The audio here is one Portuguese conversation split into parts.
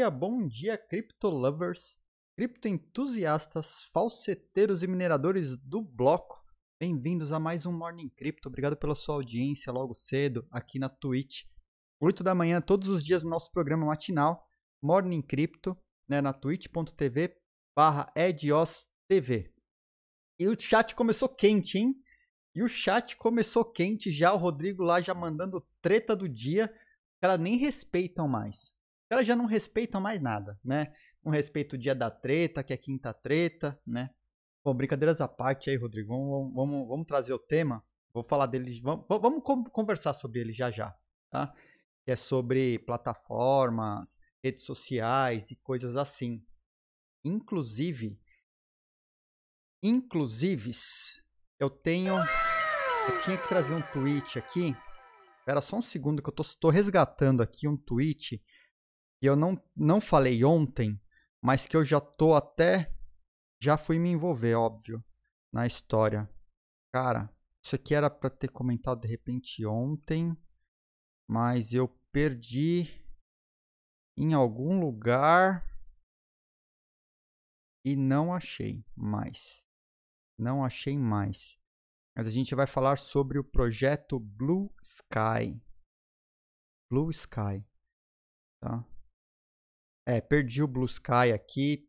dia, bom dia, cripto entusiastas, falseteiros e mineradores do bloco. Bem-vindos a mais um Morning Crypto. Obrigado pela sua audiência logo cedo aqui na Twitch. 8 da manhã, todos os dias, no nosso programa matinal, Morning Crypto, né, na twitch.tv barra ediostv. E o chat começou quente, hein? E o chat começou quente já, o Rodrigo lá já mandando treta do dia. Cara, nem respeitam mais caras já não respeitam mais nada, né? Não respeito o dia da treta, que é quinta treta, né? Bom, brincadeiras à parte aí, Rodrigo. Vamos, vamos, vamos trazer o tema. Vou falar dele. Vamos, vamos conversar sobre ele já já, tá? Que é sobre plataformas, redes sociais e coisas assim. Inclusive, inclusives, eu tenho. Eu tinha que trazer um tweet aqui. Espera só um segundo que eu estou resgatando aqui um tweet que eu não, não falei ontem, mas que eu já tô até. Já fui me envolver, óbvio, na história. Cara, isso aqui era para ter comentado de repente ontem, mas eu perdi em algum lugar e não achei mais. Não achei mais. Mas a gente vai falar sobre o projeto Blue Sky. Blue Sky. Tá? É, perdi o Blue Sky aqui.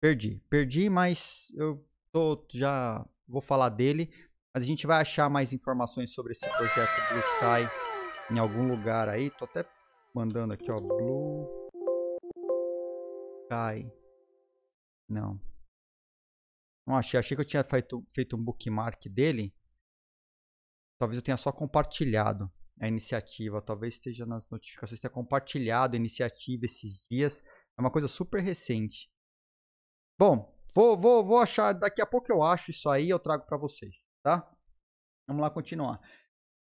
Perdi, perdi, mas eu tô, já vou falar dele. Mas a gente vai achar mais informações sobre esse projeto Blue Sky em algum lugar aí. Tô até mandando aqui, ó, Blue Sky. Não. Não achei, achei que eu tinha feito, feito um bookmark dele. Talvez eu tenha só compartilhado a iniciativa. Talvez esteja nas notificações, tenha compartilhado a iniciativa esses dias. É uma coisa super recente. Bom, vou, vou, vou achar. Daqui a pouco eu acho isso aí eu trago para vocês, tá? Vamos lá continuar.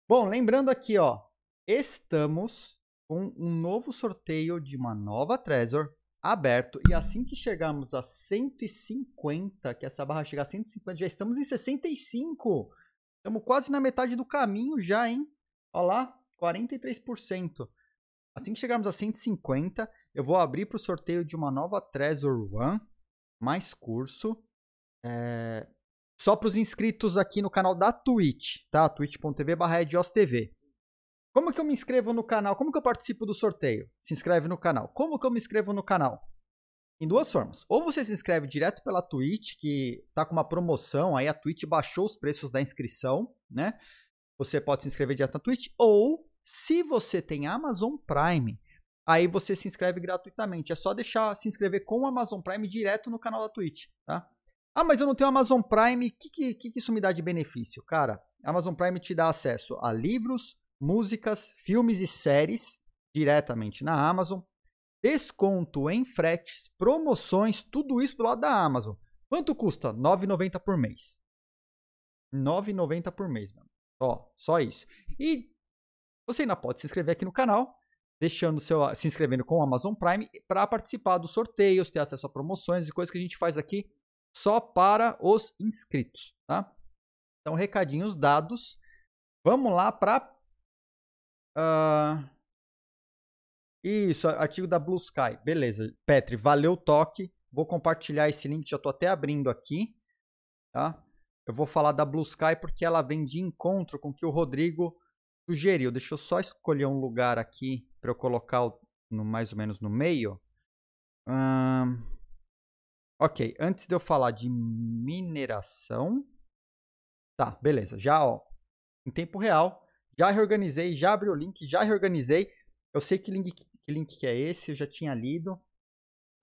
Bom, lembrando aqui, ó. Estamos com um novo sorteio de uma nova Trezor aberto. E assim que chegarmos a 150, que essa barra chegar a 150, já estamos em 65. Estamos quase na metade do caminho já, hein? Olha lá, 43%. Assim que chegarmos a 150, eu vou abrir para o sorteio de uma nova Trezor One, mais curso. É... Só para os inscritos aqui no canal da Twitch, tá? twitch.tv barra Como que eu me inscrevo no canal? Como que eu participo do sorteio? Se inscreve no canal. Como que eu me inscrevo no canal? Em duas formas. Ou você se inscreve direto pela Twitch, que tá com uma promoção, aí a Twitch baixou os preços da inscrição, né? você pode se inscrever direto na Twitch. Ou, se você tem Amazon Prime, aí você se inscreve gratuitamente. É só deixar se inscrever com o Amazon Prime direto no canal da Twitch, tá? Ah, mas eu não tenho Amazon Prime, o que, que, que, isso me dá de benefício? Cara, Amazon Prime te dá acesso a livros, músicas, filmes e séries diretamente na Amazon, desconto em fretes, promoções, tudo isso do lado da Amazon. Quanto custa? R$ 9,90 por mês. R$ 9,90 por mês, mano. Ó, só isso. E você ainda pode se inscrever aqui no canal, deixando seu, se inscrevendo com o Amazon Prime para participar dos sorteios, ter acesso a promoções e coisas que a gente faz aqui só para os inscritos, tá? Então, recadinhos dados. Vamos lá para uh... Ah, isso, artigo da Blue Sky. Beleza, Petri, valeu o toque. Vou compartilhar esse link, já estou até abrindo aqui, tá? Eu vou falar da Blue Sky porque ela vem de encontro com o que o Rodrigo sugeriu. Deixa eu só escolher um lugar aqui para eu colocar no, mais ou menos no meio. Hum, ok, antes de eu falar de mineração. Tá, beleza. Já, ó, em tempo real. Já reorganizei, já abri o link, já reorganizei. Eu sei que link, que link que é esse, eu já tinha lido.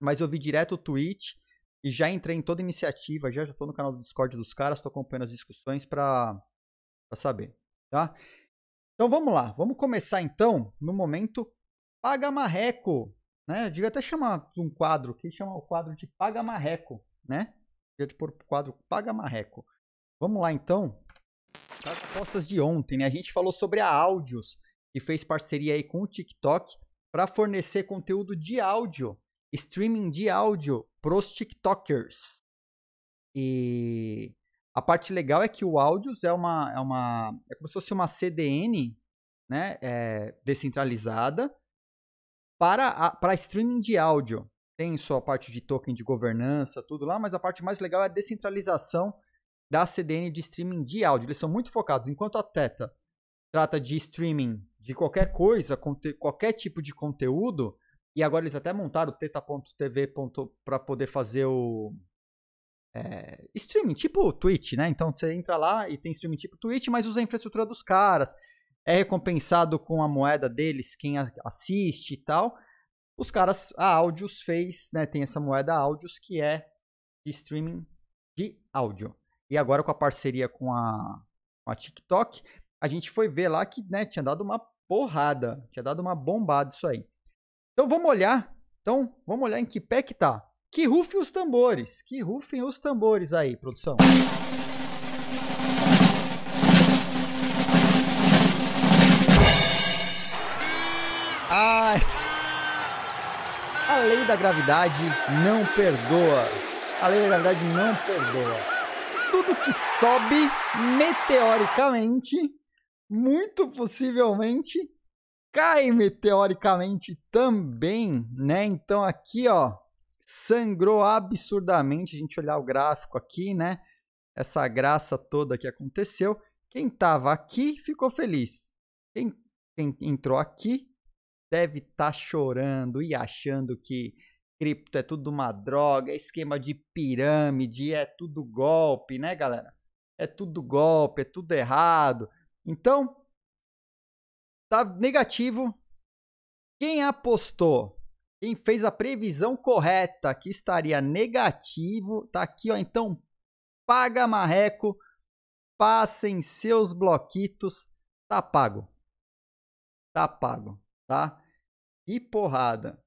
Mas eu vi direto o tweet e já entrei em toda iniciativa, já estou no canal do Discord dos caras, estou acompanhando as discussões para saber, tá? Então vamos lá, vamos começar então no momento Paga Marreco, né? Devia até chamar um quadro que chama o quadro de Paga Marreco, né? Devia pôr o quadro Paga Marreco. Vamos lá então, as apostas de ontem, né? A gente falou sobre a Áudios, que fez parceria aí com o TikTok para fornecer conteúdo de áudio, streaming de áudio pros TikTokers. E a parte legal é que o Áudios é uma, é uma. É como se fosse uma CDN né, é, descentralizada para, a, para streaming de áudio. Tem sua parte de token de governança, tudo lá, mas a parte mais legal é a descentralização da CDN de streaming de áudio. Eles são muito focados. Enquanto a Teta trata de streaming de qualquer coisa, qualquer tipo de conteúdo, e agora eles até montaram o teta.tv para poder fazer o é, streaming, tipo o Twitch, né? Então você entra lá e tem streaming tipo Twitch, mas usa a infraestrutura dos caras. É recompensado com a moeda deles, quem assiste e tal. Os caras, a Audios fez, né? Tem essa moeda Audios que é de streaming de áudio. E agora com a parceria com a, com a TikTok, a gente foi ver lá que né, tinha dado uma porrada, tinha dado uma bombada isso aí. Então vamos olhar. Então vamos olhar em que pé que tá. Que rufem os tambores. Que rufem os tambores aí, produção. Ai. A lei da gravidade não perdoa. A lei da gravidade não perdoa. Tudo que sobe meteoricamente, muito possivelmente, cai meteoricamente também, né? Então aqui, ó, sangrou absurdamente. A gente olhar o gráfico aqui, né? Essa graça toda que aconteceu. Quem estava aqui ficou feliz. Quem, quem entrou aqui deve estar tá chorando e achando que cripto é tudo uma droga, esquema de pirâmide, é tudo golpe, né, galera? É tudo golpe, é tudo errado. Então, tá negativo. Quem apostou, quem fez a previsão correta que estaria negativo, tá aqui, ó. Então, paga marreco, passem seus bloquitos, tá pago. Tá pago, tá? E porrada,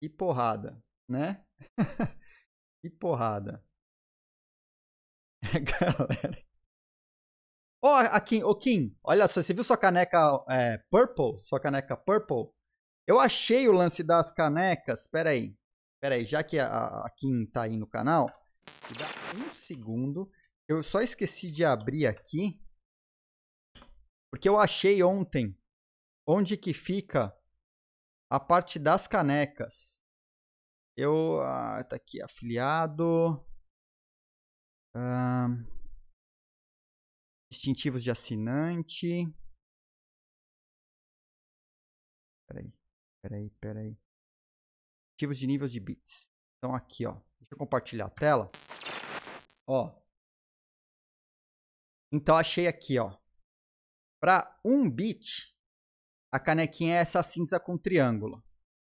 e porrada, né? e porrada. Galera. Ó, oh, Kim, oh, Kim, olha só, você viu sua caneca é, purple? Sua caneca purple? Eu achei o lance das canecas. Pera aí. Pera aí, já que a, a Kim tá aí no canal, me dá um segundo. Eu só esqueci de abrir aqui. Porque eu achei ontem onde que fica a parte das canecas. Eu. Ah, tá aqui, afiliado. Ah, Distintivos de assinante. Peraí, peraí, peraí. Distintivos de nível de bits. Então aqui, ó. Deixa eu compartilhar a tela. Ó. Então achei aqui, ó. Para 1 bit, a canequinha é essa cinza com triângulo.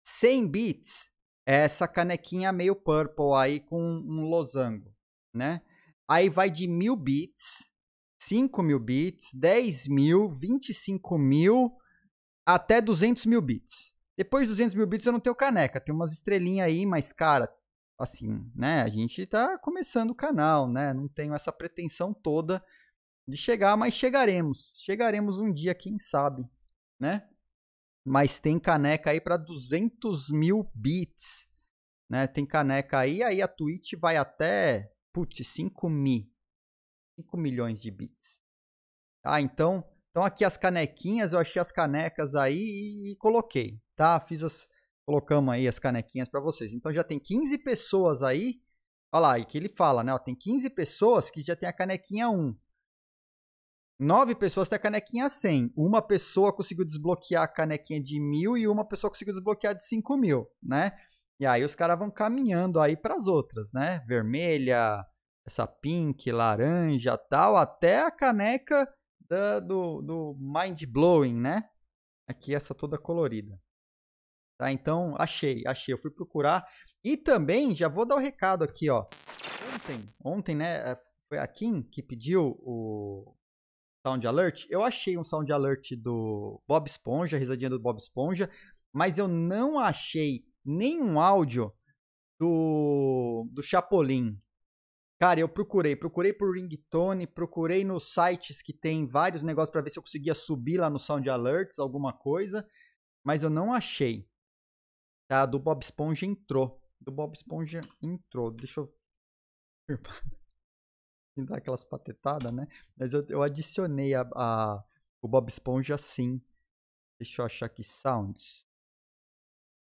100 bits é essa canequinha meio purple aí com um losango, né? Aí vai de 1000 bits 5 mil bits, 10 mil, 25 mil, até 200 mil bits. Depois de 200 mil bits eu não tenho caneca, tem umas estrelinhas aí, mas cara, assim, né? A gente tá começando o canal, né? Não tenho essa pretensão toda de chegar, mas chegaremos. Chegaremos um dia, quem sabe, né? Mas tem caneca aí para 200 mil bits, né? Tem caneca aí, aí a Twitch vai até, putz, 5 mil. 5 milhões de bits. Tá? Então, então aqui as canequinhas, eu achei as canecas aí e, e coloquei, tá? Fiz as colocamos aí as canequinhas para vocês. Então já tem 15 pessoas aí. Olha lá, e que ele fala, né? Ó, tem 15 pessoas que já tem a canequinha 1. 9 pessoas tem a canequinha 100. Uma pessoa conseguiu desbloquear a canequinha de 1000 e uma pessoa conseguiu desbloquear de 5000, né? E aí os caras vão caminhando aí para as outras, né? Vermelha, essa pink, laranja tal, até a caneca da, do, do Mind Blowing, né? Aqui essa toda colorida. Tá, então achei, achei, eu fui procurar. E também, já vou dar o um recado aqui, ó. Ontem, ontem, né, é, foi a Kim que pediu o Sound Alert. Eu achei um Sound Alert do Bob Esponja, a risadinha do Bob Esponja, mas eu não achei nenhum áudio do, do Chapolin. Cara, eu procurei, procurei por ringtone, procurei nos sites que tem vários negócios para ver se eu conseguia subir lá no Sound Alerts, alguma coisa, mas eu não achei. Tá, do Bob Esponja entrou. Do Bob Esponja entrou. Deixa eu dar aquelas patetadas, né? Mas eu, eu adicionei a, a, o Bob Esponja sim. Deixa eu achar aqui sounds.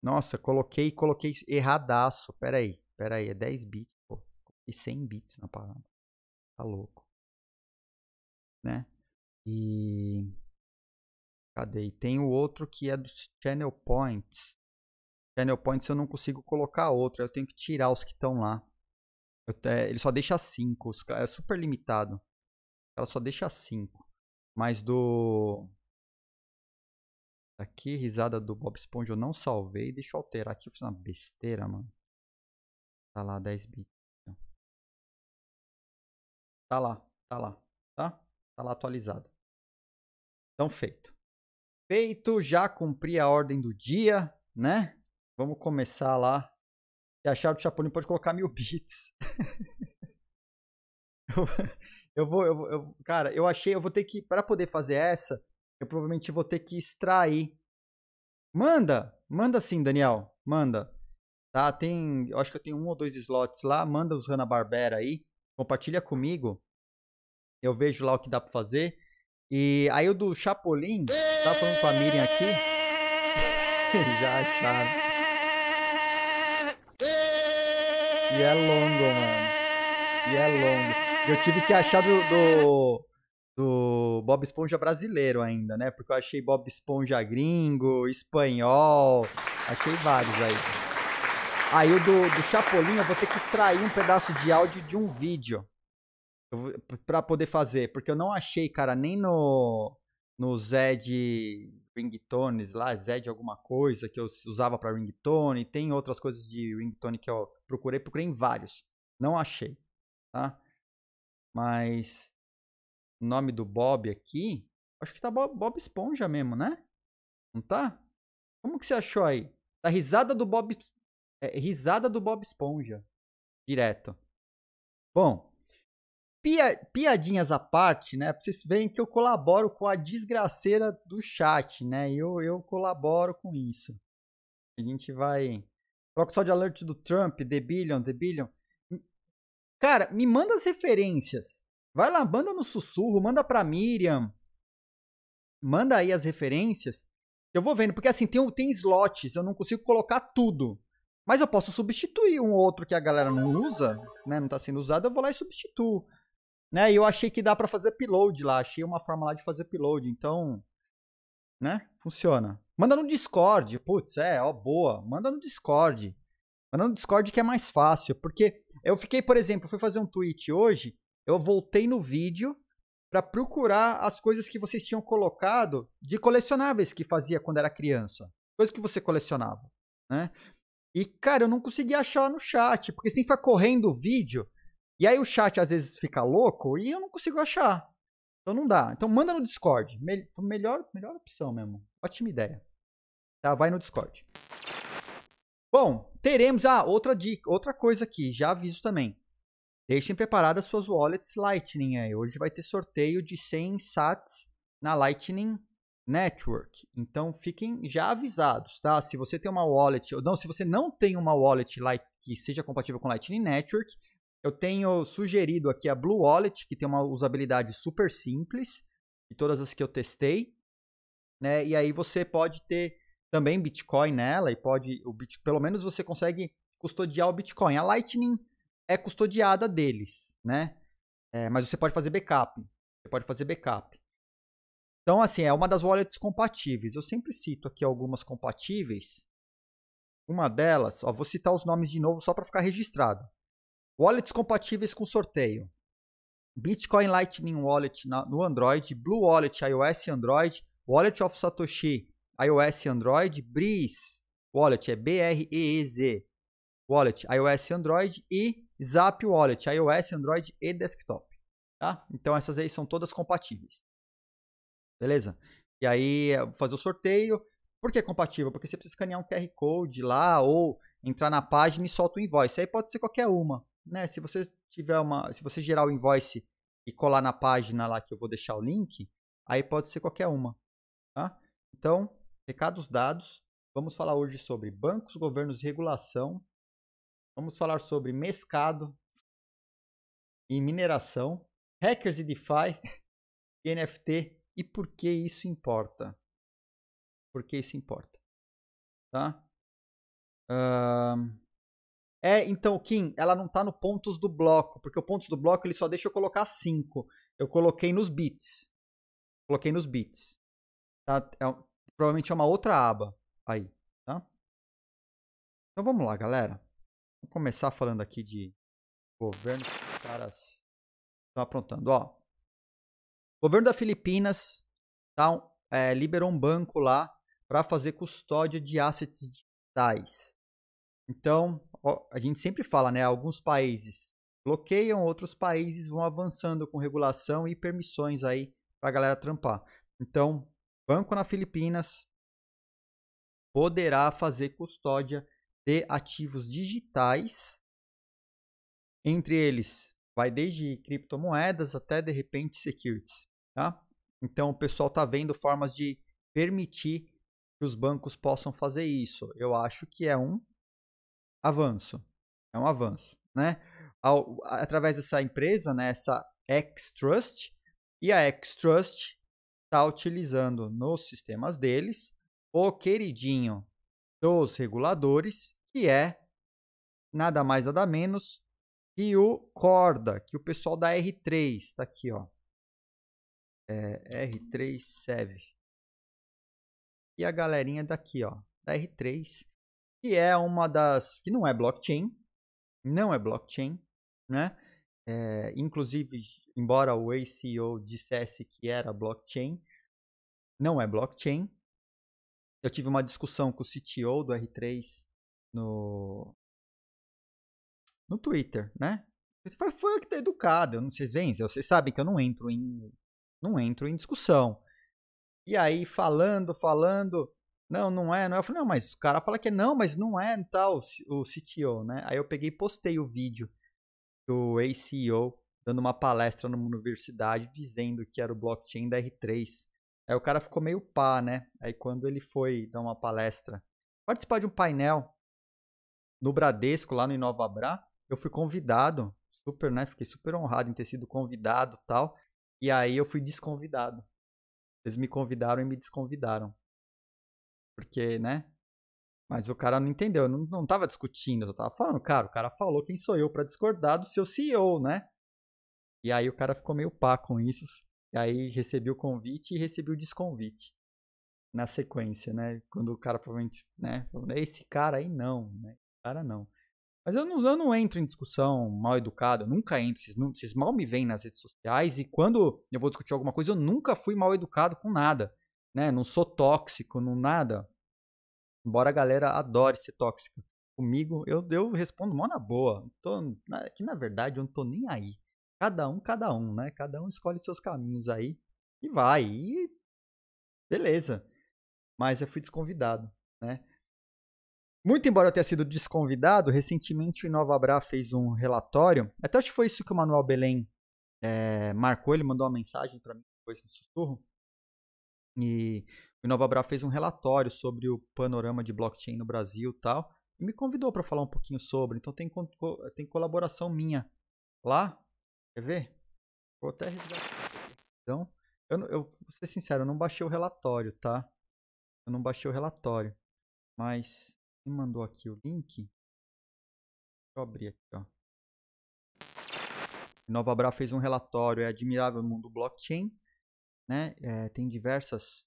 Nossa, coloquei, coloquei erradaço. Pera aí, pera aí, é 10 bits e 100 bits na parada. Tá louco. Né? E. Cadê? E tem o outro que é dos Channel Points. Channel Points eu não consigo colocar outro, eu tenho que tirar os que estão lá. Te... Ele só deixa 5, é super limitado. Ela só deixa 5. Mas do. Aqui, risada do Bob Esponja eu não salvei. Deixa eu alterar aqui, eu fiz uma besteira, mano. Tá lá, 10 bits. Tá lá, tá lá, tá? Tá lá atualizado. Então, feito. Feito, já cumpri a ordem do dia, né? Vamos começar lá. Se achar do Chapolin, pode colocar mil bits. eu, eu, vou, eu, eu, cara, eu achei, eu vou ter que, para poder fazer essa, eu provavelmente vou ter que extrair. Manda, manda sim, Daniel, manda. Tá, tem, eu acho que eu tenho um ou dois slots lá, manda os Hanna-Barbera aí compartilha comigo. Eu vejo lá o que dá pra fazer. E aí o do Chapolin, tá falando com a Miriam aqui. Já acharam. E é longo, mano. E é longo. Eu tive que achar do, do, do Bob Esponja brasileiro ainda, né? Porque eu achei Bob Esponja gringo, espanhol. Achei vários aí. Aí o do, do Chapolin eu vou ter que extrair um pedaço de áudio de um vídeo para poder fazer, porque eu não achei, cara, nem no no Zed ringtones lá, Zed alguma coisa que eu usava para ringtone, tem outras coisas de ringtone que eu procurei, procurei em vários, não achei, tá? Mas o nome do Bob aqui, acho que tá Bob, Bob Esponja mesmo, né? Não tá? Como que você achou aí? a risada do Bob, é, risada do Bob Esponja. Direto. Bom, pia, piadinhas à parte, né? Pra vocês verem que eu colaboro com a desgraceira do chat, né? Eu, eu colaboro com isso. A gente vai. Coloca só de alert do Trump, The Billion, The Billion. Cara, me manda as referências. Vai lá, manda no sussurro, manda pra Miriam. Manda aí as referências. Eu vou vendo, porque assim, tem, tem slots, eu não consigo colocar tudo. Mas eu posso substituir um outro que a galera não usa, né? Não tá sendo usado, eu vou lá e substituo. Né? E eu achei que dá para fazer upload lá, achei uma forma lá de fazer upload, então, né? Funciona. Manda no Discord, putz, é, ó, boa. Manda no Discord. Manda no Discord que é mais fácil, porque eu fiquei, por exemplo, fui fazer um tweet hoje, eu voltei no vídeo para procurar as coisas que vocês tinham colocado de colecionáveis que fazia quando era criança. Coisas que você colecionava, né? E, cara, eu não conseguia achar no chat, porque você tem que ficar correndo o vídeo. E aí o chat às vezes fica louco e eu não consigo achar. Então não dá. Então manda no Discord. melhor, melhor opção mesmo. Ótima ideia. Tá, vai no Discord. Bom, teremos. Ah, outra dica, outra coisa aqui, já aviso também. Deixem preparadas suas wallets Lightning aí. Hoje vai ter sorteio de 100 sats na Lightning Network. Então fiquem já avisados, tá? Se você tem uma wallet, ou não, se você não tem uma wallet Light, que seja compatível com Lightning Network, eu tenho sugerido aqui a Blue Wallet, que tem uma usabilidade super simples, de todas as que eu testei, né? E aí você pode ter também Bitcoin nela e pode o Bitcoin, pelo menos você consegue custodiar o Bitcoin. A Lightning é custodiada deles, né? É, mas você pode fazer backup. Você pode fazer backup. Então, assim, é uma das wallets compatíveis. Eu sempre cito aqui algumas compatíveis. Uma delas, ó, vou citar os nomes de novo só para ficar registrado. Wallets compatíveis com sorteio. Bitcoin Lightning Wallet na, no Android, Blue Wallet iOS e Android, Wallet of Satoshi iOS e Android, Breeze Wallet é B-R-E-E-Z Wallet iOS e Android e Zap Wallet iOS, Android e desktop. Tá? Então essas aí são todas compatíveis. Beleza? E aí, eh, fazer o sorteio. Por que é compatível? Porque você precisa escanear um QR Code lá ou entrar na página e solta o invoice. Aí pode ser qualquer uma, né? Se você tiver uma, se você gerar o invoice e colar na página lá que eu vou deixar o link, aí pode ser qualquer uma, tá? Então, recados dados. Vamos falar hoje sobre bancos, governos e regulação. Vamos falar sobre mercado e mineração, hackers e DeFi, e NFT e por que isso importa. Por que isso importa. Tá? Uh... É, então, Kim, ela não está no pontos do bloco, porque o pontos do bloco ele só deixa eu colocar 5. Eu coloquei nos bits. Coloquei nos bits. Tá? É, provavelmente é uma outra aba aí, tá? Então vamos lá, galera. Vamos começar falando aqui de governo que os caras estão aprontando. Ó, o governo da Filipinas tá, é, liberou um banco lá para fazer custódia de assets digitais. Então, ó, a gente sempre fala, né? Alguns países bloqueiam, outros países vão avançando com regulação e permissões aí para a galera trampar. Então, banco na Filipinas poderá fazer custódia de ativos digitais, entre eles Vai desde criptomoedas até de repente securities, tá? Então o pessoal está vendo formas de permitir que os bancos possam fazer isso. Eu acho que é um avanço, é um avanço, né? Ao, através dessa empresa, né, essa X-Trust, e a X-Trust está utilizando nos sistemas deles o queridinho dos reguladores, que é nada mais nada menos e o Corda, que o pessoal da R3, tá aqui, ó. É, R3 Sev. E a galerinha daqui, ó, da R3, que é uma das que não é blockchain, não é blockchain, né? É, inclusive, embora o ACO dissesse que era blockchain, não é blockchain. Eu tive uma discussão com o CTO do R3 no, no Twitter, né? Foi, foi eu que tá educado, vocês veem, vocês sabem que eu não entro em não entro em discussão. E aí falando, falando, não, não é, não é. Eu falei, não, mas o cara fala que é, não, mas não é tal o CTO, né? Aí eu peguei e postei o vídeo do ACO dando uma palestra numa universidade dizendo que era o blockchain da R3. Aí o cara ficou meio pá, né? Aí quando ele foi dar uma palestra, participar de um painel no Bradesco, lá no Bra, eu fui convidado, super, né? Fiquei super honrado em ter sido convidado tal. E aí eu fui desconvidado. Eles me convidaram e me desconvidaram. Porque, né? Mas o cara não entendeu, eu não, não tava discutindo, eu só tava falando, cara, o cara falou quem sou eu para discordar do seu CEO, né? E aí o cara ficou meio pá com isso. E aí recebi o convite e recebi o desconvite na sequência, né? Quando o cara provavelmente, né? Esse cara aí não, né? Esse cara não. Mas eu não, eu não entro em discussão mal educada, eu nunca entro. Vocês, vocês mal me veem nas redes sociais e quando eu vou discutir alguma coisa, eu nunca fui mal educado com nada. Né? Não sou tóxico, não nada. Embora a galera adore ser tóxica. Comigo, eu, eu respondo mal na boa. Tô, na, que na verdade eu não tô nem aí. Cada um, cada um, né? Cada um escolhe seus caminhos aí e vai. E beleza. Mas eu fui desconvidado, né? Muito embora eu tenha sido desconvidado, recentemente o InovaBrá fez um relatório. Até acho que foi isso que o Manuel Belém é, marcou, ele mandou uma mensagem para mim depois no sussurro. E o InovaBrá fez um relatório sobre o panorama de blockchain no Brasil tal, e me convidou para falar um pouquinho sobre. Então tem, tem colaboração minha lá. Quer ver? Vou até resgatar. Então, eu, eu vou ser sincero, eu não baixei o relatório, tá? Eu não baixei o relatório. Mas quem mandou aqui o link? Deixa eu abrir aqui, ó. Nova Bra fez um relatório, é admirável o mundo blockchain, né? É, tem diversas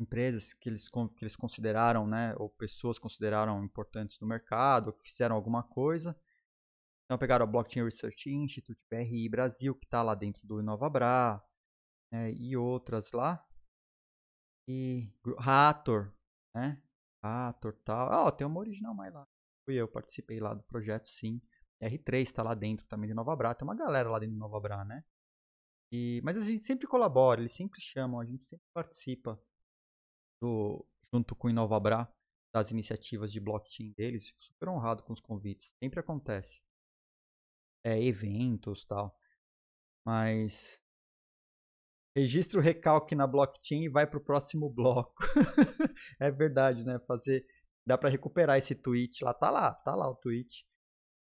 empresas que eles, que eles consideraram, né, ou pessoas consideraram importantes no mercado, que fizeram alguma coisa. Então pegaram a Blockchain Research Institute, BRI Brasil, que está lá dentro do InovaBra, né, e outras lá. E Rator, né, ah, total. Ah, ó, tem uma original mais lá. Fui eu, participei lá do projeto, sim. R3 tá lá dentro também de Nova Bra. Tem uma galera lá dentro de Nova Bra, né? E, mas a gente sempre colabora, eles sempre chamam, a gente sempre participa do, junto com o Bra das iniciativas de blockchain deles. Fico super honrado com os convites, sempre acontece. É, eventos tal. Mas Registra o recalque na blockchain e vai para o próximo bloco. é verdade, né? Fazer. Dá para recuperar esse tweet lá. Tá lá, tá lá o tweet.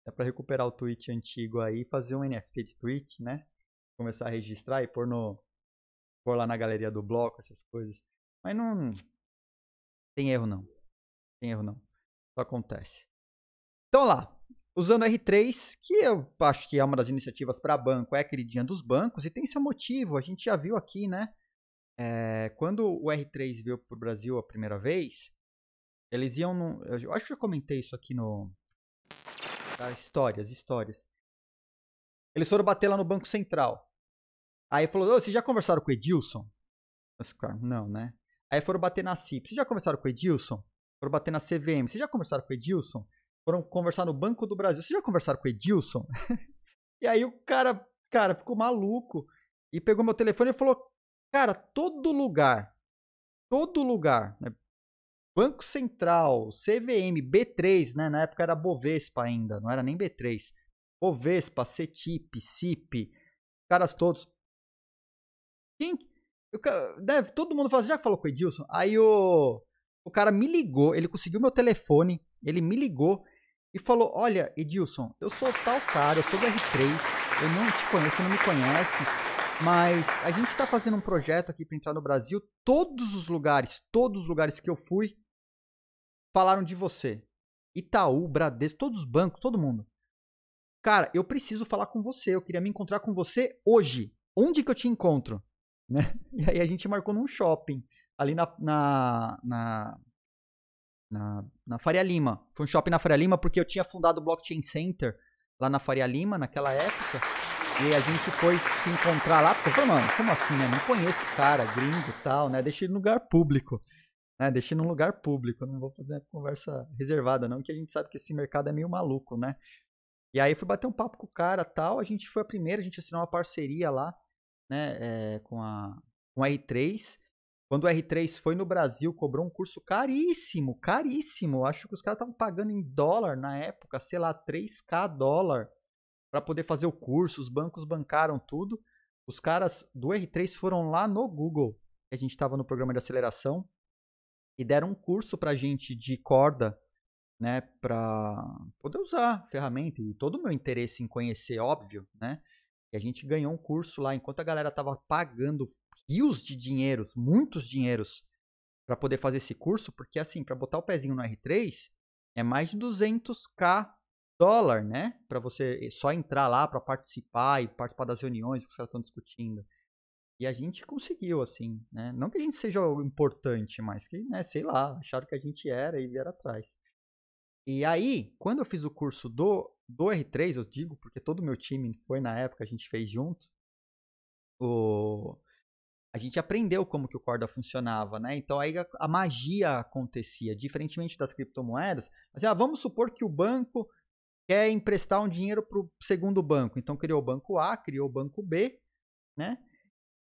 Dá para recuperar o tweet antigo aí, fazer um NFT de tweet, né? Começar a registrar e pôr no. pôr lá na galeria do bloco, essas coisas. Mas não. Tem erro não. Tem erro não. Só acontece. Então lá. Usando R3, que eu acho que é uma das iniciativas para banco, é a queridinha dos bancos, e tem seu motivo, a gente já viu aqui, né? É, quando o R3 veio para o Brasil a primeira vez, eles iam num, Eu acho que eu comentei isso aqui no. Tá? Histórias, histórias. Eles foram bater lá no Banco Central. Aí falou: Ô, vocês já conversaram com o Edilson? não, né? Aí foram bater na CIP. Vocês já conversaram com o Edilson? Foram bater na CVM. Vocês já conversaram com o Edilson? Foram conversar no Banco do Brasil. Vocês já conversaram com o Edilson? e aí o cara, cara, ficou maluco e pegou meu telefone e falou: Cara, todo lugar, todo lugar, né? Banco Central, CVM, B3, né? Na época era Bovespa ainda, não era nem B3. Bovespa, CETIP, CIP, caras todos. Quem. Eu, né, todo mundo fala, já falou com o Edilson? Aí o, o cara me ligou, ele conseguiu meu telefone, ele me ligou e falou: Olha, Edilson, eu sou tal cara, eu sou do R3, eu não te conheço, você não me conhece, mas a gente está fazendo um projeto aqui para entrar no Brasil. Todos os lugares, todos os lugares que eu fui, falaram de você. Itaú, Bradesco, todos os bancos, todo mundo. Cara, eu preciso falar com você, eu queria me encontrar com você hoje. Onde que eu te encontro? Né? E aí a gente marcou num shopping, ali na, na, na na, na Faria Lima. Foi um shopping na Faria Lima porque eu tinha fundado o Blockchain Center lá na Faria Lima naquela época. E a gente foi se encontrar lá, falei, mano, como assim, né? Não conheço o cara, gringo e tal, né? Deixei no lugar público. Né? Deixa ele num lugar público. Não vou fazer a conversa reservada, não, que a gente sabe que esse mercado é meio maluco, né? E aí fui bater um papo com o cara tal. A gente foi a primeira, a gente assinou uma parceria lá, né? É, com a com a R3. Quando o R3 foi no Brasil, cobrou um curso caríssimo, caríssimo. Acho que os caras estavam pagando em dólar na época, sei lá, 3k dólar para poder fazer o curso. Os bancos bancaram tudo. Os caras do R3 foram lá no Google, que a gente estava no programa de aceleração, e deram um curso a gente de corda, né, para poder usar a ferramenta e todo o meu interesse em conhecer, óbvio, né? E a gente ganhou um curso lá enquanto a galera estava pagando rios de dinheiros, muitos dinheiros, para poder fazer esse curso, porque assim, para botar o pezinho no R3, é mais de 200k dólar, né? Para você eh, só entrar lá para participar e participar das reuniões que os caras estão discutindo. E a gente conseguiu, assim, né? Não que a gente seja importante, mas que, né, sei lá, acharam que a gente era e vieram atrás. E aí, quando eu fiz o curso do, do R3, eu digo, porque todo o meu time foi na época, a gente fez junto, o, a gente aprendeu como que o corda funcionava, né? Então aí a, a magia acontecia, diferentemente das criptomoedas. Assim, ah, vamos supor que o banco quer emprestar um dinheiro para o segundo banco, então criou o banco A, criou o banco B, né?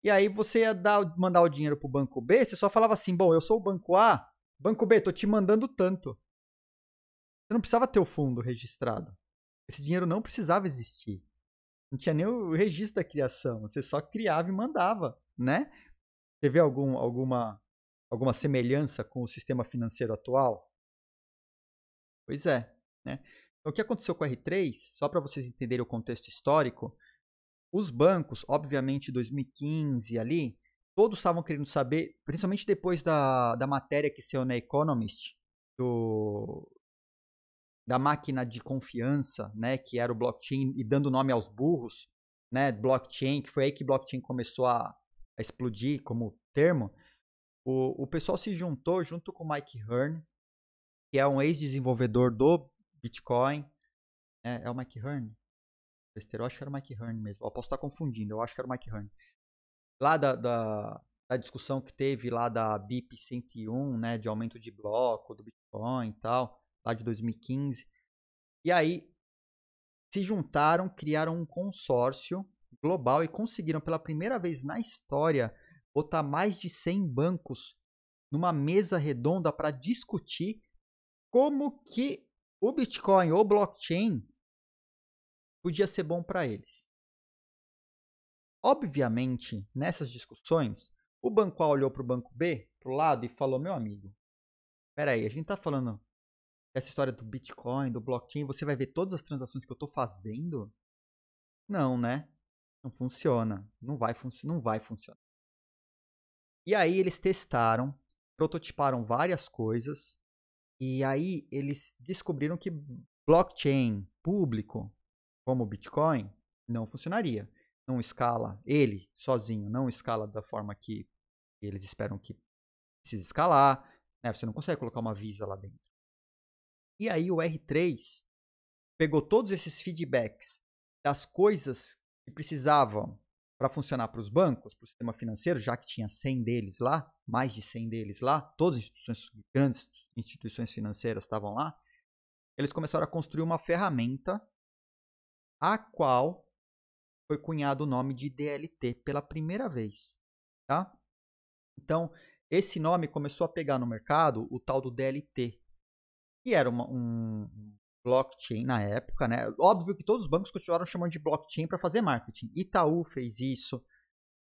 E aí você ia dar, mandar o dinheiro para o banco B, você só falava assim, bom, eu sou o banco A, banco B, tô te mandando tanto. Você não precisava ter o fundo registrado. Esse dinheiro não precisava existir. Não tinha nem o registro da criação, você só criava e mandava né? Você vê algum, alguma, alguma semelhança com o sistema financeiro atual? Pois é, né? Então, o que aconteceu com a R3, só para vocês entenderem o contexto histórico, os bancos, obviamente, 2015 ali, todos estavam querendo saber, principalmente depois da, da matéria que saiu na Economist, do, da máquina de confiança, né, que era o blockchain, e dando nome aos burros, né, blockchain, que foi aí que blockchain começou a, a explodir como termo, o, o pessoal se juntou junto com o Mike Hearn, que é um ex-desenvolvedor do Bitcoin. É, é o Mike Hearn? eu acho que era o Mike Hearn mesmo. Eu posso estar confundindo, eu acho que era o Mike Hearn. Lá da, da, da discussão que teve lá da BIP 101, né, de aumento de bloco do Bitcoin e tal, lá de 2015. E aí se juntaram, criaram um consórcio global e conseguiram pela primeira vez na história botar mais de 100 bancos numa mesa redonda para discutir como que o Bitcoin ou blockchain podia ser bom para eles. Obviamente, nessas discussões, o banco A olhou para o banco B, para o lado, e falou: Meu amigo, peraí, a gente está falando essa história do Bitcoin, do blockchain, você vai ver todas as transações que eu estou fazendo? Não, né? Não funciona. Não vai, fun não vai funcionar. E aí eles testaram, prototiparam várias coisas. E aí eles descobriram que blockchain público, como o Bitcoin, não funcionaria. Não escala, ele sozinho não escala da forma que eles esperam que precise escalar. Né? Você não consegue colocar uma Visa lá dentro. E aí o R3 pegou todos esses feedbacks das coisas que precisavam para funcionar para os bancos, para o sistema financeiro, já que tinha 100 deles lá, mais de 100 deles lá, todas as instituições, grandes instituições financeiras estavam lá, eles começaram a construir uma ferramenta a qual foi cunhado o nome de DLT pela primeira vez, tá? Então, esse nome começou a pegar no mercado o tal do DLT, que era uma, um, blockchain na época, né? Óbvio que todos os bancos continuaram chamando de blockchain para fazer marketing. Itaú fez isso,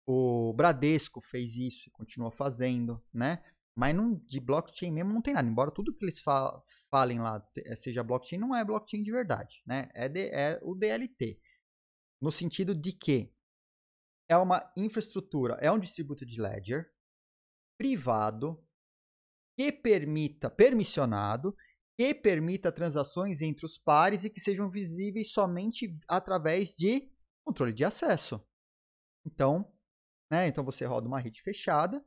o Bradesco fez isso e continua fazendo, né? Mas não, de blockchain mesmo não tem nada. Embora tudo que eles fa falem lá eh, seja blockchain, não é blockchain de verdade, né? É, de, é o DLT. No sentido de que é uma infraestrutura, é um distributo de ledger privado que permita, permissionado, que permita transações entre os pares e que sejam visíveis somente através de controle de acesso. Então, né, então você roda uma rede fechada,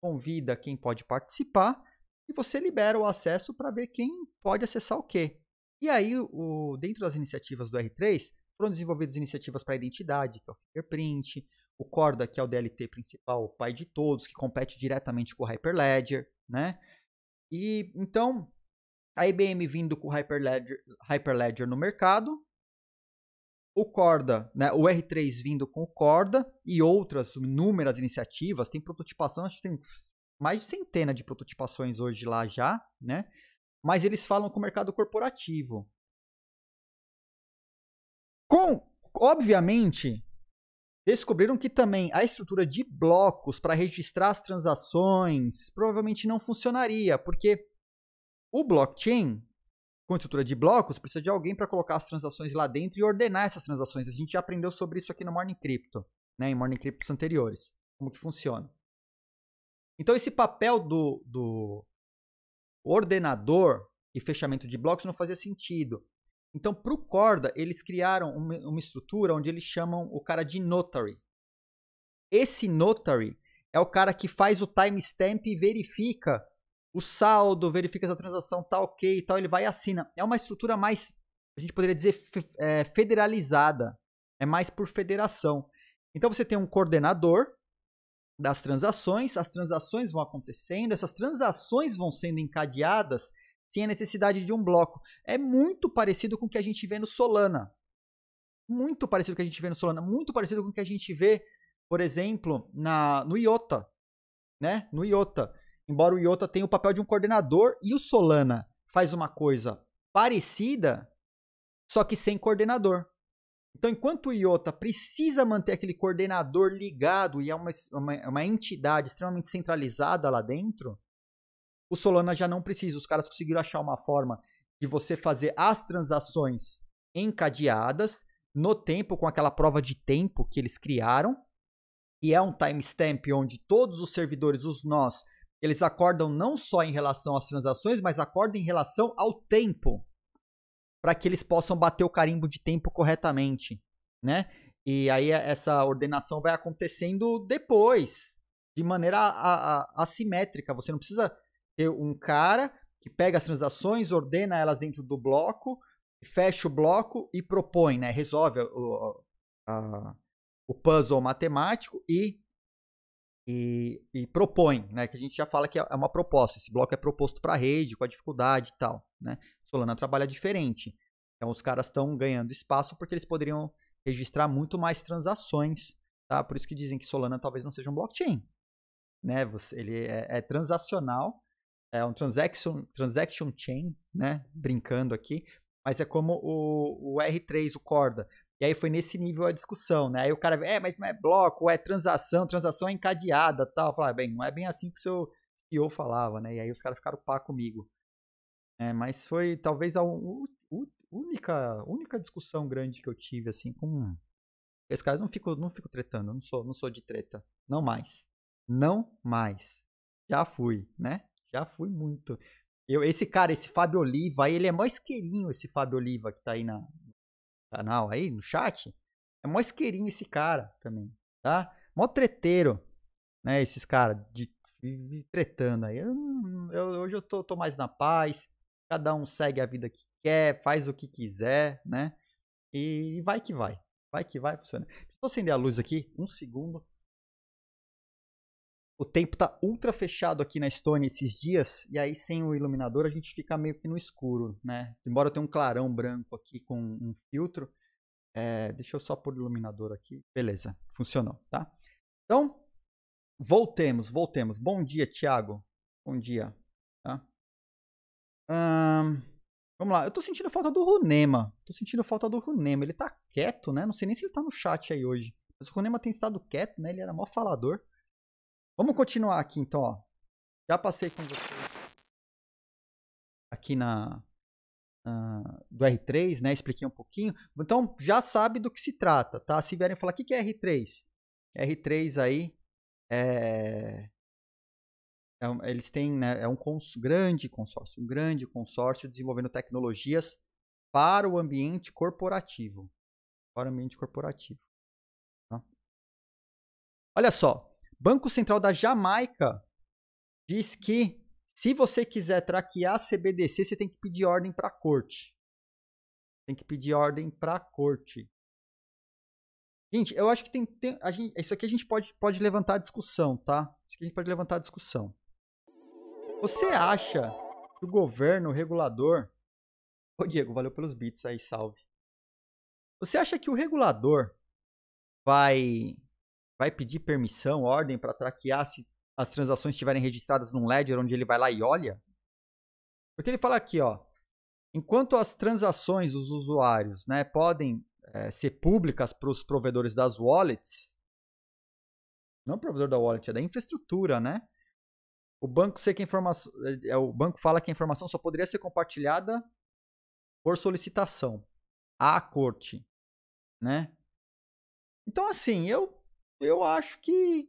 convida quem pode participar e você libera o acesso para ver quem pode acessar o quê. E aí, o, dentro das iniciativas do R3, foram desenvolvidas iniciativas para a identidade, que é o fingerprint, o Corda, que é o DLT principal, o pai de todos, que compete diretamente com o Hyperledger, né? E então, a IBM vindo com o Hyperledger, Hyperledger no mercado, o Corda, né, o R3 vindo com o Corda e outras inúmeras iniciativas, tem prototipação, acho que tem mais de centena de prototipações hoje lá já, né? Mas eles falam com o mercado corporativo. Com, obviamente, descobriram que também a estrutura de blocos para registrar as transações provavelmente não funcionaria, porque o blockchain, com estrutura de blocos, precisa de alguém para colocar as transações lá dentro e ordenar essas transações. A gente já aprendeu sobre isso aqui no Morning Crypto, né, em Morning Cryptos anteriores, como que funciona. Então, esse papel do, do ordenador e fechamento de blocos não fazia sentido. Então, para o Corda, eles criaram uma, uma, estrutura onde eles chamam o cara de notary. Esse notary é o cara que faz o timestamp e verifica o saldo, verifica se a transação tá ok e tal, ele vai e assina. É uma estrutura mais, a gente poderia dizer, é, federalizada. É mais por federação. Então você tem um coordenador das transações, as transações vão acontecendo, essas transações vão sendo encadeadas sem a necessidade de um bloco. É muito parecido com o que a gente vê no Solana. Muito parecido com o que a gente vê no Solana, muito parecido com o que a gente vê, por exemplo, na no IOTA, né? No IOTA Embora o Iota tenha o papel de um coordenador e o Solana faz uma coisa parecida, só que sem coordenador. Então, enquanto o IOTA precisa manter aquele coordenador ligado e é uma, é uma, é uma, entidade extremamente centralizada lá dentro, o Solana já não precisa. Os caras conseguiram achar uma forma de você fazer as transações encadeadas no tempo, com aquela prova de tempo que eles criaram, que é um timestamp onde todos os servidores, os nós, eles acordam não só em relação às transações, mas acordam em relação ao tempo. Para que eles possam bater o carimbo de tempo corretamente, né? E aí é, essa ordenação vai acontecendo depois, de maneira a, a, assimétrica. Você não precisa ter um cara que pega as transações, ordena elas dentro do bloco, fecha o bloco e propõe, né? Resolve o, a, o puzzle matemático e e, e, propõe, né? Que a gente já fala que é, é uma proposta. Esse bloco é proposto para a rede, com a dificuldade e tal, né? Solana trabalha diferente. Então os caras estão ganhando espaço porque eles poderiam registrar muito mais transações, tá? Por isso que dizem que Solana talvez não seja um blockchain, né? Você, ele é, é transacional, é um transaction, transaction chain, né? Brincando aqui, mas é como o, o R3, o Corda. E aí foi nesse nível a discussão, né? Aí o cara, é, mas não é bloco, é transação, transação é encadeada tal. Eu bem, não é bem assim que o seu CEO falava, né? E aí os caras ficaram pá comigo. É, mas foi talvez a única, única discussão grande que eu tive, assim, com. Esses caras não fico, não fico tretando, não sou, não sou de treta. Não mais. Não mais. Já fui, né? Já fui muito. Eu, esse cara, esse Fábio Oliva, ele é mó isqueirinho, esse Fábio Oliva que tá aí na, canal aí, no chat, é mó isqueirinho esse cara também, tá? Mó treteiro, né? Esses caras de, de, tretando aí. Eu, eu, hoje eu tô, tô mais na paz, cada um segue a vida que quer, faz o que quiser, né? E vai que vai. Vai que vai, funciona. Deixa eu acender a luz aqui, um segundo o tempo tá ultra fechado aqui na Estônia esses dias, e aí sem o iluminador a gente fica meio que no escuro, né? Embora eu tenha um clarão branco aqui com um filtro, é, deixa eu só pôr o iluminador aqui. Beleza, funcionou, tá? Então, voltemos, voltemos. Bom dia, Thiago. Bom dia. Tá? Hum, vamos lá, eu tô sentindo falta do Runema. Tô sentindo falta do Runema. Ele tá quieto, né? Não sei nem se ele tá no chat aí hoje. Mas o Runema tem estado quieto, né? Ele era mó falador. Vamos continuar aqui então, ó. Já passei com vocês aqui na do R3, né? Expliquei um pouquinho. Então já sabe do que se trata, tá? Se vierem falar o que, que é R3, R3 aí é, é eles têm né, é um cons, grande consórcio, um grande consórcio desenvolvendo tecnologias para o ambiente corporativo, para o ambiente corporativo. Tá? Olha só, Banco Central da Jamaica diz que se você quiser traquear a CBDC, você tem que pedir ordem para a corte. Tem que pedir ordem para a corte. Gente, eu acho que tem, tem gente, isso aqui a gente pode, pode levantar a discussão, tá? Isso aqui a gente pode levantar a discussão. Você acha que o governo, o regulador... Ô Diego, valeu pelos bits aí, salve. Você acha que o regulador vai vai pedir permissão, ordem para traquear se as transações estiverem registradas num ledger onde ele vai lá e olha? Porque ele fala aqui, ó, enquanto as transações dos usuários né, podem é, ser públicas para os provedores das wallets, não é o provedor da wallet, é da infraestrutura, né? O banco, sei que informação, eh, é, o banco fala que a informação só poderia ser compartilhada por solicitação à corte, né? Então, assim, eu eu acho que.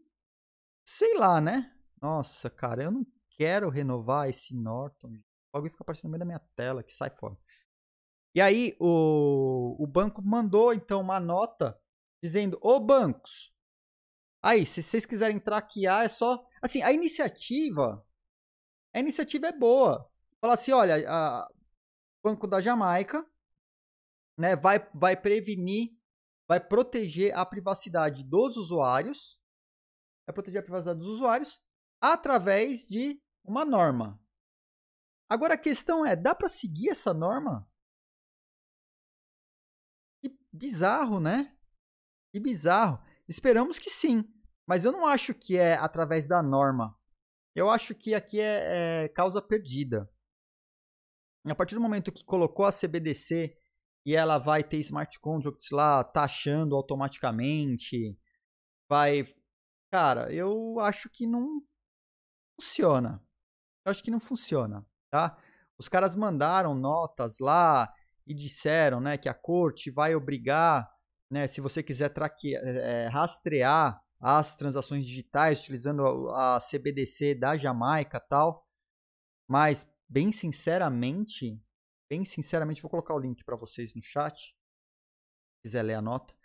Sei lá, né? Nossa, cara, eu não quero renovar esse Norton. Alguém fica aparecendo no meio da minha tela, que sai fora. E aí, o, o banco mandou, então, uma nota dizendo: Ô bancos, aí, se vocês quiserem traquear, é só. Assim, a iniciativa. A iniciativa é boa. Falar assim: olha, a, Banco da Jamaica né, vai, vai prevenir vai proteger a privacidade dos usuários, vai proteger a privacidade dos usuários através de uma norma. Agora a questão é, dá para seguir essa norma? Que bizarro, né? Que bizarro. Esperamos que sim, mas eu não acho que é através da norma. Eu acho que aqui é, é causa perdida. A partir do momento que colocou a CBDC e ela vai ter smart contracts tá lá taxando automaticamente. Vai. Cara, eu acho que não funciona. Eu acho que não funciona, tá? Os caras mandaram notas lá e disseram, né, que a corte vai obrigar, né, se você quiser é, rastrear as transações digitais utilizando a, a CBDC da Jamaica tal. Mas, bem sinceramente, bem sinceramente, vou colocar o link para vocês no chat, se quiser ler a nota.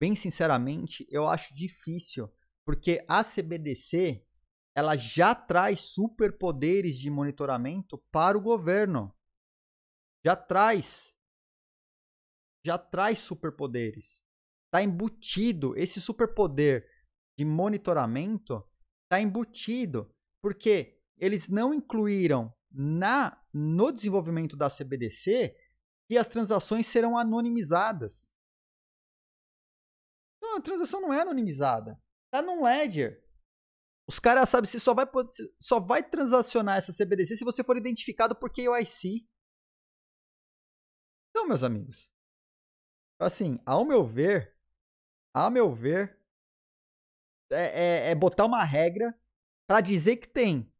Bem sinceramente, eu acho difícil, porque a CBDC ela já traz superpoderes de monitoramento para o governo. Já traz. Já traz superpoderes. Está embutido esse superpoder de monitoramento está embutido, porque eles não incluíram na no desenvolvimento da CBDC que as transações serão anonimizadas. Não, a transação não é anonimizada. Tá num ledger. É, Os caras sabem, você só vai, só vai transacionar essa CBDC se você for identificado por KYC. Então, meus amigos, assim, ao meu ver, ao meu ver, é, é, é botar uma regra para dizer que tem.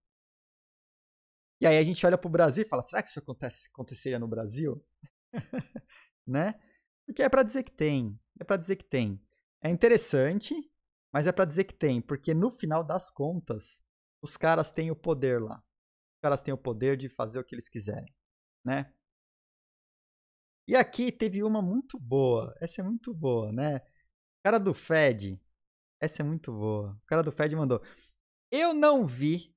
E aí a gente olha para o Brasil e fala: será que isso acontece, aconteceria no Brasil? né? Porque é para dizer que tem. É para dizer que tem. É interessante, mas é para dizer que tem, porque no final das contas, os caras têm o poder lá. Os caras têm o poder de fazer o que eles quiserem, né? E aqui teve uma muito boa. Essa é muito boa, né? O cara do Fed. Essa é muito boa. O cara do Fed mandou: "Eu não vi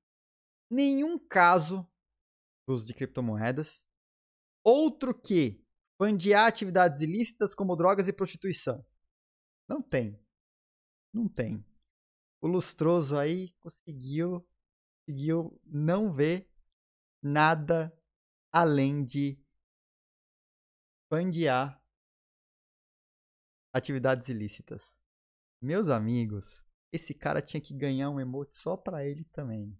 nenhum caso uso de criptomoedas. Outro que bandear atividades ilícitas como drogas e prostituição. Não tem. Não tem. O lustroso aí conseguiu, conseguiu não ver nada além de bandear atividades ilícitas. Meus amigos, esse cara tinha que ganhar um emote só pra ele também,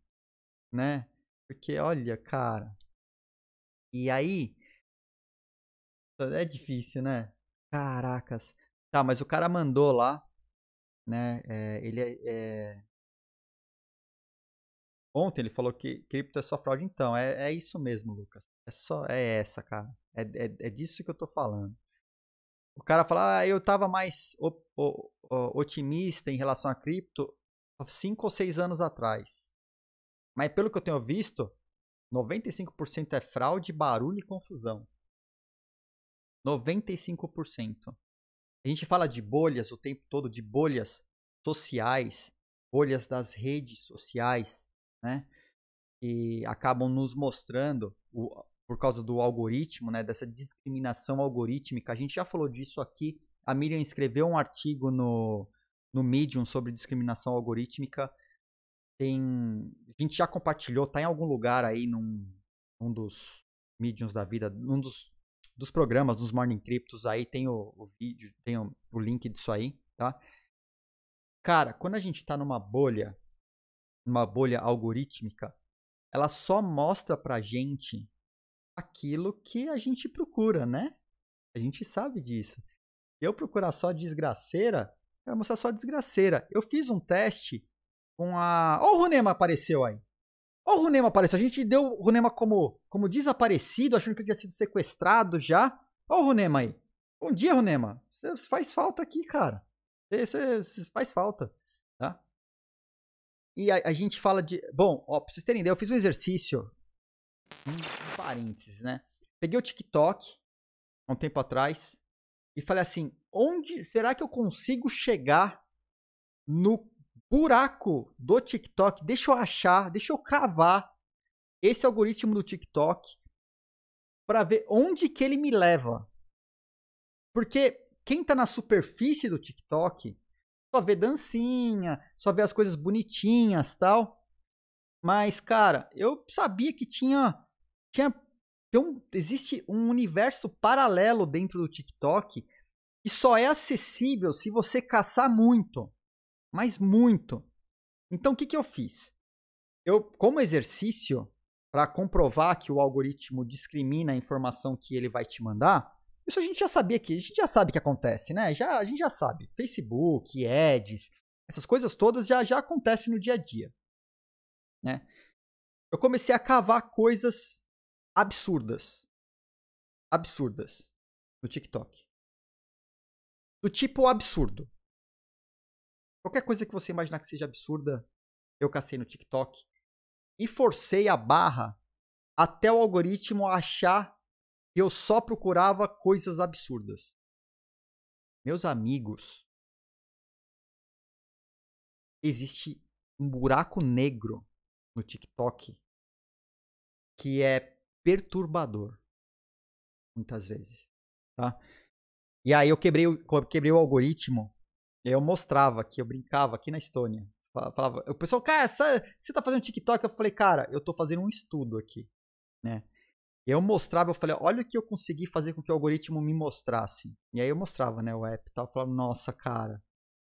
né? Porque olha, cara, e aí. É difícil, né? Caracas. Tá, mas o cara mandou lá, né? É, ele é, eh Ontem ele falou que cripto é só fraude. Então, é, é isso mesmo, Lucas. É só é essa, cara. É, é, é disso que eu tô falando. O cara fala, ah, eu tava mais otimista em relação a cripto cinco ou seis anos atrás. Mas pelo que eu tenho visto, 95% é fraude, barulho e confusão. 95%. A gente fala de bolhas o tempo todo, de bolhas sociais, bolhas das redes sociais, né? Que acabam nos mostrando, o, por causa do algoritmo, né? Dessa discriminação algorítmica. A gente já falou disso aqui. A Miriam escreveu um artigo no, no Medium sobre discriminação algorítmica. Tem a gente já compartilhou, tá em algum lugar aí num, um dos mediums da vida, num dos, dos programas, dos Morning Cryptos, aí tem o, o vídeo, tem o, o link disso aí, tá? Cara, quando a gente tá numa bolha, numa bolha algorítmica, ela só mostra pra gente aquilo que a gente procura, né? A gente sabe disso. Eu procurar só desgraceira, eu mostrar só desgraceira. Eu fiz um teste com a. Ó, o Runema apareceu aí. Ó, o Runema apareceu. A gente deu o Runema como, como desaparecido, achando que ele tinha sido sequestrado já. Ó, o Runema aí. Bom dia, Runema. Você faz falta aqui, cara. Você faz falta, tá? E a, a, gente fala de. Bom, ó, pra vocês terem ideia, eu fiz um exercício. Um parênteses, né? Peguei o TikTok há um tempo atrás e falei assim: onde será que eu consigo chegar no buraco do TikTok. Deixa eu achar, deixa eu cavar esse algoritmo do TikTok para ver onde que ele me leva. Porque quem tá na superfície do TikTok só vê dancinha, só vê as coisas bonitinhas, tal. Mas cara, eu sabia que tinha tinha então, existe um universo paralelo dentro do TikTok que só é acessível se você caçar muito. Mas muito. Então o que, que eu fiz? Eu, como exercício, para comprovar que o algoritmo discrimina a informação que ele vai te mandar, isso a gente já sabia que, a gente já sabe que acontece, né? Já, a gente já sabe. Facebook, ads, essas coisas todas já, já acontecem no dia a dia. Né? Eu comecei a cavar coisas absurdas. Absurdas. No TikTok. Do tipo absurdo. Qualquer coisa que você imaginar que seja absurda, eu cacei no TikTok. E forcei a barra até o algoritmo achar que eu só procurava coisas absurdas. Meus amigos, existe um buraco negro no TikTok que é perturbador muitas vezes, tá? E aí eu quebrei, o, quebrei o algoritmo eu mostrava aqui, eu brincava aqui na Estônia. Falava, o pessoal, cara, você tá fazendo TikTok? Eu falei, cara, eu tô fazendo um estudo aqui, né? Eu mostrava, eu falei, olha o que eu consegui fazer com que o algoritmo me mostrasse. E aí eu mostrava, né, o app e tal. Eu falava, nossa, cara,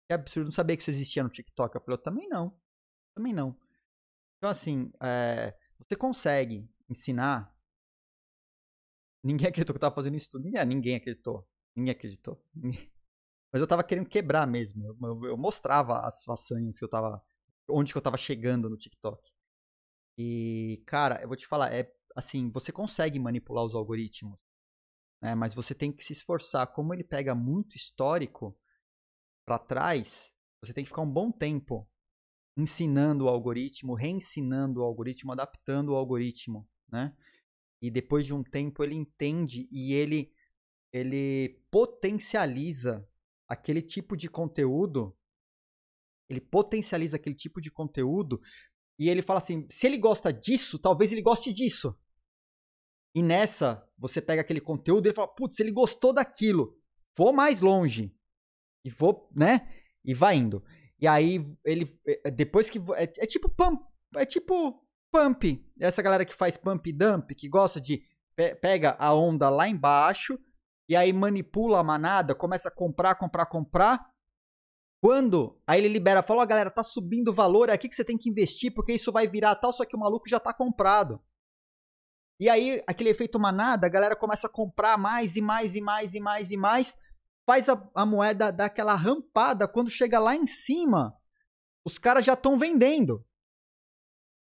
que absurdo, não sabia que isso existia no TikTok. Eu falei, eu também não, também não. Então, assim, é, você consegue ensinar. Ninguém acreditou que eu tava fazendo um estudo Ninguém, ninguém acreditou. Ninguém acreditou. Ninguém. Mas eu tava querendo quebrar mesmo. Eu, eu mostrava as façanhas que eu tava. Onde que eu tava chegando no TikTok. E, cara, eu vou te falar, é assim, você consegue manipular os algoritmos, né? Mas você tem que se esforçar. Como ele pega muito histórico para trás, você tem que ficar um bom tempo ensinando o algoritmo, reensinando o algoritmo, adaptando o algoritmo, né? E depois de um tempo ele entende e ele ele potencializa aquele tipo de conteúdo, ele potencializa aquele tipo de conteúdo e ele fala assim: se ele gosta disso, talvez ele goste disso. E nessa, você pega aquele conteúdo e ele fala: putz, ele gostou daquilo, vou mais longe. E vou, né? E vai indo. E aí, ele. É, é, depois que. É, é tipo pump. É tipo pump. Essa galera que faz pump dump, que gosta de. Pe, pega a onda lá embaixo, e aí manipula a manada, começa a comprar, comprar, comprar. Quando aí ele libera, fala, ó, oh, galera, tá subindo o valor, é aqui que você tem que investir, porque isso vai virar tal, só que o maluco já tá comprado. E aí, aquele efeito manada, a galera começa a comprar mais e mais e mais e mais e mais, faz a, a moeda dar aquela rampada, quando chega lá em cima, os caras já estão vendendo.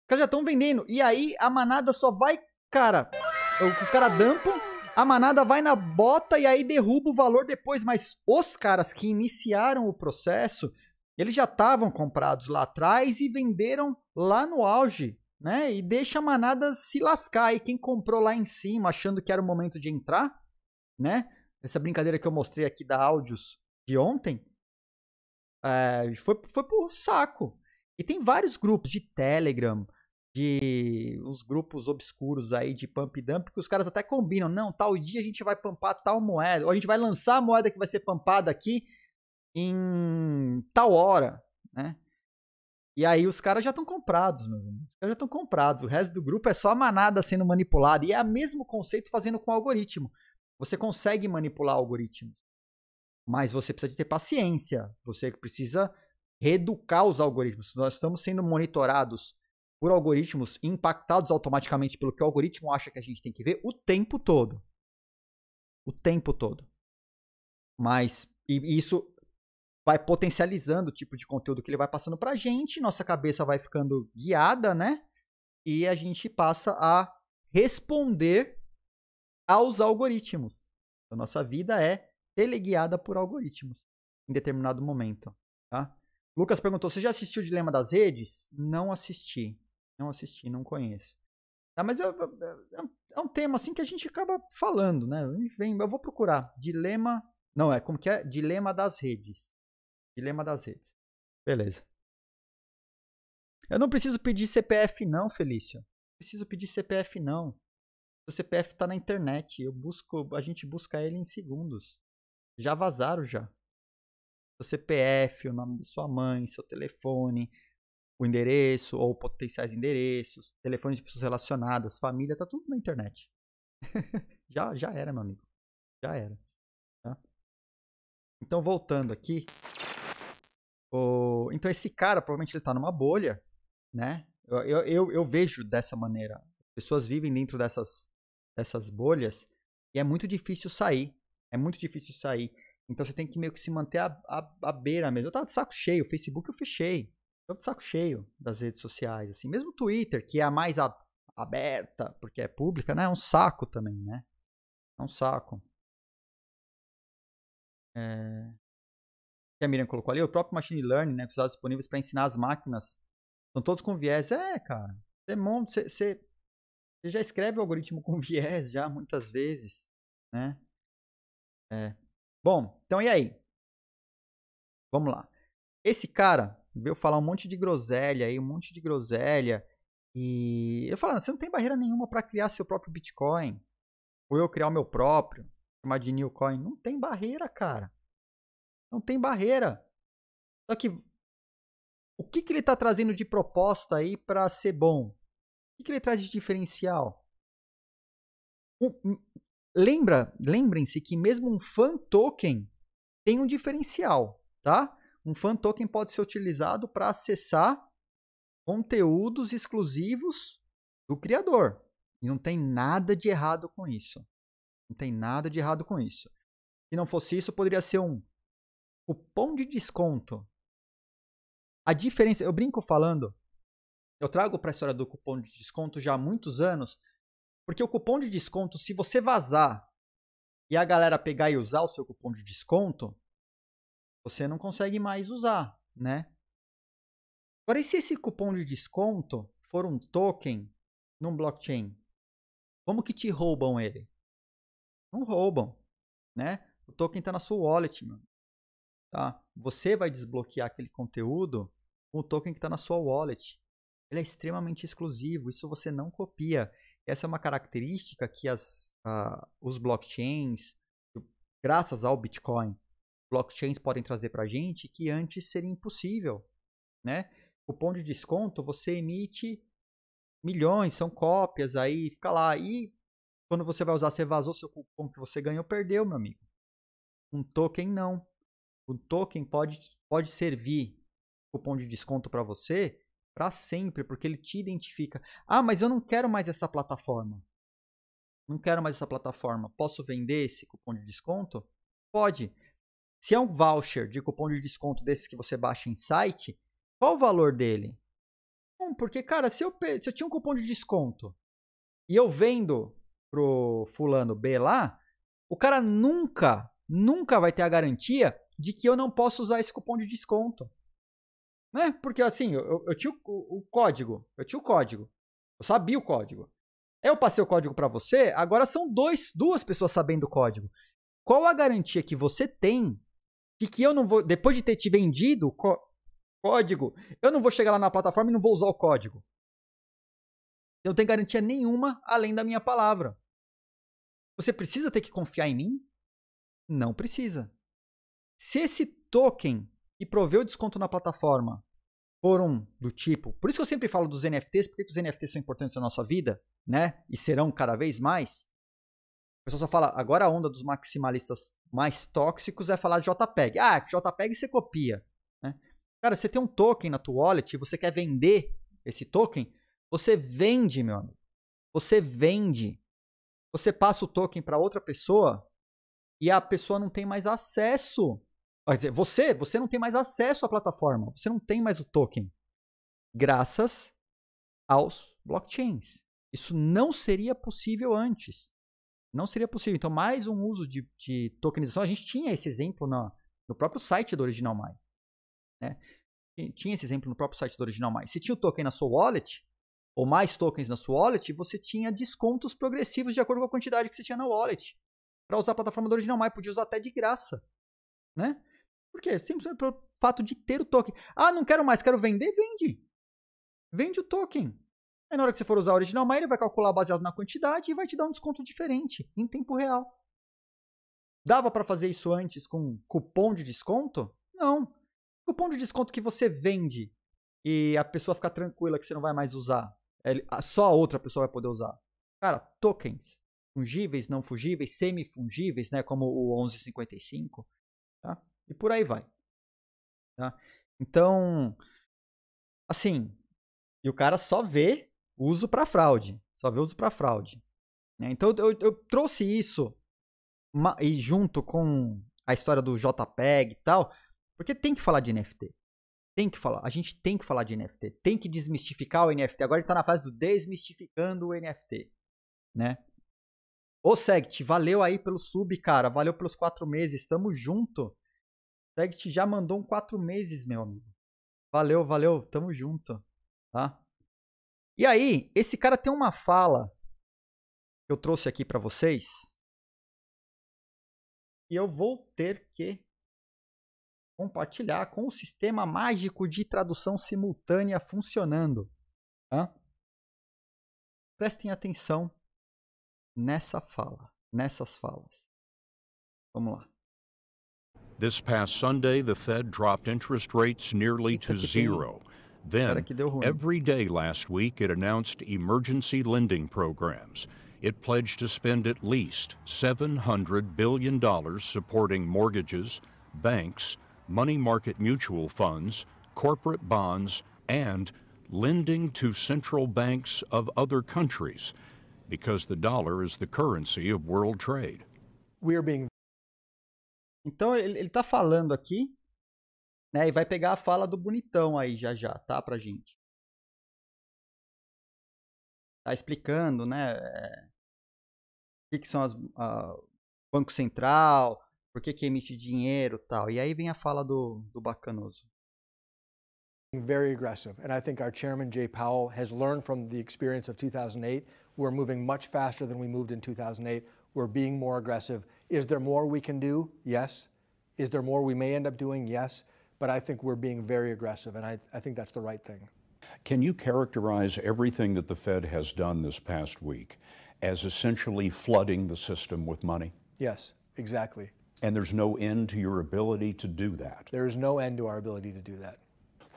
Os caras já estão vendendo. E aí, a manada só vai, cara, os caras dampam, a manada vai na bota e aí derruba o valor depois, mas os caras que iniciaram o processo, eles já estavam comprados lá atrás e venderam lá no auge, né? E deixa a manada se lascar. E quem comprou lá em cima, achando que era o momento de entrar, né? Essa brincadeira que eu mostrei aqui da áudios de ontem, é, foi, foi pro saco. E tem vários grupos de Telegram, de uns grupos obscuros aí de pump dump, que os caras até combinam, não, tal dia a gente vai pampar tal moeda, ou a gente vai lançar a moeda que vai ser pampada aqui em tal hora, né? E aí os caras já estão comprados, meus amigos. Os caras já estão comprados. O resto do grupo é só a manada sendo manipulada. E é o mesmo conceito fazendo com o algoritmo. Você consegue manipular algoritmos. Mas você precisa de ter paciência. Você precisa reeducar os algoritmos. Nós estamos sendo monitorados por algoritmos impactados automaticamente pelo que o algoritmo acha que a gente tem que ver o tempo todo. O tempo todo. Mas e isso vai potencializando o tipo de conteúdo que ele vai passando pra gente, nossa cabeça vai ficando guiada, né? E a gente passa a responder aos algoritmos. A nossa vida é teleguiada por algoritmos em determinado momento, tá? Lucas perguntou: "Você já assistiu o Dilema das Redes?" Não assisti. Não assisti, não conheço. tá mas é, é, é, é, um tema assim que a gente acaba falando, né? Vem, eu vou procurar. Dilema. Não, é como que é? Dilema das redes. Dilema das redes. Beleza. Eu não preciso pedir CPF, não, Felício. Não preciso pedir CPF, não. O CPF tá na internet. Eu busco, a gente busca ele em segundos. Já vazaram já. Seu CPF, o nome de sua mãe, seu telefone, o endereço ou potenciais endereços, telefones de pessoas relacionadas, família, tá tudo na internet. já, já era, meu amigo. Já era. Tá? Então, voltando aqui. O... Então, esse cara, provavelmente, ele tá numa bolha, né? Eu, eu, eu, eu vejo dessa maneira. pessoas vivem dentro dessas, dessas bolhas e é muito difícil sair. É muito difícil sair. Então, você tem que meio que se manter à, à, à beira mesmo. Eu tava de saco cheio. O Facebook eu fechei tô de saco cheio das redes sociais, assim. Mesmo Twitter, que é a mais aberta, porque é pública, né? É um saco também, né? É um saco. É... Que a Miriam colocou ali, o próprio machine learning, né? Que os dados disponíveis para ensinar as máquinas são todos com viés. É, cara. Você monta, você, você, você já escreve o algoritmo com viés já muitas vezes, né? É. Bom, então e aí? Vamos lá. Esse cara veio falar um monte de groselha aí, um monte de groselha. E eu falando, você não tem barreira nenhuma para criar seu próprio Bitcoin. Ou eu criar o meu próprio, chamar de new coin Não tem barreira, cara. Não tem barreira. Só que o que, que ele está trazendo de proposta aí para ser bom? O que, que ele traz de diferencial? Um, lembra, lembrem-se que mesmo um fan token tem um diferencial, tá? Um fan token pode ser utilizado para acessar conteúdos exclusivos do criador. E não tem nada de errado com isso. Não tem nada de errado com isso. Se não fosse isso, poderia ser um cupom de desconto. A diferença, eu brinco falando, eu trago para a história do cupom de desconto já há muitos anos, porque o cupom de desconto, se você vazar e a galera pegar e usar o seu cupom de desconto, você não consegue mais usar, né? Agora, e se esse cupom de desconto for um token num blockchain, como que te roubam ele? Não roubam, né? O token está na sua wallet, mano. Tá? Você vai desbloquear aquele conteúdo com o token que está na sua wallet. Ele é extremamente exclusivo, isso você não copia. Essa é uma característica que as, uh, os blockchains, graças ao Bitcoin, blockchains podem trazer para a gente que antes seria impossível. Né? Cupom de desconto você emite milhões, são cópias aí, fica lá. E quando você vai usar, você vazou seu cupom que você ganhou, perdeu, meu amigo. Um token não. Um token pode, pode servir cupom de desconto para você para sempre, porque ele te identifica. Ah, mas eu não quero mais essa plataforma. Não quero mais essa plataforma. Posso vender esse cupom de desconto? Pode. Se é um voucher de cupom de desconto desses que você baixa em site, qual o valor dele? Bom, hum, porque, cara, se eu, se eu tinha um cupom de desconto e eu vendo pro fulano B lá, o cara nunca, nunca vai ter a garantia de que eu não posso usar esse cupom de desconto. Né? Porque assim, eu, eu tinha o, o, o código, eu tinha o código, eu sabia o código. Eu passei o código para você, agora são dois, duas pessoas sabendo o código. Qual a garantia que você tem de que eu não vou, depois de ter te vendido código, eu não vou chegar lá na plataforma e não vou usar o código. Eu não tenho garantia nenhuma além da minha palavra. Você precisa ter que confiar em mim? Não precisa. Se esse token que proveu desconto na plataforma for um do tipo. Por isso que eu sempre falo dos NFTs, porque os NFTs são importantes na nossa vida, né? E serão cada vez mais. A pessoa só fala, agora a onda dos maximalistas mais tóxicos é falar de JPEG. Ah, JPEG você copia. Né? Cara, você tem um token na tua wallet e você quer vender esse token, você vende, meu amigo. Você vende. Você passa o token para outra pessoa e a pessoa não tem mais acesso. Quer dizer, você, você não tem mais acesso à plataforma. Você não tem mais o token. Graças aos blockchains. Isso não seria possível antes não seria possível. Então, mais um uso de, de tokenização. A gente tinha esse exemplo no próprio site do Original Mai. Né? Tinha esse exemplo no próprio site do Original Mai. Se tinha o token na sua wallet, ou mais tokens na sua wallet, você tinha descontos progressivos de acordo com a quantidade que você tinha na wallet. Para usar a plataforma do Original Mai, podia usar até de graça. Né? Por quê? Simplesmente pelo fato de ter o token. Ah, não quero mais, quero vender? Vende. Vende o token. Aí na hora que você for usar o original mas ele vai calcular baseado na quantidade e vai te dar um desconto diferente, em tempo real. Dava para fazer isso antes com cupom de desconto? Não. Cupom de desconto que você vende e a pessoa fica tranquila que você não vai mais usar. É, só a outra pessoa vai poder usar. Cara, tokens fungíveis, não fungíveis, semifungíveis, né, como o 1155, tá? E por aí vai. Tá? Então, assim, e o cara só vê uso para fraude. Só vê uso para fraude. Né? Então eu, eu, trouxe isso e junto com a história do JPEG e tal, porque tem que falar de NFT. Tem que falar, a gente tem que falar de NFT, tem que desmistificar o NFT. Agora ele tá na fase do desmistificando o NFT, né? Ô Segt, valeu aí pelo sub, cara. Valeu pelos quatro meses, tamo junto. Segt já mandou um quatro meses, meu amigo. Valeu, valeu, tamo junto, tá? E aí, esse cara tem uma fala que eu trouxe aqui para vocês. E eu vou ter que compartilhar com o sistema mágico de tradução simultânea funcionando. Hã? Tá? Prestem atenção nessa fala, nessas falas. Vamos lá. This past Sunday, the Fed dropped interest rates nearly to zero. Then, every day last week, it announced emergency lending programs. It pledged to spend at least $700 billion supporting mortgages, banks, money market mutual funds, corporate bonds, and lending to central banks of other countries because the dollar is the currency of world trade. We are being Então ele está falando aqui né? E vai pegar a fala do bonitão aí já já, tá? Pra gente. Tá explicando, né? O eh, que, que são as. A, ah, Banco Central, por que, que emite dinheiro e tal. E aí vem a fala do, do bacanoso. Very aggressive. And I think our chairman, Jay Powell, has learned from the experience of 2008. We're moving much faster than we moved in 2008. We're being more aggressive. Is there more we can do? Yes. Is there more we may end up doing? Yes. but I think we're being very aggressive, and I, I think that's the right thing. Can you characterize everything that the Fed has done this past week as essentially flooding the system with money? Yes, exactly. And there's no end to your ability to do that. There is no end to our ability to do that.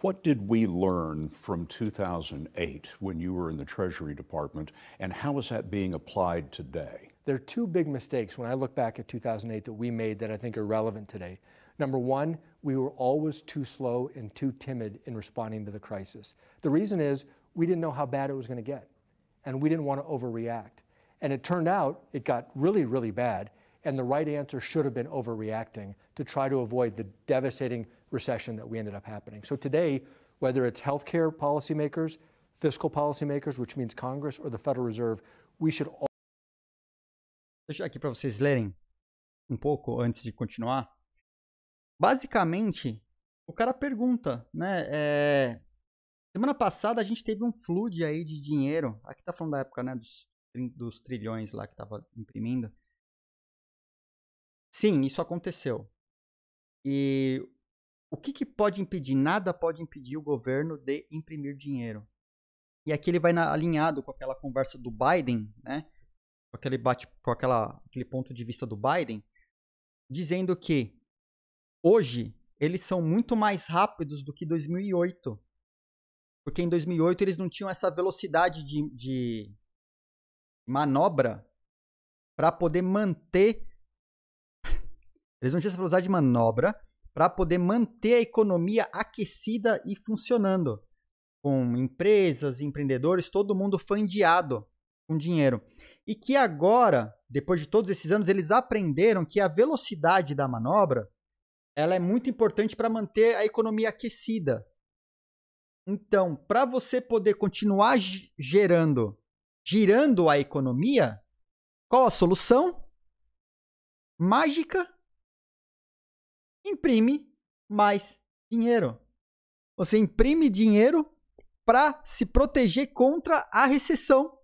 What did we learn from 2008 when you were in the Treasury Department, and how is that being applied today? There are two big mistakes when I look back at 2008 that we made that I think are relevant today. Number one, we were always too slow and too timid in responding to the crisis. The reason is we didn't know how bad it was going to get, and we didn't want to overreact. And it turned out it got really, really bad, and the right answer should have been overreacting to try to avoid the devastating recession that we ended up happening. So today, whether it's healthcare policymakers, fiscal policymakers, which means Congress or the Federal Reserve, we should all. Deixar aqui para vocês lerem um pouco antes de continuar basicamente, o cara pergunta, né? É, semana passada a gente teve um flood aí de dinheiro. Aqui tá falando da época, né? Dos, dos trilhões lá que tava imprimindo. Sim, isso aconteceu. E o que, que pode impedir? Nada pode impedir o governo de imprimir dinheiro. E aqui ele vai na, alinhado com aquela conversa do Biden, né? Com aquele bate, com aquela, aquele ponto de vista do Biden, dizendo que hoje eles são muito mais rápidos do que 2008. Porque em 2008 eles não tinham essa velocidade de, de manobra para poder manter. Eles não tinham essa velocidade de manobra para poder manter a economia aquecida e funcionando. Com empresas, empreendedores, todo mundo fandeado com dinheiro. E que agora, depois de todos esses anos, eles aprenderam que a velocidade da manobra ela é muito importante para manter a economia aquecida. Então, para você poder continuar gerando, girando a economia, qual a solução? Mágica? Imprime mais dinheiro. Você imprime dinheiro para se proteger contra a recessão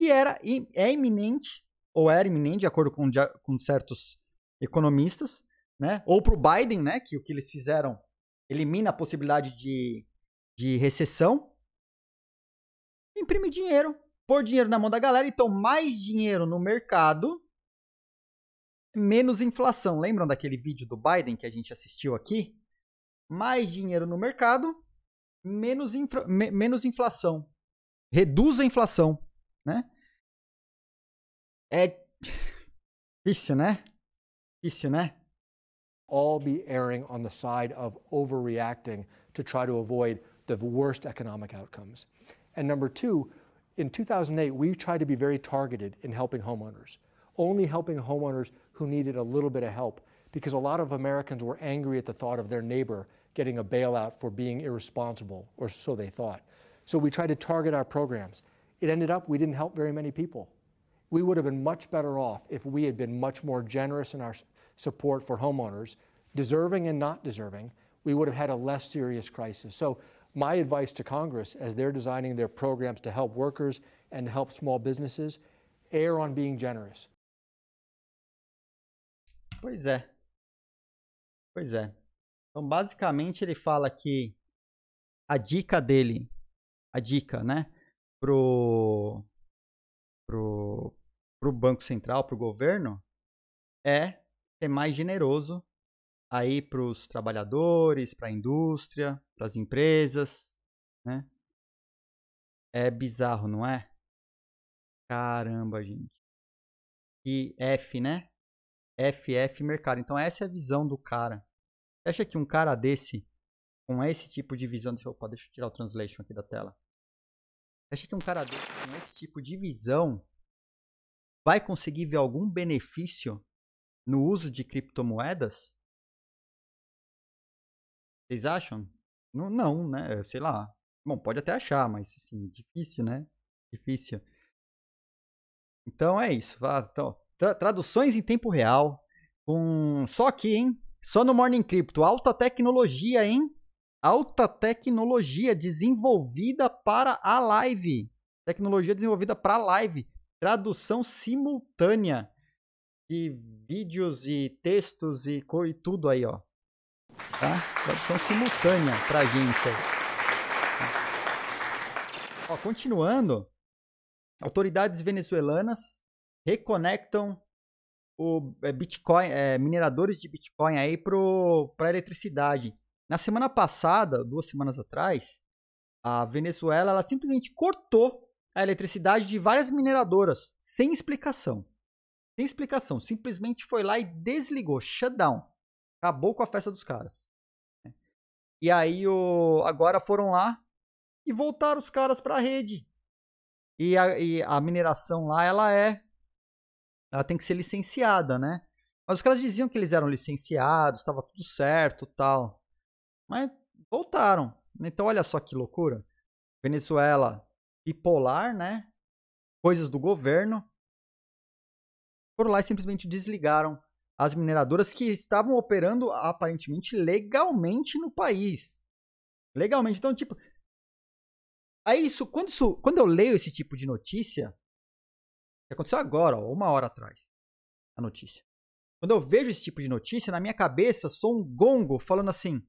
que era é iminente ou era iminente, de acordo com, com certos economistas, né? Ou para o Biden, né? Que o que eles fizeram elimina a possibilidade de, de recessão. Imprime dinheiro, pôr dinheiro na mão da galera, então mais dinheiro no mercado, menos inflação. Lembram daquele vídeo do Biden que a gente assistiu aqui? Mais dinheiro no mercado, menos, infra, me, menos inflação. Reduz a inflação, né? É difícil, né? Difícil, né? all be erring on the side of overreacting to try to avoid the worst economic outcomes. And number two, in 2008, we tried to be very targeted in helping homeowners, only helping homeowners who needed a little bit of help because a lot of Americans were angry at the thought of their neighbor getting a bailout for being irresponsible, or so they thought. So we tried to target our programs. It ended up we didn't help very many people. We would have been much better off if we had been much more generous in our support for homeowners, deserving and not deserving, we would have had a less serious crisis. So, my advice to Congress as they're designing their programs to help workers and help small businesses err on being generous. Pois é. Pois é. Então, basicamente, ele fala que a dica dele, a dica, né, pro, pro, pro Banco Central, pro governo, é ser mais generoso aí para os trabalhadores, para a indústria, para as empresas, né? É bizarro, não é? Caramba, gente. E F, né? FF mercado. Então essa é a visão do cara. Você acha que um cara desse, com esse tipo de visão, deixa eu, opa, deixa eu tirar o translation aqui da tela. Você acha que um cara desse, com esse tipo de visão vai conseguir ver algum benefício no uso de criptomoedas? Vocês acham? Não, não né? Eh, sei lá. Bom, pode até achar, mas assim, difícil, né? Difícil. Então é isso. então, tra traduções em tempo real. Com... Só aqui, hein? Só no Morning Crypto. Alta tecnologia, hein? Alta tecnologia desenvolvida para a live. Tecnologia desenvolvida para a live. Tradução simultânea de vídeos e textos e e tudo aí, ó. Tá? Tradução simultânea pra gente Ó, continuando, autoridades venezuelanas reconectam o é, Bitcoin, é, mineradores de Bitcoin aí para eletricidade. Na semana passada, duas semanas atrás, a Venezuela ela simplesmente cortou a eletricidade de várias mineradoras, sem explicação. Tem explicação. Simplesmente foi lá e desligou. Shutdown. Acabou com a festa dos caras. Né? E aí o, agora foram lá e voltaram os caras para a rede. E a, mineração lá, ela é. Ela tem que ser licenciada, né? Mas os caras diziam que eles eram licenciados, estava tudo certo tal. Mas voltaram. Então, olha só que loucura. Venezuela bipolar, né? Coisas do governo foram lá e simplesmente desligaram as mineradoras que estavam operando aparentemente legalmente no país. Legalmente. Então, tipo. Aí é isso, quando, isso, quando eu leio esse tipo de notícia, que aconteceu agora, ó, uma hora atrás, a notícia. Quando eu vejo esse tipo de notícia, na minha cabeça sou um gongo falando assim: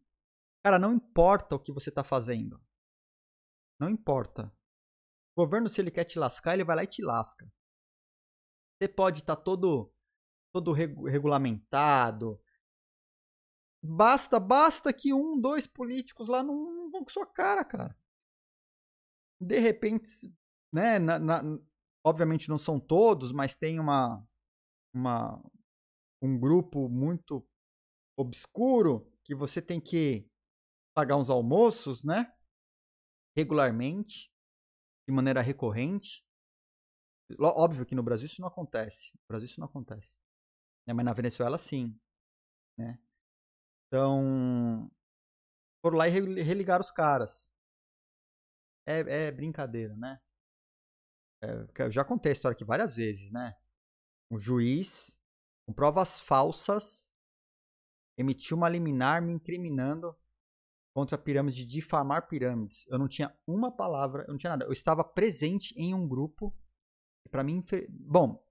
cara, não importa o que você está fazendo. Não importa. O governo, se ele quer te lascar, ele vai lá e te lasca. Você pode estar tá todo todo regulamentado. Basta, basta que um, dois políticos lá não, não vão com sua cara, cara. De repente, né, na, na, obviamente não são todos, mas tem uma, uma um grupo muito obscuro que você tem que pagar uns almoços, né? Regularmente, de maneira recorrente. Óbvio que no Brasil isso não acontece. No Brasil isso não acontece. Né? Mas na Venezuela sim. Né? Então, foram lá e religar os caras. É, é brincadeira, né? É, eu já contei a história aqui várias vezes, né? Um juiz, com provas falsas, emitiu uma liminar me incriminando contra a pirâmide, de difamar pirâmides. Eu não tinha uma palavra, eu não tinha nada. Eu estava presente em um grupo para mim, bom,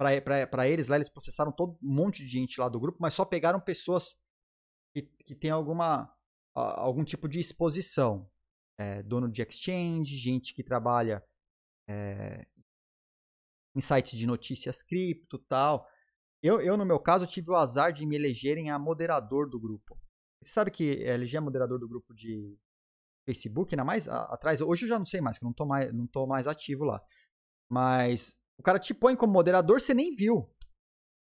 para eles lá, eles processaram todo um monte de gente lá do grupo, mas só pegaram pessoas que, que tem alguma, algum tipo de exposição. É, dono de exchange, gente que trabalha é, em sites de notícias cripto tal. Eu, eu, no meu caso, tive o azar de me elegerem a moderador do grupo. Você sabe que é, eleger moderador do grupo de Facebook, ainda mais a, atrás, hoje eu já não sei mais, que eu não estou mais, não tô mais ativo lá. Mas o cara te põe como moderador, você nem viu.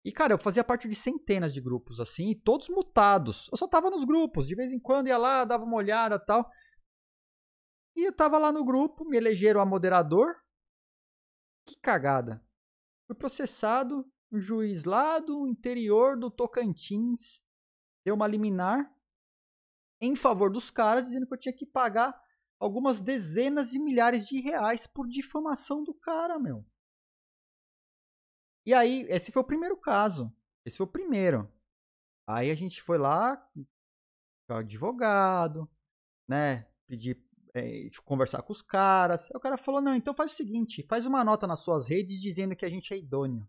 E, cara, eu fazia parte de centenas de grupos assim, todos mutados. Eu só tava nos grupos, de vez em quando ia lá, dava uma olhada tal. E eu tava lá no grupo, me elegeram a moderador. Que cagada. Fui processado, um juiz lá do interior do Tocantins deu uma liminar em favor dos caras, dizendo que eu tinha que pagar algumas dezenas de milhares de reais por difamação do cara, meu. E aí, esse foi o primeiro caso. Esse foi o primeiro. Aí a gente foi lá com o advogado, né? Pedir é, conversar com os caras. Aí o cara falou: não, então faz o seguinte, faz uma nota nas suas redes dizendo que a gente é idôneo.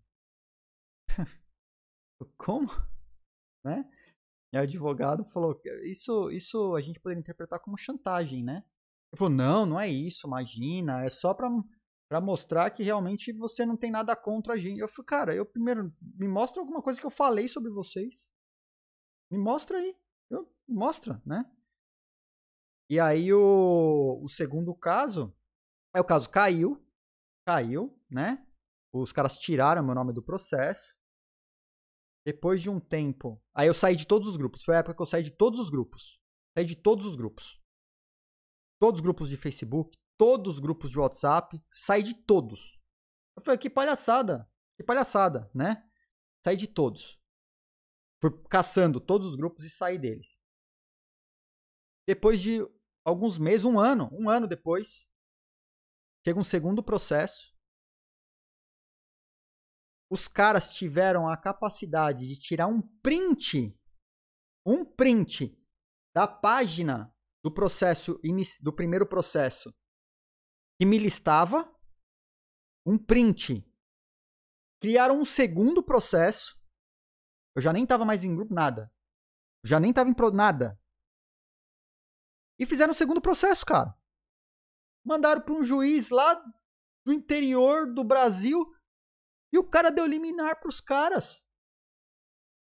como? Né? E o advogado falou: isso, isso a gente poderia interpretar como chantagem, né? Ele falou, não, não é isso, imagina, é só pra, pra mostrar que realmente você não tem nada contra a gente. Eu falei, cara, eu primeiro, me mostra alguma coisa que eu falei sobre vocês. Me mostra aí. Eu, mostra, né? E aí o, o segundo caso, é o caso caiu, caiu, né? Os caras tiraram meu nome do processo. Depois de um tempo, aí eu saí de todos os grupos. Foi a época que eu saí de todos os grupos. Saí de todos os grupos todos os grupos de Facebook, todos os grupos de WhatsApp, saí de todos. Eu falei, que palhaçada, que palhaçada, né? Saí de todos. Fui caçando todos os grupos e saí deles. Depois de alguns meses, um ano, um ano depois, chega um segundo processo. Os caras tiveram a capacidade de tirar um print, um print da página do processo do primeiro processo que me listava um print. Criaram um segundo processo. Eu já nem estava mais em grupo nada. já nem estava em pro nada. E fizeram um segundo processo, cara. Mandaram para um juiz lá do interior do Brasil e o cara deu liminar para os caras.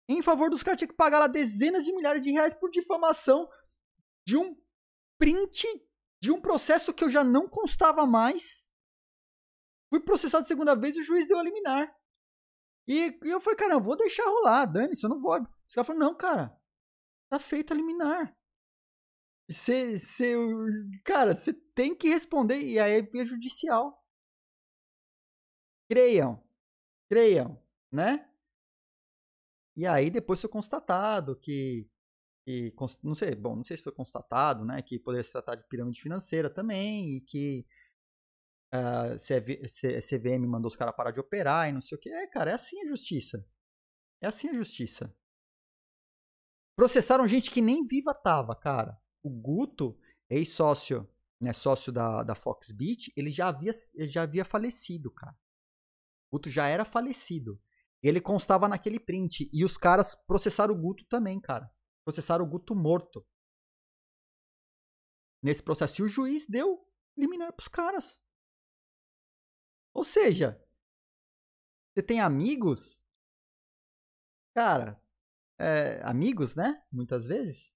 Em favor dos caras tinha que pagar lá dezenas de milhares de reais por difamação de um print de um processo que eu já não constava mais. Fui processado segunda vez e o juiz deu a liminar. E, e eu falei, cara, eu vou deixar rolar, dane-se, eu não vou. Os caras falaram, não, cara, tá feita a liminar. Cê, cê, cara, você tem que responder e aí é via judicial. Creiam, creiam, né? E aí depois foi constatado que e não sei, bom, não sei se foi constatado, né, que poderia se tratar de pirâmide financeira também e que a ah, CVM mandou os caras parar de operar e não sei o que. É, cara, é assim a justiça. É assim a justiça. Processaram gente que nem viva tava, cara. O Guto, ex-sócio, né, sócio da, da Foxbit, ele já havia, ele já havia falecido, cara. O Guto já era falecido. Ele constava naquele print. E os caras processaram o Guto também, cara processaram o Guto morto. Nesse processo. E o juiz deu liminar pros caras. Ou seja, você tem amigos. Cara, é, amigos, né? Muitas vezes.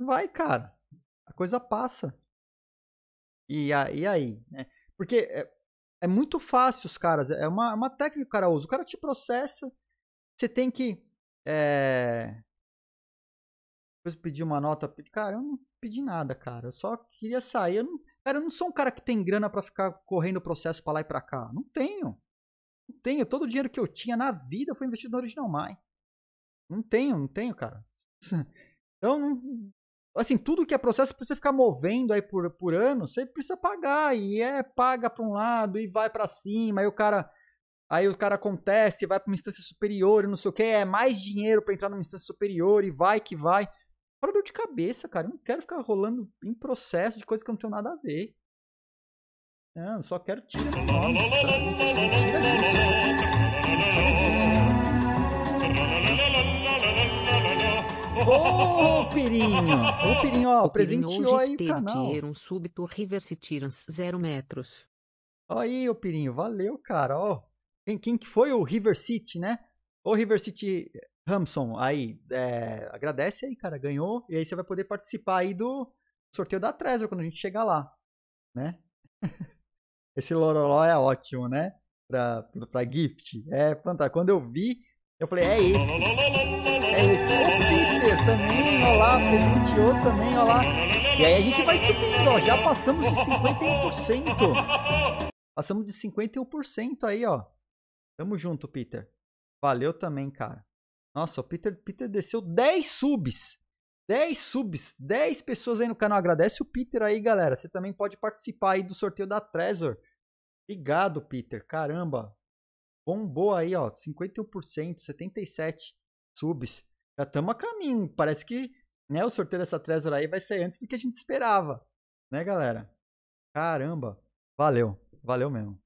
Vai, cara. A coisa passa. E, e aí? Né? Porque é, é, muito fácil os caras. É uma, é uma técnica que o cara usa. O cara te processa. Você tem que. É, depois pedi uma nota. Cara, eu não pedi nada, cara. Eu só queria sair. Eu não, cara, eu não sou um cara que tem grana para ficar correndo o processo para lá e pra cá. Não tenho. Não tenho. Todo o dinheiro que eu tinha na vida foi investido no Original Mai. Não tenho, não tenho, cara. Então, não, assim, tudo que é processo precisa ficar movendo aí por, por ano, você precisa pagar e é paga para um lado e vai para cima, aí o cara aí o cara acontece, vai para uma instância superior, não sei o que, é mais dinheiro para entrar numa instância superior e vai que vai fora dor de cabeça, cara. Eu não quero ficar rolando em processo de coisa que não tem nada a ver. Não, só quero tirar. Ô, oh, Pirinho! Ô, oh, Pirinho, ó, oh, presenteou aí o canal. um súbito Riversitirans, zero metros. Aí, ô, Pirinho, valeu, cara, ó. Quem, quem que foi o River City, né? Ô, River City, Ramson, aí, é, agradece aí, cara, ganhou. E aí você vai poder participar aí do sorteio da Trezor quando a gente chegar lá, né? Esse loroló é ótimo, né? Pra, pra gift. É fantástico. Quando eu vi, eu falei, é esse. É esse. É o Peter também, olá, lá, presenteou também, olá. lá. E aí a gente vai subindo, ó. Já passamos de 51%. Passamos de 51% aí, ó. Tamo junto, Peter. Valeu também, cara. Nossa, o Peter, Peter desceu 10 subs. 10 subs, 10 pessoas aí no canal. Agradece o Peter aí, galera. Você também pode participar aí do sorteio da Trezor. Obrigado, Peter. Caramba. Bombou aí, ó. 51%, 77 subs. Já estamos a caminho. Parece que né, o sorteio dessa Trezor aí vai sair antes do que a gente esperava. Né, galera? Caramba. Valeu. Valeu mesmo.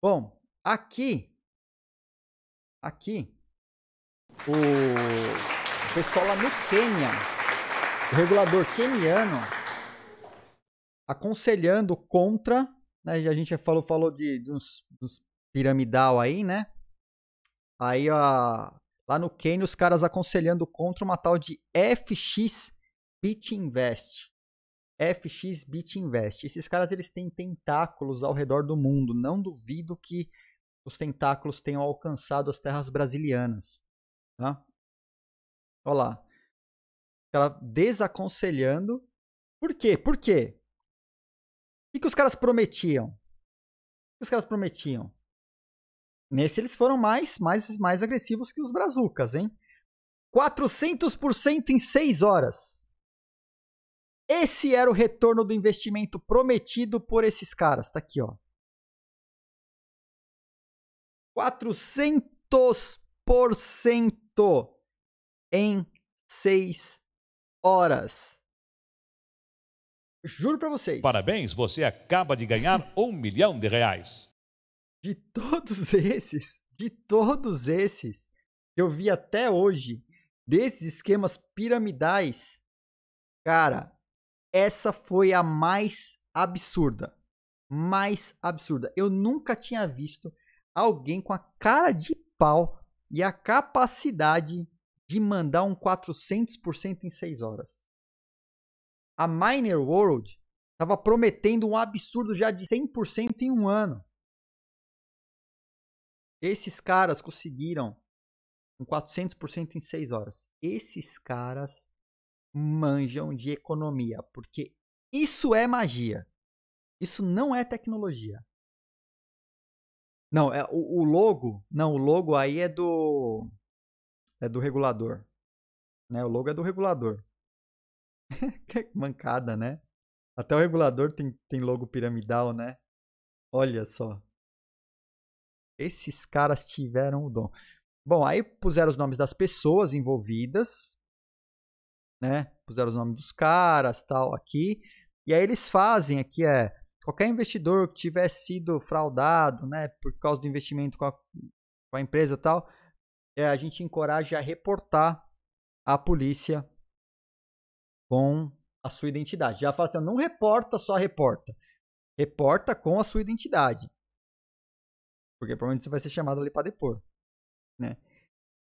Bom, aqui. Aqui o pessoal lá no Quênia, o regulador queniano, aconselhando contra, né, a gente já falou, falou de, de uns, uns, piramidal aí, né? Aí a, lá no Quênia os caras aconselhando contra uma tal de FX Bitinvest. FX Bitinvest. Esses caras eles têm tentáculos ao redor do mundo. Não duvido que os tentáculos tenham alcançado as terras brasilianas. Né? Olha lá. Ela desaconselhando. Por quê? Por quê? O que, que os caras prometiam? O que os caras prometiam? Nesse eles foram mais, mais, mais agressivos que os brazucas, hein? 400% em 6 horas. Esse era o retorno do investimento prometido por esses caras. Tá aqui, ó. 400% gastou em seis horas. Juro para vocês. Parabéns, você acaba de ganhar um milhão de reais. De todos esses, de todos esses que eu vi até hoje, desses esquemas piramidais, cara, essa foi a mais absurda. Mais absurda. Eu nunca tinha visto alguém com a cara de pau e a capacidade de mandar um 400% em 6 horas. A Miner World estava prometendo um absurdo já de 100% em um ano. Esses caras conseguiram um 400% em 6 horas. Esses caras manjam de economia, porque isso é magia. Isso não é tecnologia. Não, é, o, o, logo. Não, o logo aí é do. É do regulador. Né? O logo é do regulador. que mancada, né? Até o regulador tem, tem logo piramidal, né? Olha só. Esses caras tiveram o dom. Bom, aí puseram os nomes das pessoas envolvidas, né? Puseram os nomes dos caras, tal, aqui. E aí eles fazem aqui é qualquer investidor que tiver sido fraudado, né, por causa do investimento com a, com a empresa e tal, é, a gente encoraja a reportar à polícia com a sua identidade. Já fala assim, não reporta, só reporta. Reporta com a sua identidade. Porque provavelmente você vai ser chamado ali para depor, né?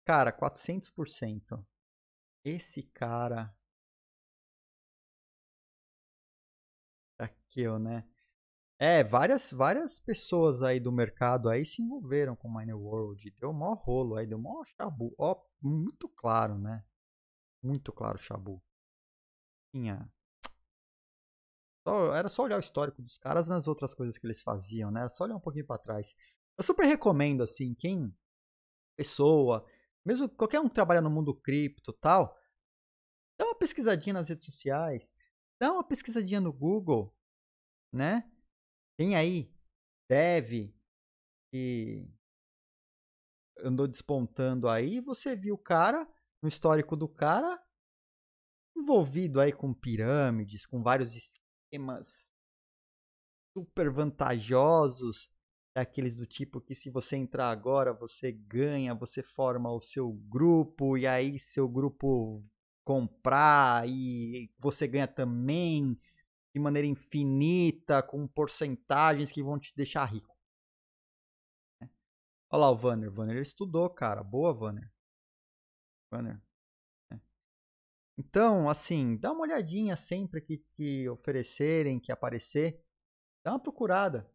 Cara, 400%. Esse cara tá aqui, né? É, várias, várias pessoas aí do mercado aí se envolveram com Mine World. Deu maior rolo aí, deu maior chabu. Ó, muito claro, né? Muito claro chabu. Tinha. Só, era só olhar o histórico dos caras nas outras coisas que eles faziam, né? Era só olhar um pouquinho para trás. Eu super recomendo, assim, quem. Pessoa, mesmo qualquer um que trabalha no mundo cripto tal, dá uma pesquisadinha nas redes sociais, dá uma pesquisadinha no Google, né? Quem aí deve que andou despontando aí, você viu o cara, no histórico do cara, envolvido aí com pirâmides, com vários esquemas super vantajosos, daqueles do tipo que se você entrar agora, você ganha, você forma o seu grupo e aí seu grupo comprar e você ganha também de maneira infinita, com porcentagens que vão te deixar rico. Né? Olha lá o Vanner. Vanner estudou, cara. Boa, Vanner. Vanner. Né? Então, assim, dá uma olhadinha sempre que, que oferecerem, que aparecer. Dá uma procurada.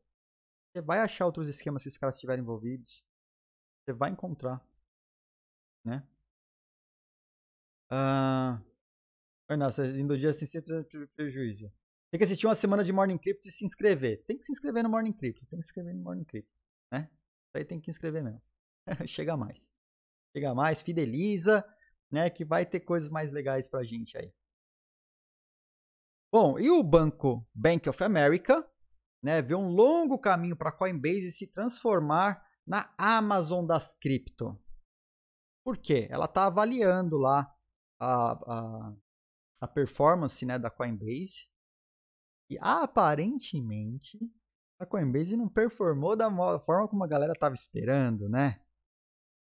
Você vai achar outros esquemas que esses caras estiverem envolvidos. Você vai encontrar. Né? Ah, Renato, indo dia sem sempre prejuízo. Tem que assistir uma semana de Morning Crypto e se inscrever. Tem que se inscrever no Morning Crypto. Tem que se inscrever no Morning Crypto. Né? Isso aí tem que se inscrever mesmo. Chega mais. Chega mais, fideliza, né? Que vai ter coisas mais legais pra gente aí. Bom, e o banco Bank of America, né, vê um longo caminho para Coinbase se transformar na Amazon das cripto. Por quê? Ela está avaliando lá a, a, a performance né, da Coinbase que aparentemente a Coinbase não performou da forma como a galera estava esperando, né?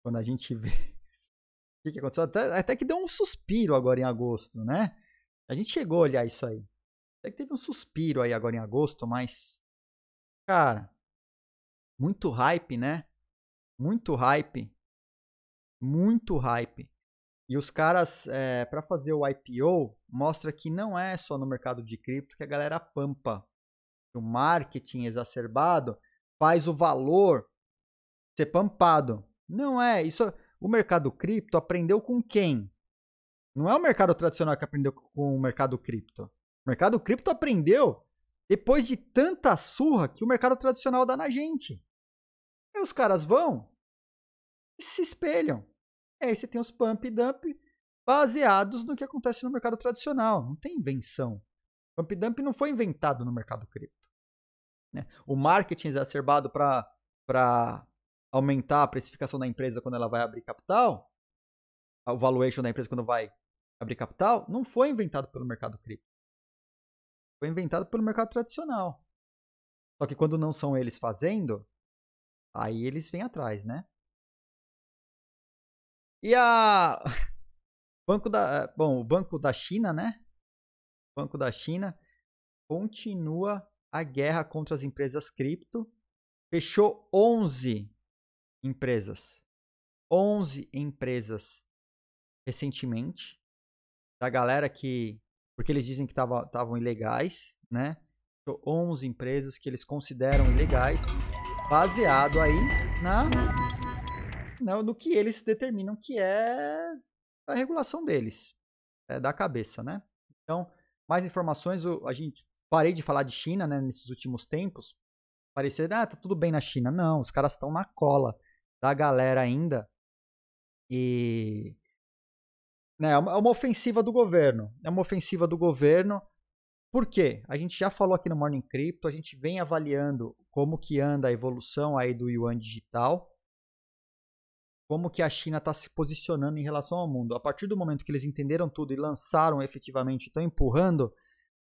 Quando a gente vê o que, que aconteceu, até, até, que deu um suspiro agora em agosto, né? A gente chegou a olhar isso aí. Até que teve um suspiro aí agora em agosto, mas. Cara, muito hype, né? Muito hype. Muito hype. E os caras, é, eh, para fazer o IPO, mostra que não é só no mercado de cripto que a galera pampa. O marketing exacerbado faz o valor ser pampado. Não é. Isso, é, o mercado cripto aprendeu com quem? Não é o mercado tradicional que aprendeu com o mercado cripto. O mercado cripto aprendeu depois de tanta surra que o mercado tradicional dá na gente. E os caras vão e se espelham. É, aí você tem os pump e dump baseados no que acontece no mercado tradicional. Não tem invenção. Pump e dump não foi inventado no mercado cripto. Né? O marketing exacerbado para aumentar a precificação da empresa quando ela vai abrir capital, o valuation da empresa quando vai abrir capital, não foi inventado pelo mercado cripto. Foi inventado pelo mercado tradicional. Só que quando não são eles fazendo, aí eles vêm atrás, né? E a Banco da, eh, bom, o Banco da China, né? O Banco da China continua a guerra contra as empresas cripto. Fechou 11 empresas. 11 empresas recentemente da galera que porque eles dizem que estavam ilegais, né? 11 empresas que eles consideram ilegais, baseado aí na não, né, no que eles determinam que é a regulação deles, é da cabeça, né? Então, mais informações, a gente parei de falar de China, né, nesses últimos tempos, parecer, ah, tá tudo bem na China. Não, os caras estão na cola da galera ainda. E né, é, é uma ofensiva do governo. É uma ofensiva do governo. Por quê? A gente já falou aqui no Morning Crypto, a gente vem avaliando como que anda a evolução aí do yuan digital como que a China está se posicionando em relação ao mundo. A partir do momento que eles entenderam tudo e lançaram efetivamente, estão empurrando,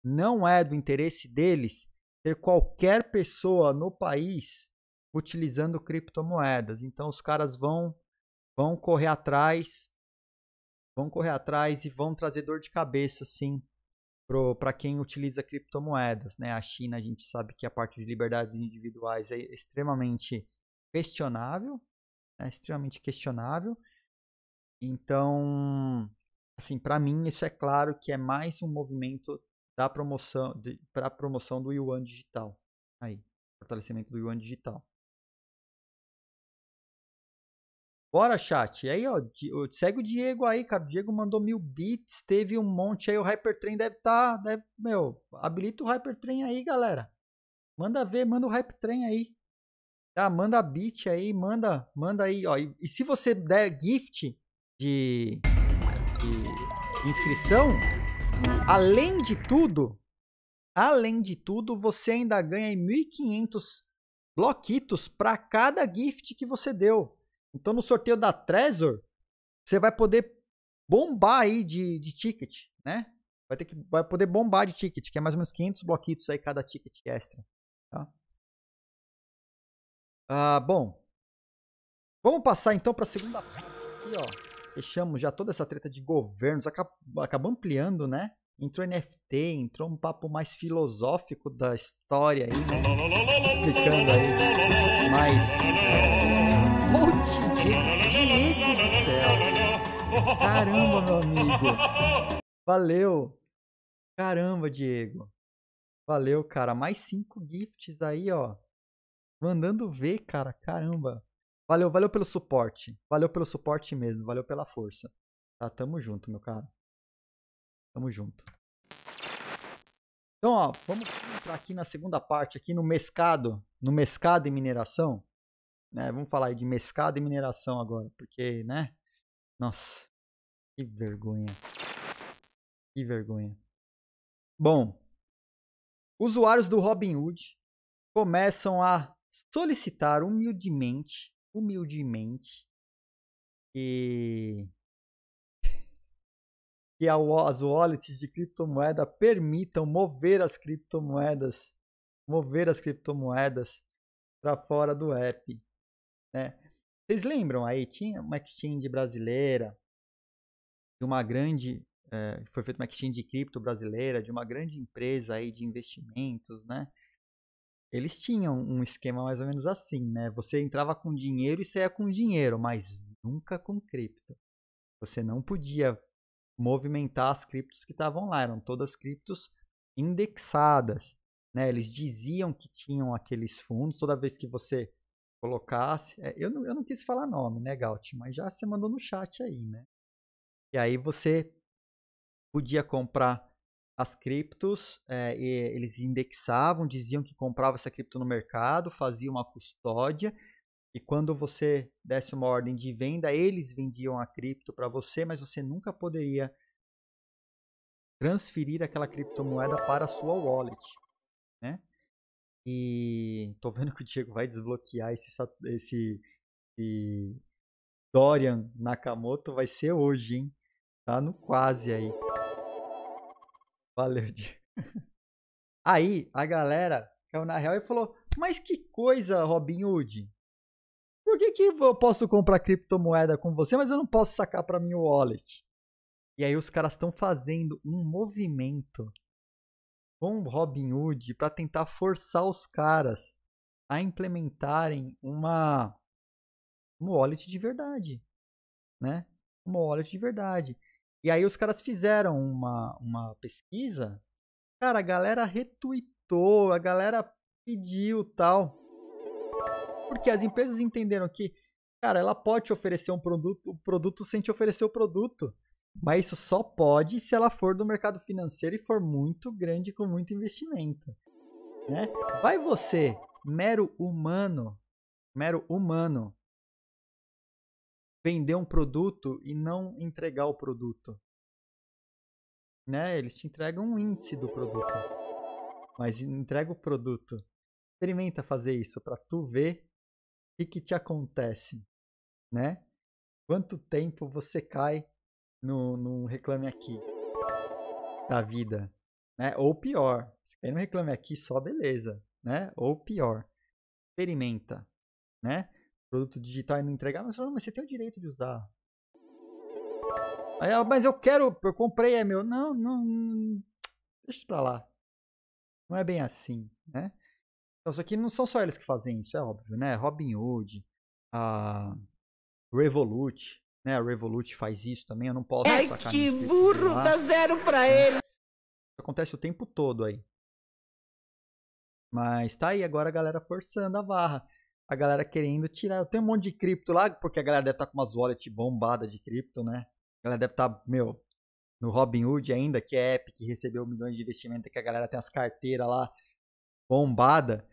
não é do interesse deles ter qualquer pessoa no país utilizando criptomoedas. Então os caras vão vão correr atrás, vão correr atrás e vão trazer dor de cabeça, sim, para quem utiliza criptomoedas. Né? A China, a gente sabe que a parte de liberdades individuais é extremamente questionável, é extremamente questionável. Então, assim, para mim isso é claro que é mais um movimento da promoção para a promoção do yuan digital. Aí, fortalecimento do yuan digital. Bora, chat. E aí, ó, segue o Diego aí, cara. O Diego mandou mil bits, teve um monte aí. O Hypertrain deve estar. Tá, meu, habilita o Hypertrain aí, galera. Manda ver, manda o Hypertrain aí. Ah, manda beat aí, manda, manda aí, ó. E, e se você der gift de, de inscrição, além de tudo, além de tudo, você ainda ganha 1500 bloquitos para cada gift que você deu. Então no sorteio da Trezor, você vai poder bombar aí de, de ticket, né? Vai ter que vai poder bombar de ticket, que é mais ou menos 500 bloquitos aí cada ticket extra, tá? Ah, bom. Vamos passar então para a segunda aqui, ó. Fechamos já toda essa treta de governos, acabou, acabou ampliando, né? Entrou NFT, entrou um papo mais filosófico da história aí, né? Explicando aí mais. É, Monte de do céu! Caramba, meu amigo! Valeu! Caramba, Diego! Valeu, cara. Mais cinco gifts aí, ó mandando ver, cara. Caramba. Valeu, valeu pelo suporte. Valeu pelo suporte mesmo. Valeu pela força. Tá, tamo junto, meu cara. Tamo junto. Então, ó, vamos entrar aqui na segunda parte, aqui no mescado, no mescado e mineração. Né? Vamos falar aí de mescado e mineração agora, porque, né? Nossa, que vergonha. Que vergonha. Bom, usuários do Robinhood começam a solicitar humildemente, humildemente, que, que as wallets de criptomoeda permitam mover as criptomoedas, mover as criptomoedas para fora do app. Né? Vocês lembram aí? Tinha uma exchange brasileira, de uma grande. É, foi feita uma exchange de cripto brasileira, de uma grande empresa aí de investimentos, né? eles tinham um esquema mais ou menos assim, né? Você entrava com dinheiro e saía com dinheiro, mas nunca com cripto. Você não podia movimentar as criptos que estavam lá, eram todas criptos indexadas, né? Eles diziam que tinham aqueles fundos, toda vez que você colocasse, é, eu não, eu não quis falar nome, né, Gaut, mas já você mandou no chat aí, né? E aí você podia comprar as criptos, é, eles indexavam, diziam que comprava essa cripto no mercado, fazia uma custódia, e quando você desse uma ordem de venda, eles vendiam a cripto para você, mas você nunca poderia transferir aquela criptomoeda para a sua wallet, né? E tô vendo que o Diego vai desbloquear esse, esse, esse Dorian Nakamoto vai ser hoje, hein? Tá no quase aí. Valeu, Di. Aí a galera caiu na real e falou: Mas que coisa, Robin Hood? Por que, que eu posso comprar criptomoeda com você, mas eu não posso sacar para mim o wallet? E aí os caras estão fazendo um movimento com Robin Hood para tentar forçar os caras a implementarem uma, um wallet de verdade, né? Uma wallet de verdade. E aí os caras fizeram uma, uma pesquisa. Cara, a galera retuitou, a galera pediu tal. Porque as empresas entenderam que, cara, ela pode te oferecer um produto, o produto sem te oferecer o produto. Mas isso só pode se ela for do mercado financeiro e for muito grande com muito investimento. Né? Vai você, mero humano, mero humano, vender um produto e não entregar o produto. Né? Eles te entregam um índice do produto, mas entrega o produto. Experimenta fazer isso para tu ver o que, que te acontece, né? Quanto tempo você cai no, no reclame aqui da vida, né? Ou pior, se cair no reclame aqui só beleza, né? Ou pior, experimenta, né? produto digital e não entregar. Mas, mas você tem o direito de usar. Aí ela, mas eu quero, eu comprei, é meu. Não, não, não deixa pra lá. Não é bem assim, né? Então, isso aqui não são só eles que fazem isso, é óbvio, né? Robinhood, a Revolut, né? A Revolut faz isso também, eu não posso Ai, sacar que burro, dá zero pra né? ele! acontece o tempo todo aí. Mas tá aí agora a galera forçando a barra a galera querendo tirar. Tem um monte de cripto lá, porque a galera deve estar tá com umas wallet bombada de cripto, né? A galera deve estar, tá, meu, no Robinhood ainda, que é app que recebeu milhões de investimento, que a galera tem as carteiras lá bombada.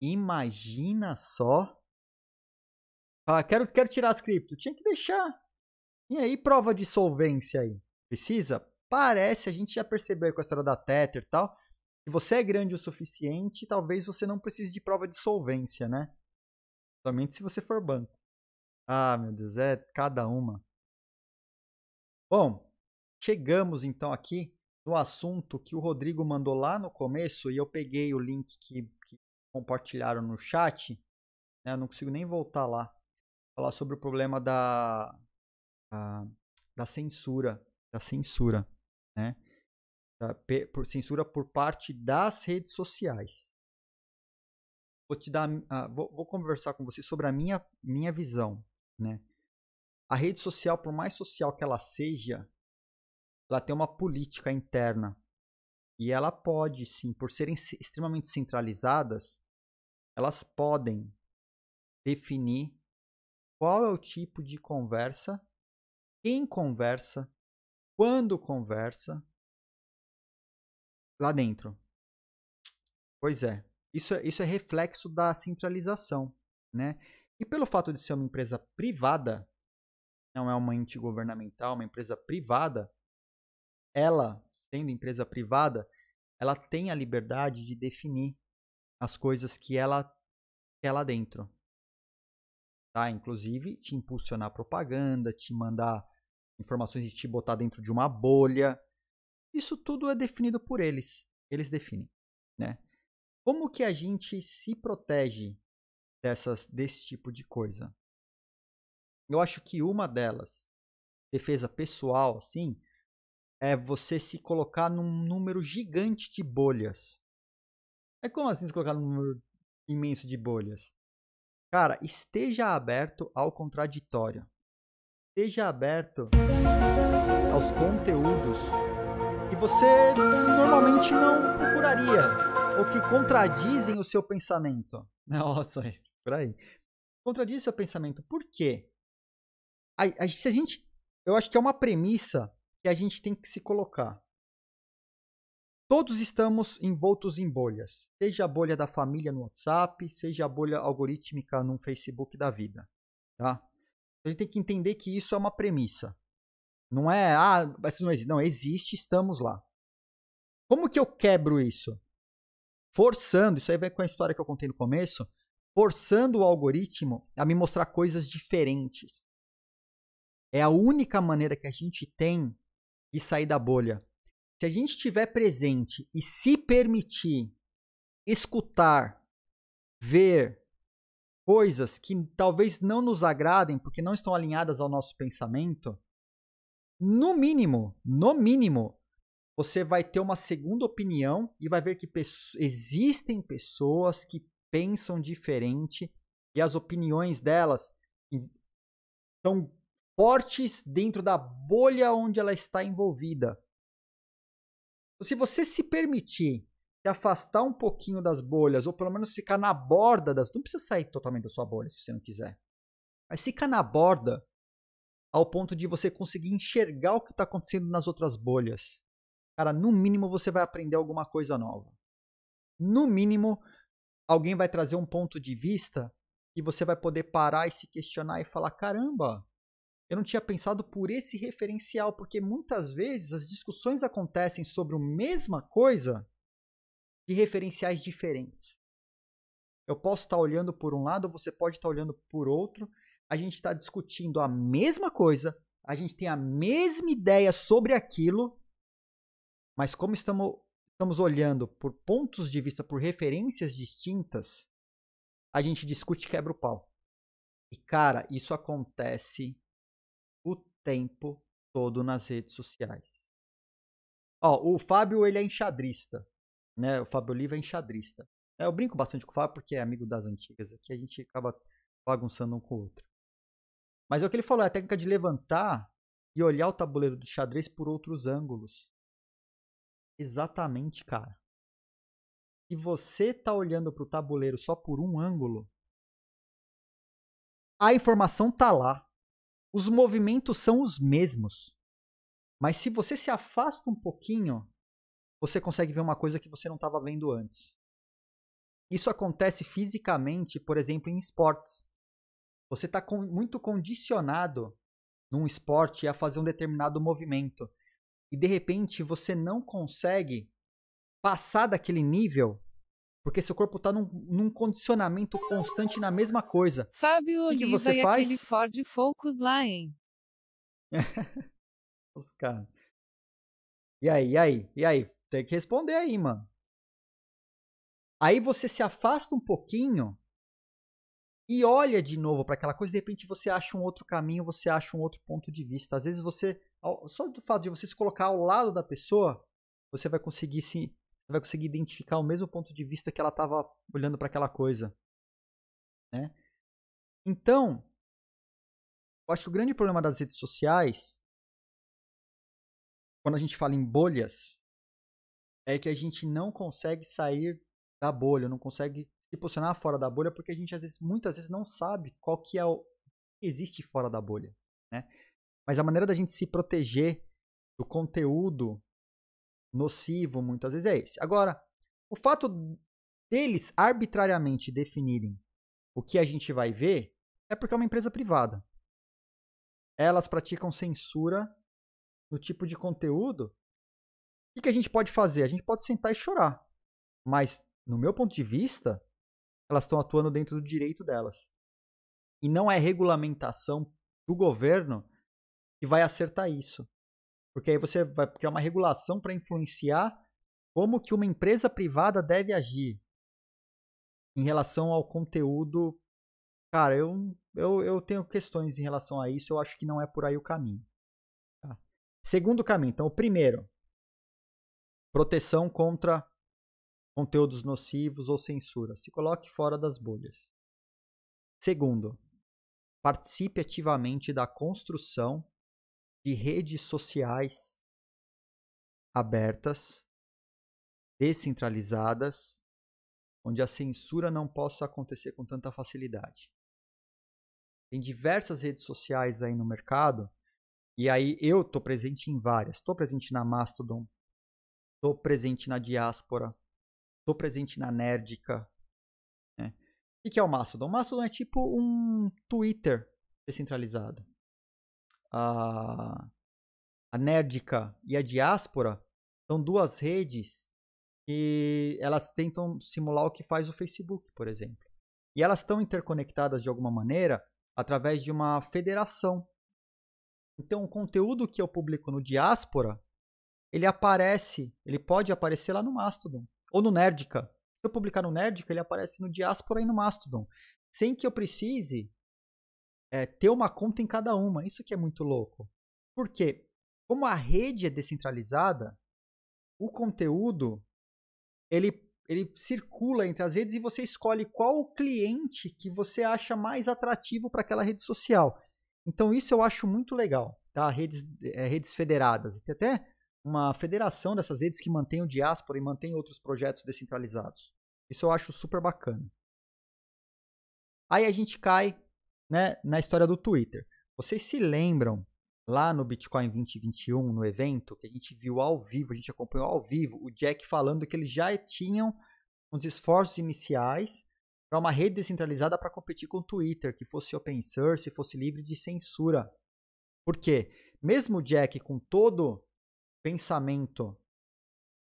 Imagina só. Ah, quero, quero tirar as cripto. Tinha que deixar. E aí, prova de solvência aí? Precisa? Parece, a gente já percebeu aí com a história da Tether e tal. Se você é grande o suficiente, talvez você não precise de prova de solvência, né? Somente se você for banco. Ah, meu Deus, é cada uma. Bom, chegamos então aqui no assunto que o Rodrigo mandou lá no começo e eu peguei o link que, que compartilharam no chat. Né? Eu não consigo nem voltar lá. Falar sobre o problema da, da, da censura. Da censura, né? Da, por, censura por parte das redes sociais vou te dar, uh, vou, vou, conversar com você sobre a minha, minha visão, né? A rede social, por mais social que ela seja, ela tem uma política interna e ela pode, sim, por serem extremamente centralizadas, elas podem definir qual é o tipo de conversa, quem conversa, quando conversa lá dentro. Pois é, isso, é, isso é reflexo da centralização, né? E pelo fato de ser uma empresa privada, não é uma ente governamental, uma empresa privada, ela, sendo empresa privada, ela tem a liberdade de definir as coisas que ela quer lá dentro. Tá? Inclusive, te impulsionar propaganda, te mandar informações e te botar dentro de uma bolha. Isso tudo é definido por eles. Eles definem, né? Como que a gente se protege dessas, desse tipo de coisa? Eu acho que uma delas, defesa pessoal, sim, é você se colocar num número gigante de bolhas. É como assim se colocar num número imenso de bolhas? Cara, esteja aberto ao contraditório. Esteja aberto aos conteúdos que você normalmente não procuraria ou que contradizem o seu pensamento. Nossa, é por aí. Contradizem o seu pensamento. Por quê? A, a, se a gente, eu acho que é uma premissa que a gente tem que se colocar. Todos estamos envoltos em bolhas, seja a bolha da família no WhatsApp, seja a bolha algorítmica no Facebook da vida, tá? A gente tem que entender que isso é uma premissa. Não é, ah, isso não existe. Não, existe, estamos lá. Como que eu quebro isso? forçando, isso aí vem com a história que eu contei no começo, forçando o algoritmo a me mostrar coisas diferentes. É a única maneira que a gente tem de sair da bolha. Se a gente estiver presente e se permitir escutar, ver coisas que talvez não nos agradem porque não estão alinhadas ao nosso pensamento, no mínimo, no mínimo, você vai ter uma segunda opinião e vai ver que existem pessoas que pensam diferente e as opiniões delas são fortes dentro da bolha onde ela está envolvida. Se você se permitir se afastar um pouquinho das bolhas, ou pelo menos ficar na borda das. Não precisa sair totalmente da sua bolha se você não quiser. Mas ficar na borda ao ponto de você conseguir enxergar o que está acontecendo nas outras bolhas. Cara, no mínimo você vai aprender alguma coisa nova. No mínimo, alguém vai trazer um ponto de vista e você vai poder parar e se questionar e falar: caramba, eu não tinha pensado por esse referencial, porque muitas vezes as discussões acontecem sobre a mesma coisa de referenciais diferentes. Eu posso estar olhando por um lado, você pode estar olhando por outro. A gente está discutindo a mesma coisa, a gente tem a mesma ideia sobre aquilo, mas como estamos, estamos olhando por pontos de vista, por referências distintas, a gente discute e quebra o pau. E, cara, isso acontece o tempo todo nas redes sociais. Ó, o Fábio, ele é enxadrista, né? O Fábio Oliva é enxadrista. É, eu brinco bastante com o Fábio porque é amigo das antigas aqui, a gente acaba bagunçando um com o outro. Mas é o que ele falou, é a técnica de levantar e olhar o tabuleiro do xadrez por outros ângulos. Exatamente, cara. Se você tá olhando pro tabuleiro só por um ângulo, a informação tá lá. Os movimentos são os mesmos. Mas se você se afasta um pouquinho, você consegue ver uma coisa que você não estava vendo antes. Isso acontece fisicamente, por exemplo, em esportes. Você está muito condicionado num esporte a fazer um determinado movimento e de repente você não consegue passar daquele nível porque seu corpo está num, num, condicionamento constante na mesma coisa. Fábio Oliva que você e faz? aquele Ford Focus lá, hein? Os caras. E aí, e aí, e aí? Tem que responder aí, mano. Aí você se afasta um pouquinho e olha de novo para aquela coisa, de repente você acha um outro caminho, você acha um outro ponto de vista. Às vezes você só do fato de você se colocar ao lado da pessoa, você vai conseguir se vai conseguir identificar o mesmo ponto de vista que ela estava olhando para aquela coisa, né? Então, eu acho que o grande problema das redes sociais, quando a gente fala em bolhas, é que a gente não consegue sair da bolha, não consegue se posicionar fora da bolha, porque a gente às vezes, muitas vezes não sabe qual que é o que existe fora da bolha, né? Mas a maneira da gente se proteger do conteúdo nocivo, muitas vezes, é esse. Agora, o fato deles arbitrariamente definirem o que a gente vai ver é porque é uma empresa privada. Elas praticam censura no tipo de conteúdo. O que a gente pode fazer? A gente pode sentar e chorar. Mas, no meu ponto de vista, elas estão atuando dentro do direito delas. E não é regulamentação do governo que vai acertar isso. Porque aí você vai criar uma regulação para influenciar como que uma empresa privada deve agir em relação ao conteúdo. Cara, eu, eu, eu tenho questões em relação a isso, eu acho que não é por aí o caminho. Tá? Segundo caminho, então, o primeiro, proteção contra conteúdos nocivos ou censura. Se coloque fora das bolhas. Segundo, participe ativamente da construção de redes sociais abertas, descentralizadas, onde a censura não possa acontecer com tanta facilidade. Tem diversas redes sociais aí no mercado, e aí eu estou presente em várias. Estou presente na Mastodon, estou presente na Diáspora, estou presente na Nerdica. Né? O que é o Mastodon? O Mastodon é tipo um Twitter descentralizado a, a Nerdica e a Diáspora são duas redes que elas tentam simular o que faz o Facebook, por exemplo. E elas estão interconectadas de alguma maneira através de uma federação. Então, o conteúdo que eu publico no Diáspora, ele aparece, ele pode aparecer lá no Mastodon ou no Nerdica. Se eu publicar no Nerdica, ele aparece no Diáspora e no Mastodon, sem que eu precise é, ter uma conta em cada uma. Isso que é muito louco. Porque, como a rede é descentralizada, o conteúdo ele, ele circula entre as redes e você escolhe qual cliente que você acha mais atrativo para aquela rede social. Então, isso eu acho muito legal, tá? Redes, é, redes federadas. Tem até uma federação dessas redes que mantém o diáspora e mantém outros projetos descentralizados. Isso eu acho super bacana. Aí a gente cai né, na história do Twitter. Vocês se lembram lá no Bitcoin 2021, no evento, que a gente viu ao vivo, a gente acompanhou ao vivo o Jack falando que eles já tinham uns esforços iniciais para uma rede descentralizada para competir com o Twitter, que fosse open source, fosse livre de censura. Porque mesmo o Jack com todo pensamento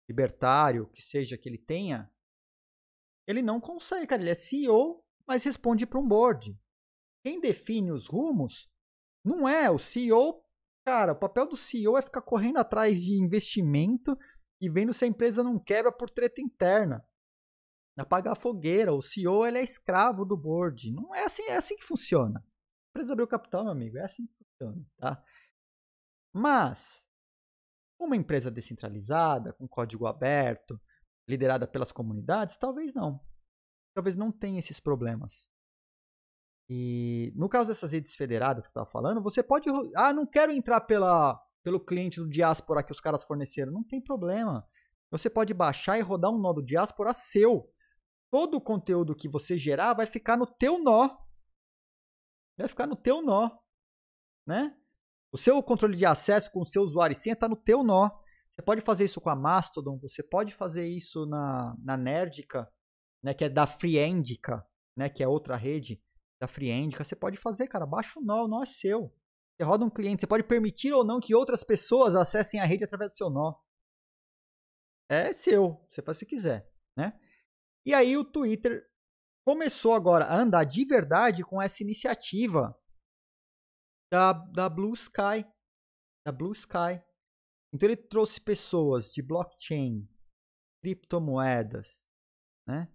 libertário que seja que ele tenha, ele não consegue, cara, ele é CEO, mas responde para um board quem define os rumos não é o CEO. Cara, o papel do CEO é ficar correndo atrás de investimento e vendo se a empresa não quebra por treta interna. Apagar a fogueira. O CEO ele é escravo do board. Não é assim, é assim que funciona. A empresa abriu capital, meu amigo. É assim que funciona, tá? Mas uma empresa descentralizada, com código aberto, liderada pelas comunidades, talvez não. Talvez não tenha esses problemas. E no caso dessas redes federadas que eu estava falando, você pode. Ah, não quero entrar pela, pelo cliente do diáspora que os caras forneceram. Não tem problema. Você pode baixar e rodar um nó do diáspora seu. Todo o conteúdo que você gerar vai ficar no teu nó. Vai ficar no teu nó. Né? O seu controle de acesso com o seu usuário e senha está no teu nó. Você pode fazer isso com a Mastodon, você pode fazer isso na, na Nerdica, né, que é da Freendica né, que é outra rede da Friendica, você pode fazer, cara. Baixa o nó, o nó é seu. Você roda um cliente, você pode permitir ou não que outras pessoas acessem a rede através do seu nó. É seu, você faz o que quiser, né? E aí o Twitter começou agora a andar de verdade com essa iniciativa da, da Blue Sky. Da Blue Sky. Então ele trouxe pessoas de blockchain, criptomoedas, né?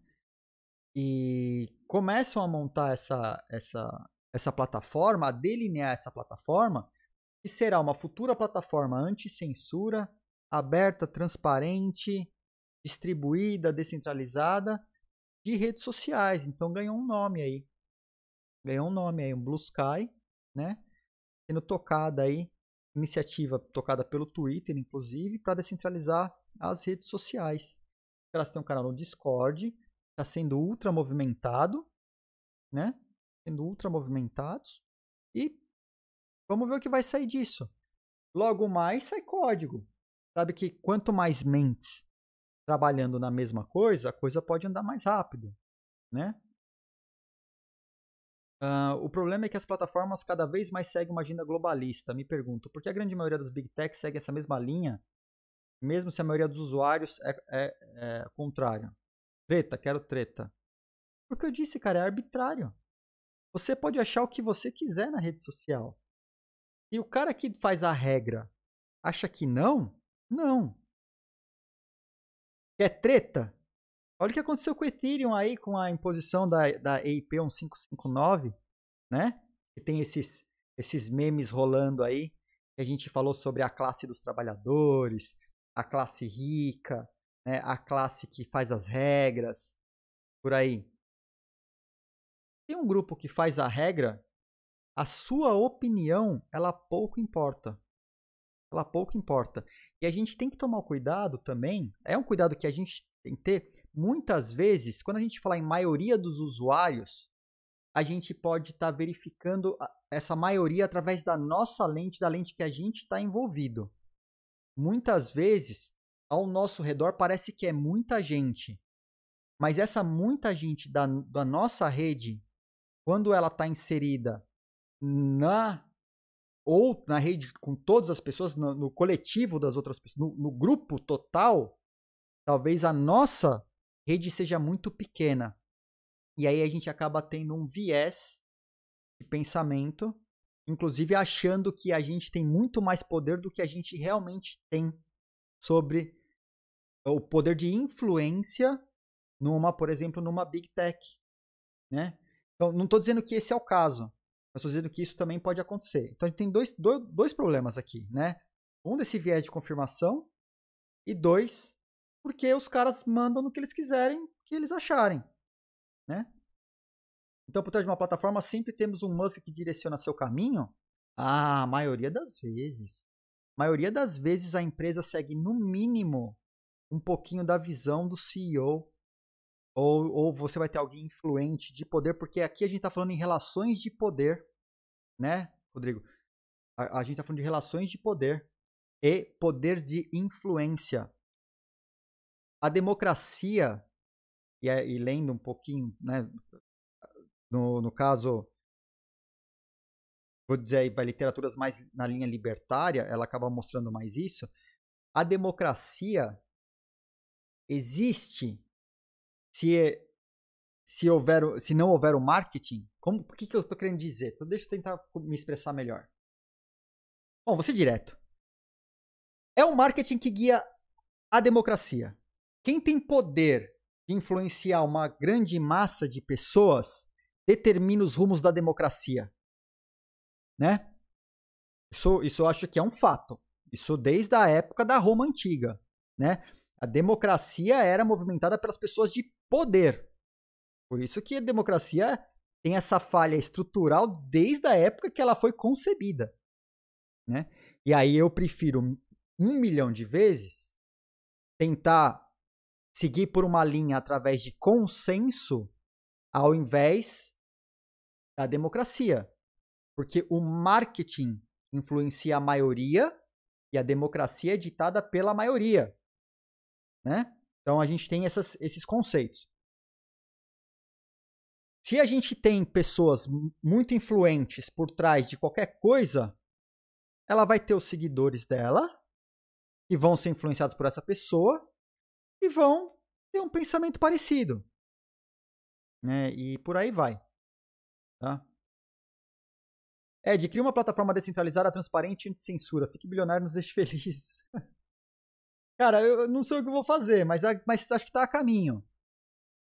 e começam a montar essa, essa, essa plataforma, a delinear essa plataforma, que será uma futura plataforma anti-censura, aberta, transparente, distribuída, descentralizada, de redes sociais. Então ganhou um nome aí. Ganhou um nome aí, um Blue Sky, né? Sendo tocada aí, iniciativa tocada pelo Twitter, inclusive, para descentralizar as redes sociais. Elas têm um canal no Discord, está sendo ultra movimentado, né? Sendo ultra movimentados. E vamos ver o que vai sair disso. Logo mais sai código. Sabe que quanto mais mentes trabalhando na mesma coisa, a coisa pode andar mais rápido, né? Uh, o problema é que as plataformas cada vez mais seguem uma agenda globalista. Me pergunto, por que a grande maioria das big techs segue essa mesma linha, mesmo se a maioria dos usuários é, é, é contrária? Treta, quero treta. Porque eu disse, cara, é arbitrário. Você pode achar o que você quiser na rede social. E o cara que faz a regra acha que não? Não. Quer treta? Olha o que aconteceu com o Ethereum aí, com a imposição da, da EIP 1559, né? Que tem esses, esses memes rolando aí. Que a gente falou sobre a classe dos trabalhadores, a classe rica, né, a classe que faz as regras, por aí. Tem um grupo que faz a regra, a sua opinião, ela pouco importa. Ela pouco importa. E a gente tem que tomar cuidado também, é um cuidado que a gente tem que ter. Muitas vezes, quando a gente fala em maioria dos usuários, a gente pode estar tá verificando essa maioria através da nossa lente, da lente que a gente está envolvido. Muitas vezes, ao nosso redor parece que é muita gente. Mas essa muita gente da, da nossa rede, quando ela está inserida na ou na rede com todas as pessoas, no, no coletivo das outras pessoas, no, no grupo total, talvez a nossa rede seja muito pequena. E aí a gente acaba tendo um viés de pensamento, inclusive achando que a gente tem muito mais poder do que a gente realmente tem sobre o poder de influência numa, por exemplo, numa big tech, né? Então, não estou dizendo que esse é o caso, mas estou dizendo que isso também pode acontecer. Então, a gente tem dois, dois, dois problemas aqui, né? Um desse viés de confirmação e dois, porque os caras mandam no que eles quiserem, que eles acharem, né? Então, por trás de uma plataforma, sempre temos um Musk que direciona seu caminho? Ah, a maioria das vezes maioria das vezes a empresa segue no mínimo um pouquinho da visão do CEO ou, ou você vai ter alguém influente de poder, porque aqui a gente está falando em relações de poder, né, Rodrigo? A, a gente está falando de relações de poder e poder de influência. A democracia, e, é, e lendo um pouquinho, né, no, no caso vou dizer aí, vai literaturas mais na linha libertária, ela acaba mostrando mais isso. A democracia existe se é, se houver se não houver o marketing. Como o que que eu estou querendo dizer? Então, deixa eu tentar me expressar melhor. Bom, você direto. É o marketing que guia a democracia. Quem tem poder de influenciar uma grande massa de pessoas determina os rumos da democracia né? Isso, isso eu acho que é um fato. Isso desde a época da Roma antiga, né? A democracia era movimentada pelas pessoas de poder. Por isso que a democracia tem essa falha estrutural desde a época que ela foi concebida, né? E aí eu prefiro um milhão de vezes tentar seguir por uma linha através de consenso ao invés da democracia. Porque o marketing influencia a maioria e a democracia é ditada pela maioria. Né? Então a gente tem essas, esses conceitos. Se a gente tem pessoas muito influentes por trás de qualquer coisa, ela vai ter os seguidores dela, que vão ser influenciados por essa pessoa e vão ter um pensamento parecido. Né? E por aí vai. Tá? Ed, cria uma plataforma descentralizada, transparente e censura Fique bilionário e nos deixe felizes. Cara, eu não sei o que eu vou fazer, mas, mas acho que tá a caminho.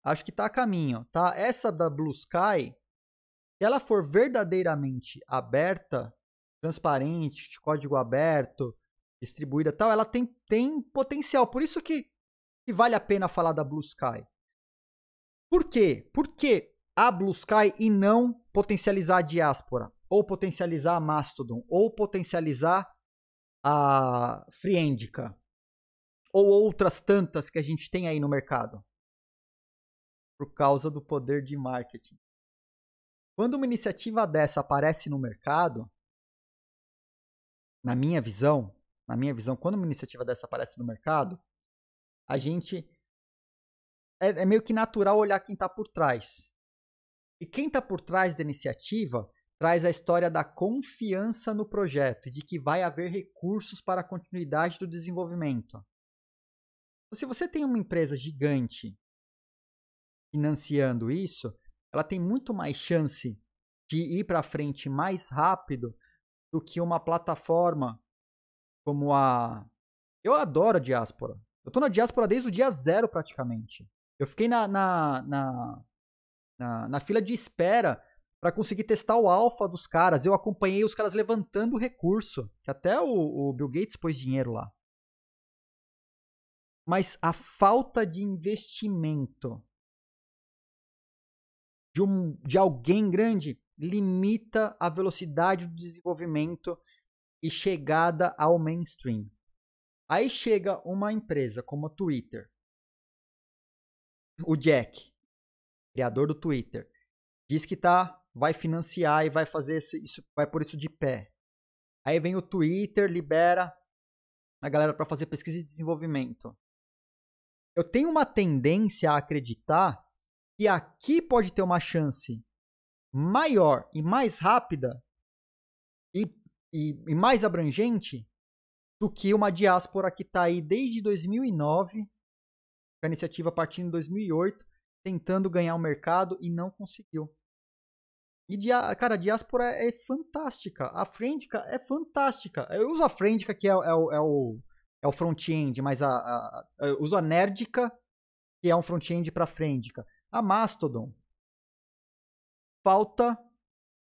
Acho que tá a caminho, tá? Essa da Blue Sky, se ela for verdadeiramente aberta, transparente, de código aberto, distribuída tal, ela tem, tem potencial. Por isso que, que vale a pena falar da Blue Sky. Por quê? Por que a Blue Sky e não potencializar a diáspora? ou potencializar a Mastodon, ou potencializar a Friendica, ou outras tantas que a gente tem aí no mercado, por causa do poder de marketing. Quando uma iniciativa dessa aparece no mercado, na minha visão, na minha visão, quando uma iniciativa dessa aparece no mercado, a gente é, é meio que natural olhar quem está por trás. E quem está por trás da iniciativa traz a história da confiança no projeto e de que vai haver recursos para a continuidade do desenvolvimento. Se você tem uma empresa gigante financiando isso, ela tem muito mais chance de ir para frente mais rápido do que uma plataforma como a. Eu adoro a diáspora. Eu estou na diáspora desde o dia zero praticamente. Eu fiquei na, na, na, na, na fila de espera para conseguir testar o alfa dos caras. Eu acompanhei os caras levantando recurso, que até o, o Bill Gates pôs dinheiro lá. Mas a falta de investimento de, um, de alguém grande limita a velocidade do desenvolvimento e chegada ao mainstream. Aí chega uma empresa como a Twitter. O Jack, criador do Twitter, diz que está vai financiar e vai fazer isso, vai por isso de pé. Aí vem o Twitter, libera a galera para fazer pesquisa e desenvolvimento. Eu tenho uma tendência a acreditar que aqui pode ter uma chance maior e mais rápida e, e, e mais abrangente do que uma diáspora que está aí desde 2009, a iniciativa partindo de 2008, tentando ganhar o mercado e não conseguiu. E, dia, cara, a diáspora é fantástica. A frendica é fantástica. Eu uso a frendica que é, é, é o, é o front-end, mas a, a, eu uso a nerdica, que é um front-end para frendica A Mastodon. Falta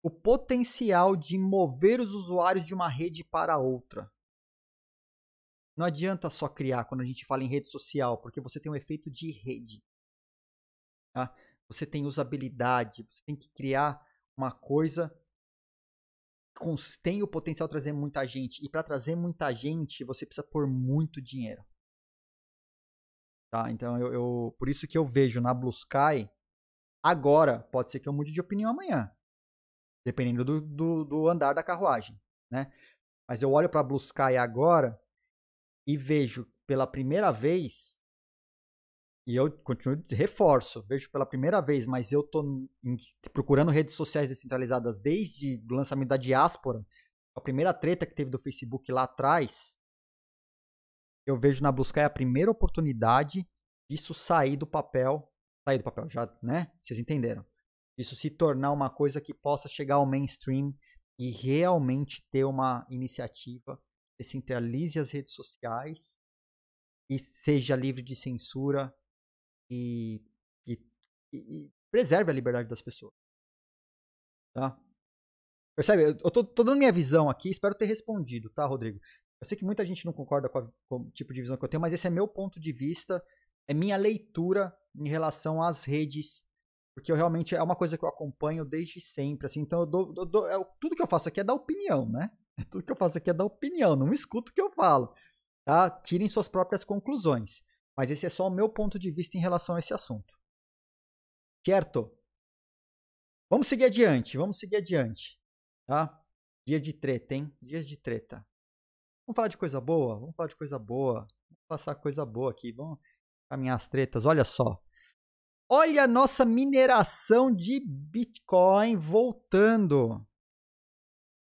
o potencial de mover os usuários de uma rede para outra. Não adianta só criar quando a gente fala em rede social, porque você tem um efeito de rede. Tá? Você tem usabilidade, você tem que criar uma coisa tem o potencial de trazer muita gente. E para trazer muita gente, você precisa pôr muito dinheiro. Tá? Então, eu, eu, por isso que eu vejo na Blue Sky agora. Pode ser que eu mude de opinião amanhã. Dependendo do, do, do andar da carruagem. Né? Mas eu olho para Blue Sky agora e vejo pela primeira vez e eu continuo, reforço, vejo pela primeira vez, mas eu estou procurando redes sociais descentralizadas desde o lançamento da diáspora, a primeira treta que teve do Facebook lá atrás, eu vejo na é a primeira oportunidade disso sair do papel, sair do papel, já, né? Vocês entenderam. Isso se tornar uma coisa que possa chegar ao mainstream e realmente ter uma iniciativa que descentralize as redes sociais e seja livre de censura, e, e, e preserve a liberdade das pessoas. Tá? Percebe? Eu tô, tô, dando minha visão aqui, espero ter respondido, tá, Rodrigo? Eu sei que muita gente não concorda com, a, com, o tipo de visão que eu tenho, mas esse é meu ponto de vista, é minha leitura em relação às redes, porque eu realmente é uma coisa que eu acompanho desde sempre, assim, então eu dou, dou é tudo que eu faço aqui é da opinião, né? Tudo que eu faço aqui é da opinião, não escuto o que eu falo, tá? Tirem suas próprias conclusões. Mas esse é só o meu ponto de vista em relação a esse assunto. Certo? Vamos seguir adiante, vamos seguir adiante. Tá? Dia de treta, hein? Dias de treta. Vamos falar de coisa boa? Vamos falar de coisa boa. Vamos passar coisa boa aqui. Vamos caminhar as tretas. Olha só. Olha a nossa mineração de Bitcoin voltando.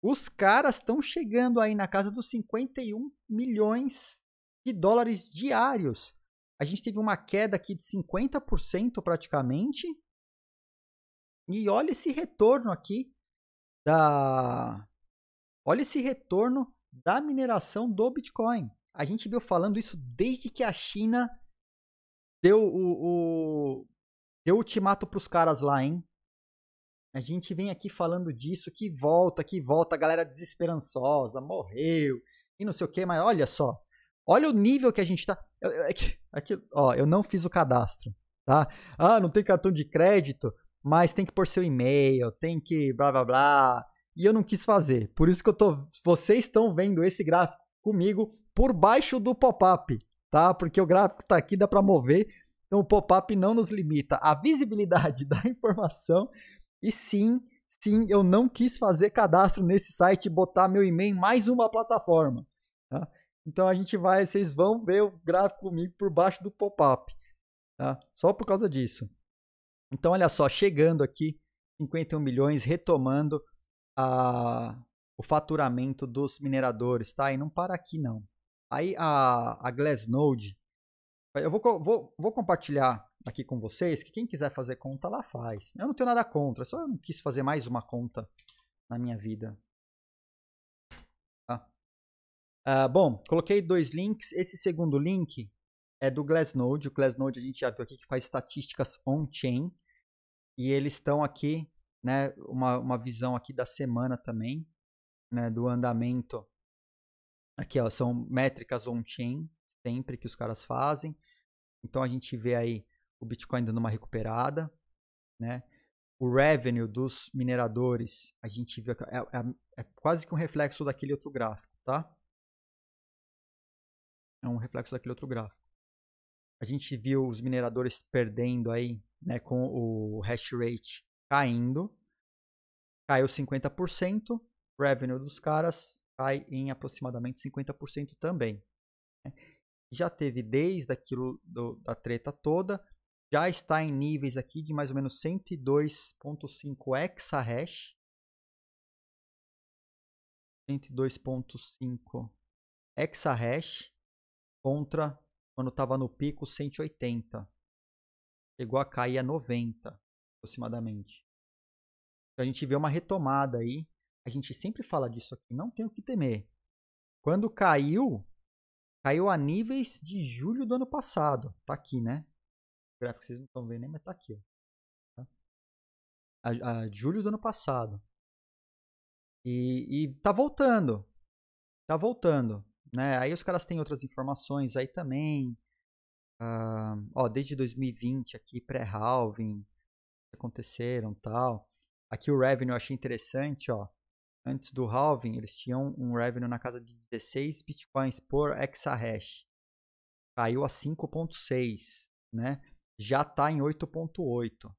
Os caras estão chegando aí na casa dos 51 milhões de dólares diários a gente teve uma queda aqui de 50% praticamente. E olha esse retorno aqui da Olha esse retorno da mineração do Bitcoin. A gente viu falando isso desde que a China deu o, o deu ultimato para os caras lá, hein? A gente vem aqui falando disso, que volta, que volta, a galera desesperançosa, morreu e não sei o que, mas olha só, Olha o nível que a gente tá. Eu, é, aqui, é, é ó, eu não fiz o cadastro, tá? Ah, não tem cartão de crédito, mas tem que pôr seu e-mail, tem que blá blá blá. E eu não quis fazer. Por isso que eu tô. Vocês estão vendo esse gráfico comigo por baixo do pop-up, tá? Porque o gráfico tá aqui, dá para mover. Então o pop-up não nos limita à visibilidade da informação. E sim, sim, eu não quis fazer cadastro nesse site e botar meu e-mail em mais uma plataforma. Tá? Então a gente vai, vocês vão ver o gráfico comigo por baixo do pop-up, tá? Só por causa disso. Então olha só, chegando aqui 51 milhões, retomando a, o faturamento dos mineradores, tá? E não para aqui não. Aí a, a Glassnode, eu vou, vou, vou compartilhar aqui com vocês que quem quiser fazer conta lá faz. Eu não tenho nada contra, só eu não quis fazer mais uma conta na minha vida. Ah, bom, coloquei dois links. Esse segundo link é do Glassnode. O Glassnode a gente já viu aqui que faz estatísticas on-chain. E eles estão aqui, né, uma, uma visão aqui da semana também, né, do andamento. Aqui, ó, são métricas on-chain, sempre que os caras fazem. Então a gente vê aí o Bitcoin dando uma recuperada, né? O revenue dos mineradores, a gente vê é, é, é quase que um reflexo daquele outro gráfico, tá? é um reflexo daquele outro gráfico. A gente viu os mineradores perdendo aí, né, com o hash rate caindo. Caiu 50%, revenue dos caras cai em aproximadamente 50% também. Né? Já teve desde aquilo do, da treta toda, já está em níveis aqui de mais ou menos 102.5 exahash. 102.5 exahash contra quando estava no pico 180. Chegou a cair a 90 aproximadamente. Então a gente vê uma retomada aí. A gente sempre fala disso aqui, não tem o que temer. Quando caiu, caiu a níveis de julho do ano passado. Tá aqui, né? O gráfico vocês não estão vendo, nem mas tá aqui. Ó. Tá? A, a, julho do ano passado. E, e tá voltando. Tá voltando. Né? Aí os caras têm outras informações aí também. Uh, ó, desde 2020 aqui, pré-halving, aconteceram tal. Aqui o revenue eu achei interessante, ó. Antes do halving, eles tinham um revenue na casa de 16 bitcoins por exahash. Caiu a 5.6, né? Já tá em 8.8. Então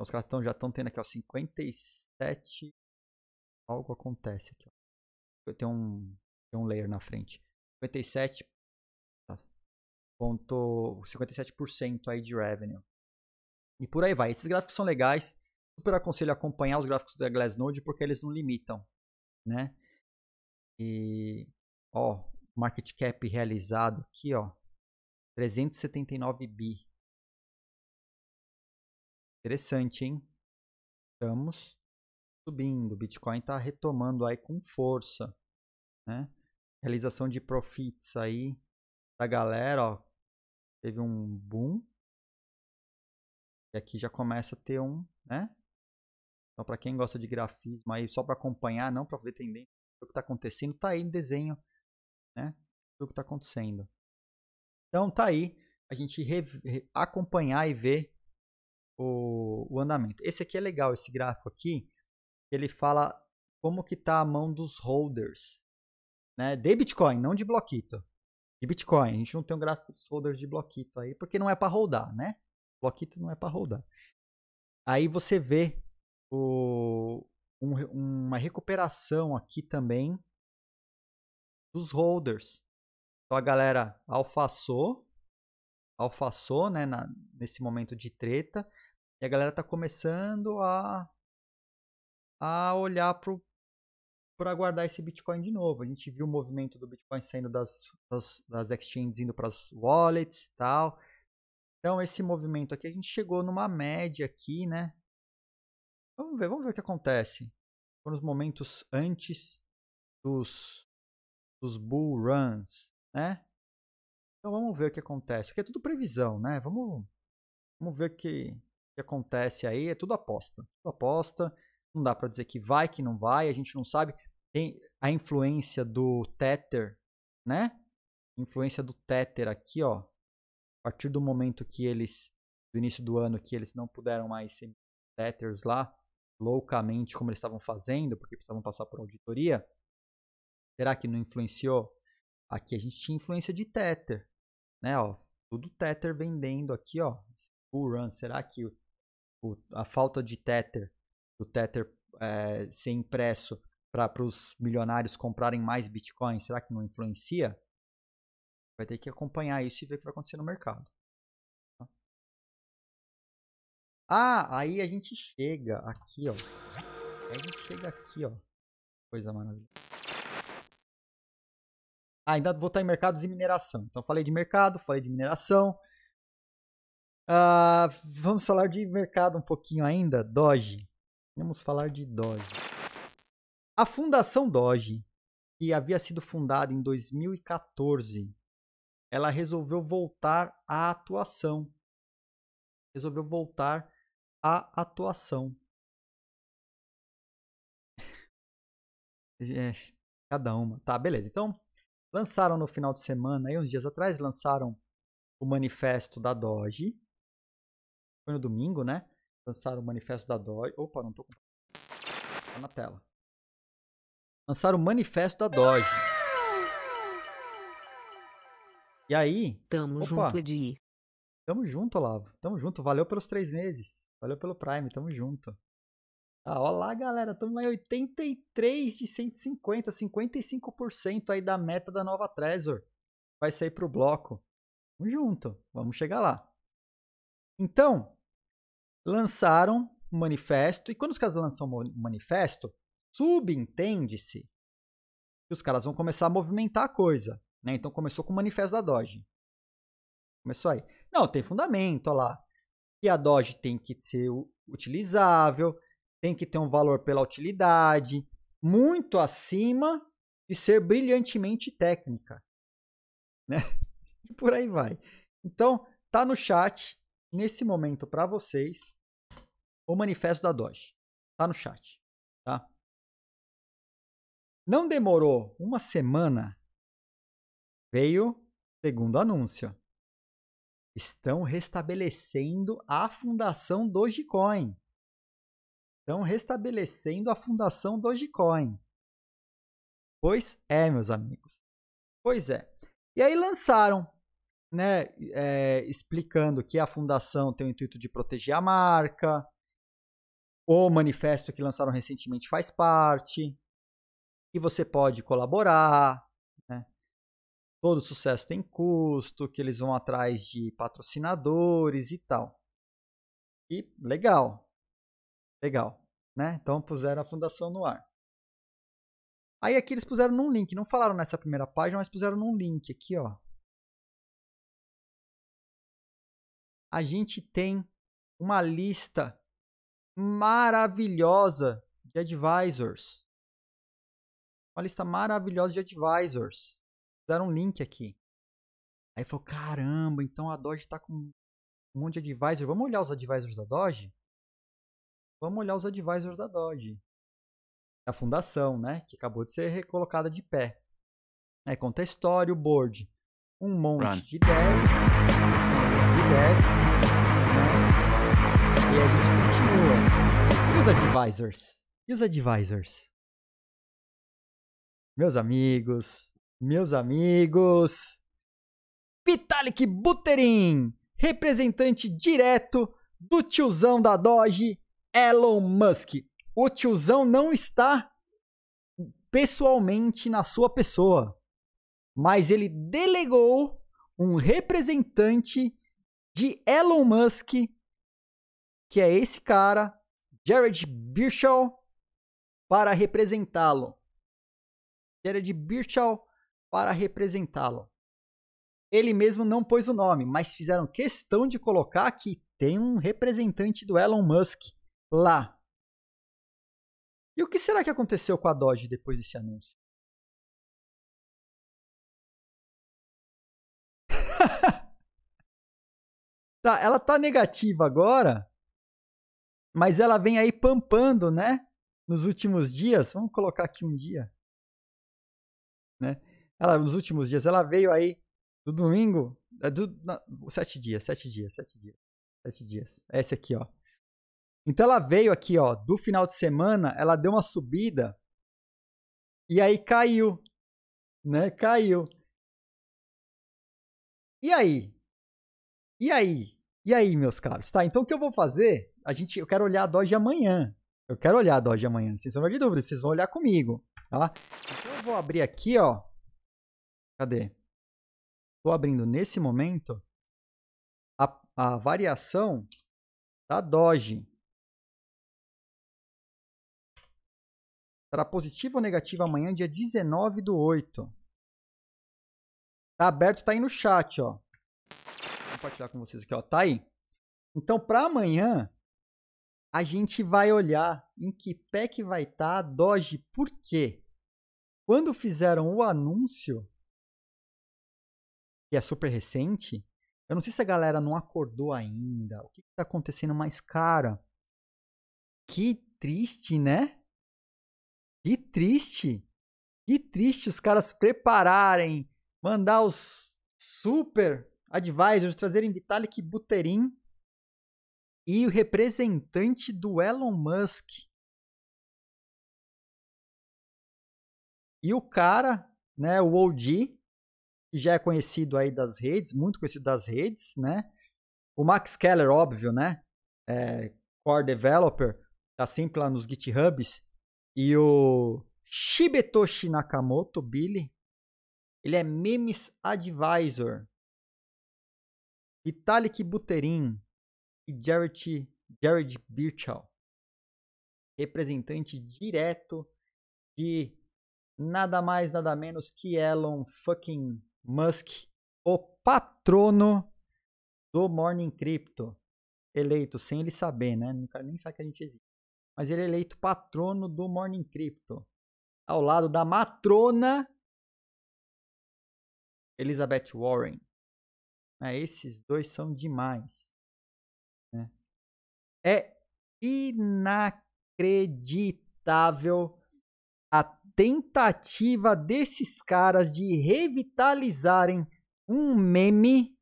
os caras tão, já estão tendo aqui, ó, 57... Algo acontece aqui, ó. Eu tenho um tem um layer na frente. 57 tá. ponto 57% aí de revenue. E por aí vai. Esses gráficos são legais. Super aconselho acompanhar os gráficos da Glassnode porque eles não limitam, né? E ó, market cap realizado aqui, ó, 379 bi. Interessante, hein? Estamos subindo, o Bitcoin está retomando aí com força, né? realização de profits aí da galera, ó, teve um boom. E aqui já começa a ter um, né? Então, para quem gosta de grafismo aí, só para acompanhar, não para ver tendência, o que está acontecendo, tá aí no desenho, né? O que está acontecendo. Então, tá aí a gente acompanhar e ver o, o andamento. Esse aqui é legal, esse gráfico aqui, ele fala como que tá a mão dos holders, né, de Bitcoin, não de bloquito. De Bitcoin, a gente não tem um gráfico dos holders de bloquito aí, porque não é para rodar, né? Bloquito não é para rodar. Aí você vê o, um, uma recuperação aqui também dos holders. Então a galera alfaçou, alfaçou né, na, nesse momento de treta, e a galera tá começando a, a olhar pro, por aguardar esse Bitcoin de novo. A gente viu o movimento do Bitcoin saindo das, das, das exchanges indo para as wallets e tal. Então, esse movimento aqui, a gente chegou numa média aqui, né? Vamos ver, vamos ver o que acontece. Foram os momentos antes dos, dos bull runs, né? Então, vamos ver o que acontece. Aqui é tudo previsão, né? Vamos, vamos ver o que, que acontece aí. É tudo aposta. Tudo aposta. Não dá para dizer que vai, que não vai, a gente não sabe. Tem a influência do Tether, né? Influência do Tether aqui, ó. A partir do momento que eles, do início do ano, que eles não puderam mais ser Tethers lá, loucamente, como eles estavam fazendo, porque precisavam passar por auditoria, será que não influenciou? Aqui a gente tinha influência de Tether, né? Ó, tudo Tether vendendo aqui, ó. Full run, será que o, a falta de Tether, do Tether é, ser impresso, para os milionários comprarem mais bitcoins, será que não influencia? Vai ter que acompanhar isso e ver o que vai acontecer no mercado. Tá? Ah, aí a gente chega aqui, ó. Aí a gente chega aqui, ó. Coisa maravilhosa. Ah, ainda vou estar em mercados e mineração. Então falei de mercado, falei de mineração. Ah, vamos falar de mercado um pouquinho ainda. Doge. Vamos falar de Doge. A Fundação Doge, que havia sido fundada em 2014, ela resolveu voltar à atuação. Resolveu voltar à atuação. É, cada uma. Tá, beleza. Então, lançaram no final de semana, aí uns dias atrás, lançaram o manifesto da Doge. Foi no domingo, né? Lançaram o manifesto da Doge. Opa, não tô com. Tá na tela lançaram o manifesto da Doge. E aí. Tamo opa, junto, Edi. Tamo junto, Olavo. Tamo junto. Valeu pelos três meses. Valeu pelo Prime. Tamo junto. Ah, olá, galera. Tamo aí 83 de 150, 55% aí da meta da nova Trezor. Vai sair pro bloco. Tamo junto. Vamos chegar lá. Então, lançaram o manifesto. E quando os caras lançam o manifesto, subentende-se que os caras vão começar a movimentar a coisa. Né? Então começou com o manifesto da Doge. Começou aí. Não, tem fundamento, olha lá. Que a Doge tem que ser utilizável, tem que ter um valor pela utilidade, muito acima de ser brilhantemente técnica. Né? E por aí vai. Então, tá no chat, nesse momento para vocês, o manifesto da Doge. Tá no chat, tá? Não demorou uma semana, veio segundo anúncio. Estão restabelecendo a fundação Dogecoin. Estão restabelecendo a fundação Dogecoin. Pois é, meus amigos. Pois é. E aí lançaram, né, é, explicando que a fundação tem o intuito de proteger a marca. O manifesto que lançaram recentemente faz parte que você pode colaborar, né? todo sucesso tem custo, que eles vão atrás de patrocinadores e tal. E legal, legal, né? Então puseram a fundação no ar. Aí aqui eles puseram num link, não falaram nessa primeira página, mas puseram num link aqui, ó. A gente tem uma lista maravilhosa de advisors uma lista maravilhosa de advisors. Fizeram um link aqui. Aí falou, caramba, então a Doge está com um monte de advisor. Vamos olhar os advisors da Doge? Vamos olhar os advisors da Doge. É a fundação, né? Que acabou de ser recolocada de pé. Aí conta a história, o board. Um monte Run. de devs. De devs. Né? E aí a gente continua. E os advisors? E os advisors? meus amigos, meus amigos. Vitalik Buterin, representante direto do tiozão da Doge, Elon Musk. O tiozão não está pessoalmente na sua pessoa, mas ele delegou um representante de Elon Musk, que é esse cara, Jared Birchall, para representá-lo de Birchall para representá-lo. Ele mesmo não pôs o nome, mas fizeram questão de colocar que tem um representante do Elon Musk lá. E o que será que aconteceu com a Dodge depois desse anúncio? tá, ela tá negativa agora, mas ela vem aí pampando, né? Nos últimos dias, vamos colocar aqui um dia né? Ela, nos últimos dias, ela veio aí do domingo, é, do, não, sete dias, sete dias, sete dias, sete dias. Esse aqui, ó. Então ela veio aqui, ó, do final de semana, ela deu uma subida e aí caiu, né? Caiu. E aí? E aí? E aí, meus caros? Tá, então o que eu vou fazer? A gente, eu quero olhar a Doge amanhã. Eu quero olhar a Doge amanhã, sem sombra de dúvida. Vocês vão olhar comigo. Então eu vou abrir aqui, ó. Cadê? Estou abrindo nesse momento a, a variação da Doge. Será positiva ou negativa amanhã, dia 19 do 8. Tá aberto, tá aí no chat, ó. Vou compartilhar com vocês aqui, ó. Tá aí. Então, para amanhã, a gente vai olhar em que pé que vai estar tá a Doge, por quê? Quando fizeram o anúncio, que é super recente, eu não sei se a galera não acordou ainda, o que está acontecendo mais, cara? Que triste, né? Que triste! Que triste os caras prepararem, mandar os super advisors trazerem Vitalik Buterin e o representante do Elon Musk. E o cara, né, o OG, que já é conhecido aí das redes, muito conhecido das redes, né? O Max Keller, óbvio, né? É, core Developer, tá sempre lá nos GitHubs. E o Shibetoshi Nakamoto, Billy, ele é Memes Advisor. Vitalik Buterin, e Jared, Jared Birchall, representante direto de nada mais, nada menos que Elon fucking Musk, o patrono do Morning Crypto. Eleito, sem ele saber, né? O cara nem sabe que a gente existe. Mas ele é eleito patrono do Morning Crypto. Ao lado da matrona Elizabeth Warren. É, esses dois são demais. É inacreditável a tentativa desses caras de revitalizarem um meme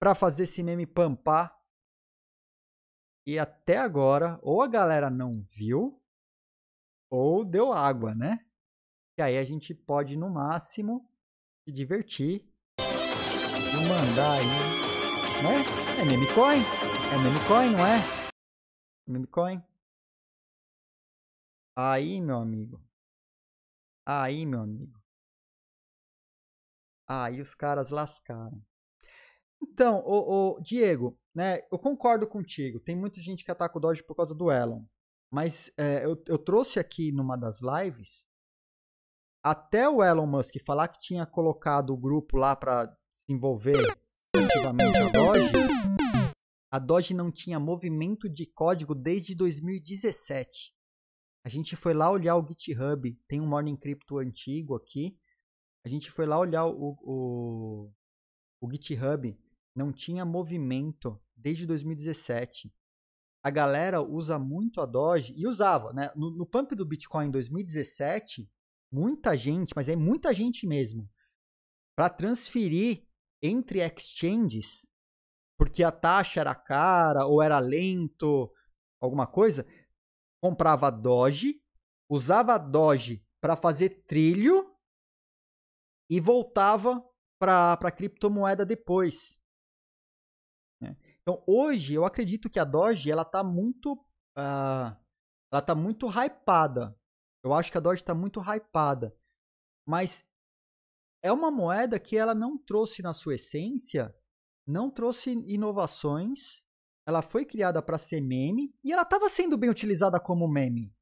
para fazer esse meme pampar. E até agora, ou a galera não viu, ou deu água, né? E aí a gente pode, no máximo, se divertir e mandar aí, né? É meme coin. É memecoin, não é? Memecoin. Aí, meu amigo. Aí, meu amigo. Aí os caras lascaram. Então, o, Diego, né, eu concordo contigo. Tem muita gente que ataca o Doge por causa do Elon. Mas é, eu, eu trouxe aqui numa das lives até o Elon Musk falar que tinha colocado o grupo lá para envolver ativamente a Doge a Doge não tinha movimento de código desde 2017. A gente foi lá olhar o GitHub, tem um Morning Crypto antigo aqui. A gente foi lá olhar o, o, o GitHub, não tinha movimento desde 2017. A galera usa muito a Doge e usava, né? No, no pump do Bitcoin em 2017, muita gente, mas é muita gente mesmo, para transferir entre exchanges porque a taxa era cara ou era lento, alguma coisa, comprava Doge, usava Doge para fazer trilho e voltava para a criptomoeda depois. Né? Então hoje eu acredito que a Doge ela está muito uh, ela tá muito hypada. Eu acho que a Doge está muito hypada. Mas é uma moeda que ela não trouxe na sua essência não trouxe inovações. Ela foi criada para ser meme e ela estava sendo bem utilizada como meme.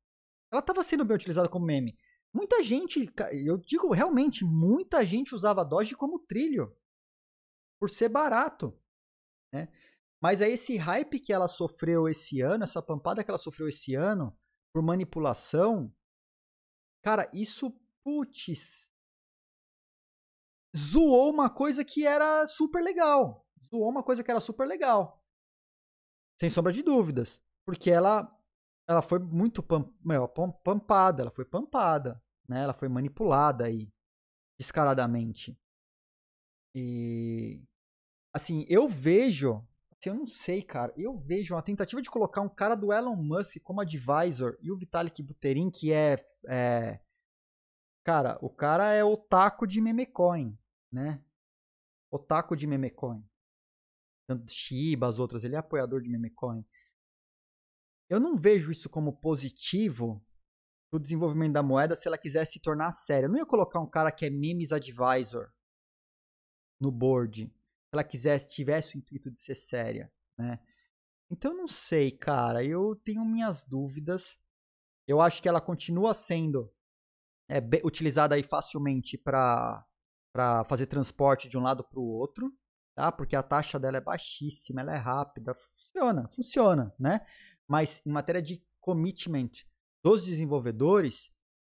Ela estava sendo bem utilizada como meme. Muita gente, eu digo realmente, muita gente usava Doge como trilho por ser barato, né? Mas é esse hype que ela sofreu esse ano, essa pampada que ela sofreu esse ano por manipulação, cara, isso putz zoou uma coisa que era super legal doou uma coisa que era super legal. Sem sombra de dúvidas. Porque ela ela foi muito pam, meu, pampada, ela foi pampada, né? Ela foi manipulada aí descaradamente. E assim, eu vejo, assim, eu não sei, cara, eu vejo uma tentativa de colocar um cara do Elon Musk como advisor e o Vitalik Buterin que é, é cara, o cara é otaku de memecoin, né? Otaku de memecoin tanto Shiba, as outras, ele é apoiador de memecoin. Eu não vejo isso como positivo pro desenvolvimento da moeda se ela quisesse se tornar séria. Eu não ia colocar um cara que é memes advisor no board, se ela quisesse, tivesse o intuito de ser séria, né? Então não sei, cara, eu tenho minhas dúvidas. Eu acho que ela continua sendo é, utilizada aí facilmente para fazer transporte de um lado para o outro, tá? Porque a taxa dela é baixíssima, ela é rápida, funciona, funciona, né? Mas em matéria de commitment dos desenvolvedores,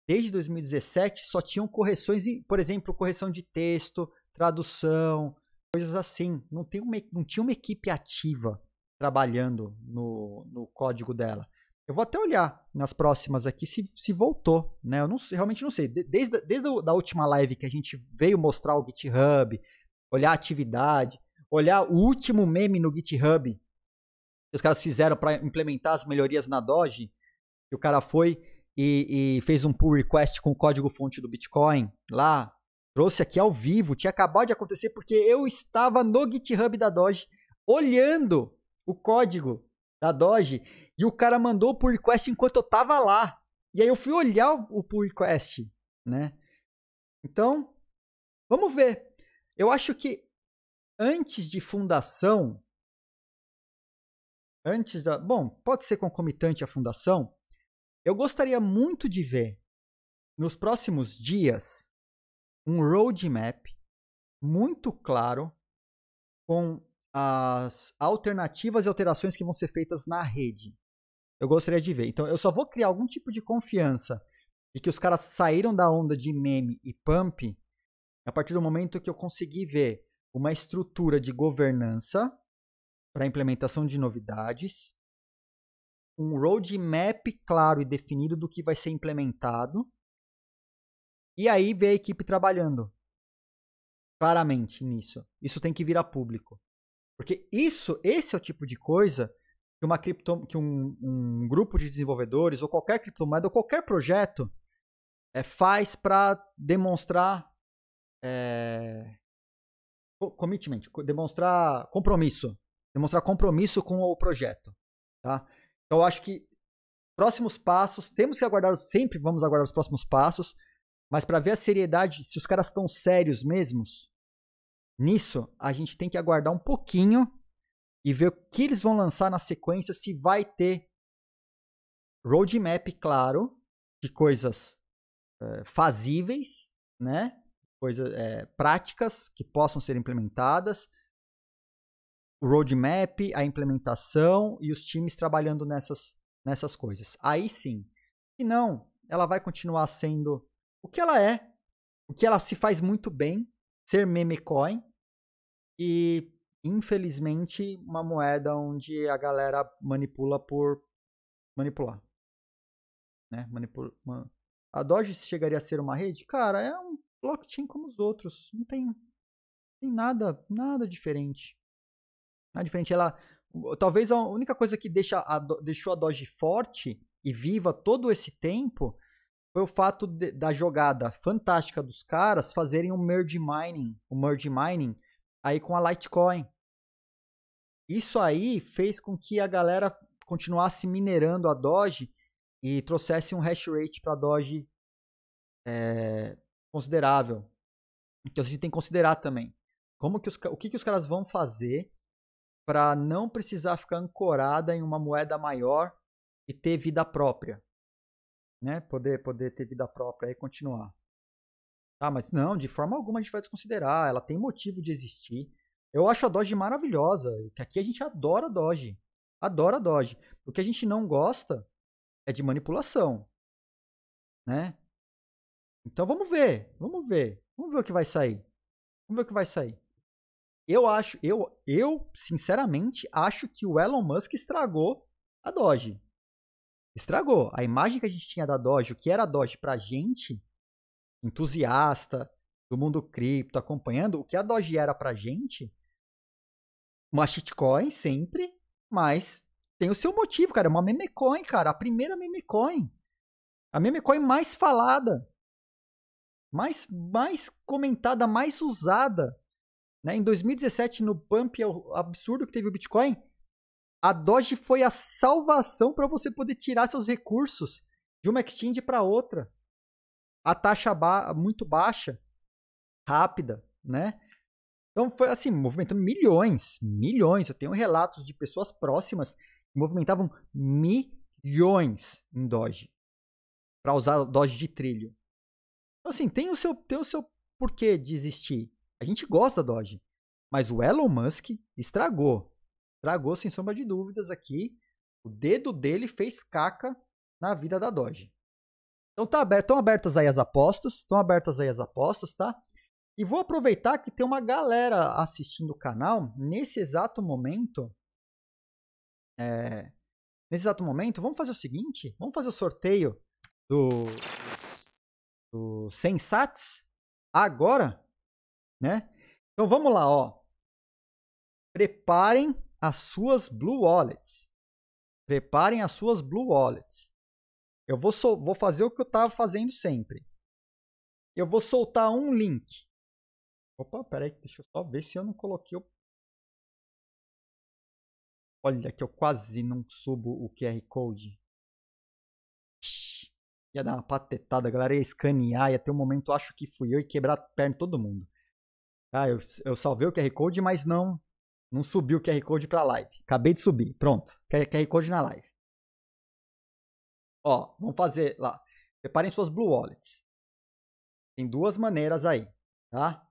desde 2017 só tinham correções, por exemplo, correção de texto, tradução, coisas assim. Não, tem uma, não tinha uma equipe ativa trabalhando no, no código dela. Eu vou até olhar nas próximas aqui se, se voltou, né? Eu não, realmente não sei. Desde, desde a da última live que a gente veio mostrar o GitHub, olhar a atividade, olhar o último meme no GitHub que os caras fizeram para implementar as melhorias na Doge, que o cara foi e, e fez um pull request com o código-fonte do Bitcoin lá, trouxe aqui ao vivo, tinha acabado de acontecer porque eu estava no GitHub da Doge olhando o código da Doge e o cara mandou o pull request enquanto eu estava lá. E aí eu fui olhar o pull request, né? Então, vamos ver eu acho que antes de fundação, antes da, bom, pode ser concomitante à fundação, eu gostaria muito de ver nos próximos dias um roadmap muito claro com as alternativas e alterações que vão ser feitas na rede. Eu gostaria de ver. Então, eu só vou criar algum tipo de confiança de que os caras saíram da onda de meme e pump a partir do momento que eu consegui ver uma estrutura de governança para implementação de novidades, um roadmap claro e definido do que vai ser implementado, e aí ver a equipe trabalhando claramente nisso. Isso tem que vir a público. Porque isso, esse é o tipo de coisa que, uma cripto, que um, um grupo de desenvolvedores, ou qualquer criptomoeda, ou qualquer projeto, é, faz para demonstrar é, commitment, demonstrar compromisso, demonstrar compromisso com o projeto, tá? Então eu acho que próximos passos, temos que aguardar, sempre vamos aguardar os próximos passos, mas para ver a seriedade, se os caras estão sérios mesmos nisso, a gente tem que aguardar um pouquinho e ver o que eles vão lançar na sequência, se vai ter roadmap claro de coisas é, fazíveis, né? coisas, é, práticas que possam ser implementadas, o roadmap, a implementação e os times trabalhando nessas, nessas coisas. Aí sim. Se não, ela vai continuar sendo o que ela é, o que ela se faz muito bem, ser meme coin e infelizmente uma moeda onde a galera manipula por manipular, né? Manipula, man... A Doge chegaria a ser uma rede? Cara, é um blockchain como os outros. Não tem, tem nada, nada diferente. Nada diferente. Ela, talvez a única coisa que deixa a, deixou a Doge forte e viva todo esse tempo foi o fato de, da jogada fantástica dos caras fazerem o um merge mining, o um merge mining aí com a Litecoin. Isso aí fez com que a galera continuasse minerando a Doge e trouxesse um hash rate para a Doge é, considerável. Então a gente tem que considerar também como que os, o que, que os caras vão fazer para não precisar ficar ancorada em uma moeda maior e ter vida própria, né? Poder poder ter vida própria e continuar. Ah, mas não, de forma alguma a gente vai desconsiderar. Ela tem motivo de existir. Eu acho a Doge maravilhosa. Que aqui a gente adora Doge. Adora Doge. O que a gente não gosta é de manipulação. Né? Então vamos ver, vamos ver. Vamos ver o que vai sair. Vamos ver o que vai sair. Eu acho, eu, eu sinceramente acho que o Elon Musk estragou a Doge. Estragou. A imagem que a gente tinha da Doge, o que era a Doge pra gente, entusiasta do mundo cripto, acompanhando, o que a Doge era pra gente, uma shitcoin sempre, mas tem o seu motivo, cara. É uma memecoin, cara. A primeira memecoin. A memecoin mais falada mais, mais comentada, mais usada. Né? Em 2017, no pump é absurdo que teve o Bitcoin, a Doge foi a salvação para você poder tirar seus recursos de uma exchange para outra. A taxa ba muito baixa, rápida, né? Então foi assim, movimentando milhões, milhões. Eu tenho relatos de pessoas próximas que movimentavam milhões em Doge para usar Doge de trilho assim, tem o seu, tem o seu porquê de existir. A gente gosta da Doge, mas o Elon Musk estragou. Estragou, sem sombra de dúvidas, aqui. O dedo dele fez caca na vida da Doge. Então tá aberto, estão abertas aí as apostas, estão abertas aí as apostas, tá? E vou aproveitar que tem uma galera assistindo o canal nesse exato momento. É, nesse exato momento, vamos fazer o seguinte, vamos fazer o sorteio do do Sensats agora, né? Então vamos lá, ó. Preparem as suas Blue Wallets. Preparem as suas Blue Wallets. Eu vou, so vou fazer o que eu estava fazendo sempre. Eu vou soltar um link. Opa, peraí, deixa eu só ver se eu não coloquei o. Olha que eu quase não subo o QR Code ia dar uma patetada, a galera ia escanear, ia ter um momento, acho que fui eu, e quebrar a perna todo mundo. Ah, eu, eu salvei o QR Code, mas não não subi o QR Code pra live. Acabei de subir, pronto. QR Code na live. Ó, vamos fazer lá. Preparem suas Blue Wallets. Tem duas maneiras aí, tá?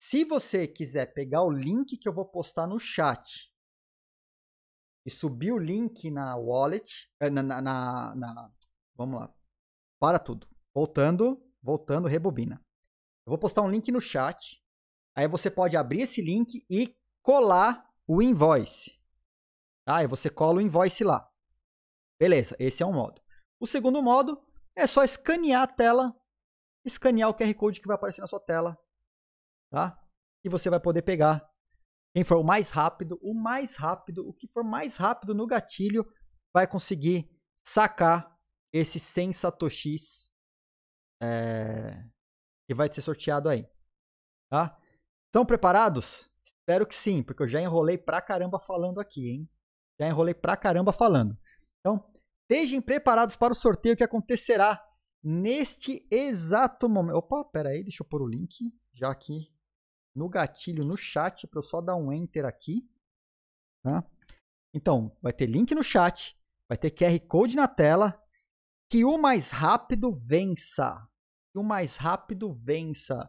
Se você quiser pegar o link que eu vou postar no chat e subir o link na wallet, eh, na, na, na, na vamos lá, para tudo. Voltando, voltando, rebobina. Eu vou postar um link no chat. Aí você pode abrir esse link e colar o invoice. Tá? Aí você cola o invoice lá. Beleza, esse é um modo. O segundo modo é só escanear a tela, escanear o QR Code que vai aparecer na sua tela, tá? E você vai poder pegar quem for o mais rápido, o mais rápido, o que for mais rápido no gatilho vai conseguir sacar esse 100 satoshis é, que vai ser sorteado aí. Tá? Estão preparados? Espero que sim, porque eu já enrolei pra caramba falando aqui, hein? Já enrolei pra caramba falando. Então, estejam preparados para o sorteio que acontecerá neste exato momento. Opa, pera aí, deixa eu pôr o link já aqui no gatilho, no chat, para eu só dar um enter aqui. Tá? Então, vai ter link no chat, vai ter QR Code na tela, que o mais rápido vença. Que o mais rápido vença.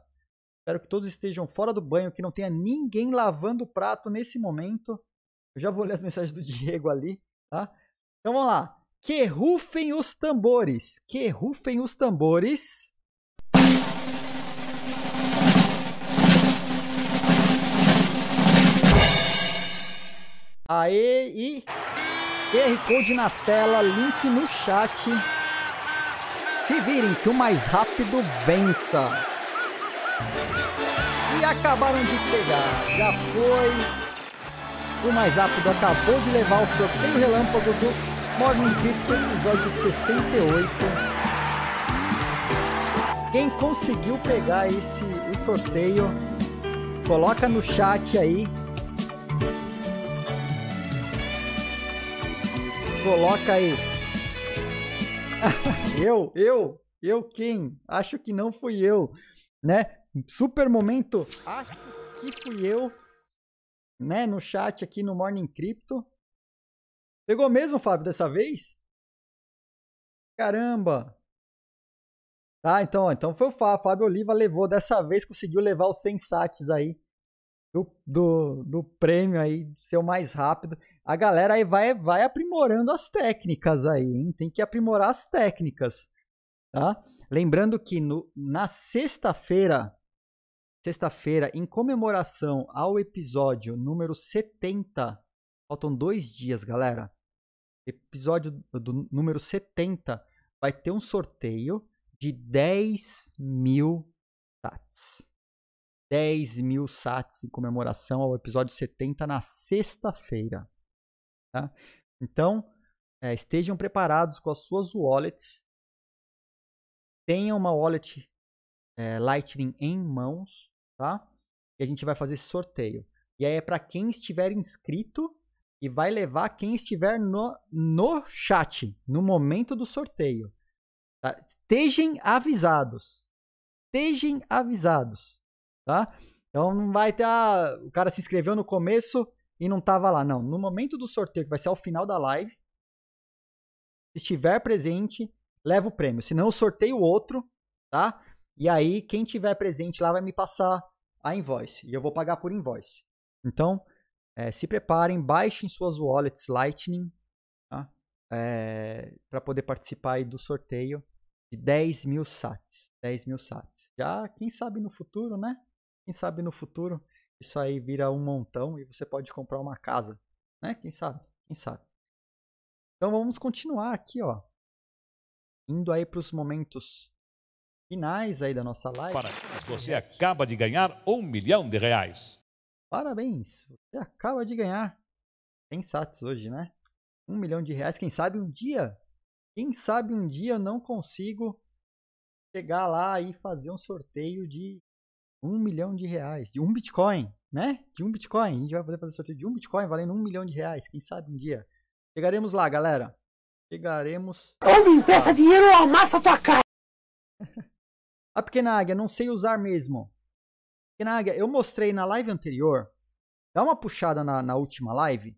Espero que todos estejam fora do banho, que não tenha ninguém lavando o prato nesse momento. Eu já vou ler as mensagens do Diego ali, tá? Então vamos lá. Que rufem os tambores. Que rufem os tambores. Aê e QR Code na tela, link no chat. Se virem que o mais rápido vença. E acabaram de pegar. Já foi. O mais rápido acabou de levar o sorteio relâmpago do Morning Crypto, episódio 68. Quem conseguiu pegar esse o sorteio, coloca no chat aí coloca aí eu, eu, eu quem? Acho que não fui eu, né? Super momento, acho que fui eu, né? No chat aqui no Morning Crypto. Pegou mesmo, Fábio, dessa vez? Caramba! Tá, então, então foi o Fábio. Fábio Oliva levou. Dessa vez conseguiu levar os 100 aí do, do, do prêmio aí, ser o mais rápido a galera aí vai, vai aprimorando as técnicas aí, hein? Tem que aprimorar as técnicas, tá? Lembrando que no, na sexta-feira, sexta-feira, em comemoração ao episódio número 70, faltam dois dias, galera. Episódio do, do número 70 vai ter um sorteio de 10 mil sats. 10 mil sats em comemoração ao episódio 70 na sexta-feira. Tá? Então, é, estejam preparados com as suas wallets. Tenham uma wallet é, Lightning em mãos, tá? E a gente vai fazer esse sorteio. E aí é para quem estiver inscrito e vai levar quem estiver no, no chat, no momento do sorteio. Tá? Estejam avisados. Estejam avisados, tá? Então não vai ter. Ah, o cara se inscreveu no começo, e não estava lá. Não, no momento do sorteio, que vai ser ao final da live, se estiver presente, leva o prêmio. Se não, eu sorteio outro, tá? E aí, quem tiver presente lá vai me passar a invoice. E eu vou pagar por invoice. Então, é, se preparem, baixem suas wallets Lightning tá? é, para poder participar do sorteio de 10 mil sats. 10 mil sats. Já, quem sabe no futuro, né? Quem sabe no futuro isso aí vira um montão e você pode comprar uma casa, né? Quem sabe? Quem sabe? Então vamos continuar aqui, ó. Indo aí para os momentos finais aí da nossa live. Parabéns, você acaba de ganhar um milhão de reais. Parabéns, você acaba de ganhar. Tem sats hoje, né? Um milhão de reais, quem sabe um dia, quem sabe um dia eu não consigo chegar lá e fazer um sorteio de um milhão de reais, de um Bitcoin, né? De um Bitcoin. A gente vai poder fazer sorteio de um Bitcoin valendo um milhão de reais. Quem sabe um dia. Chegaremos lá, galera. Chegaremos. Ou me empresta dinheiro ou amassa tua cara. a ah, pequena águia, não sei usar mesmo. Pequena águia, eu mostrei na live anterior. Dá uma puxada na, na última live.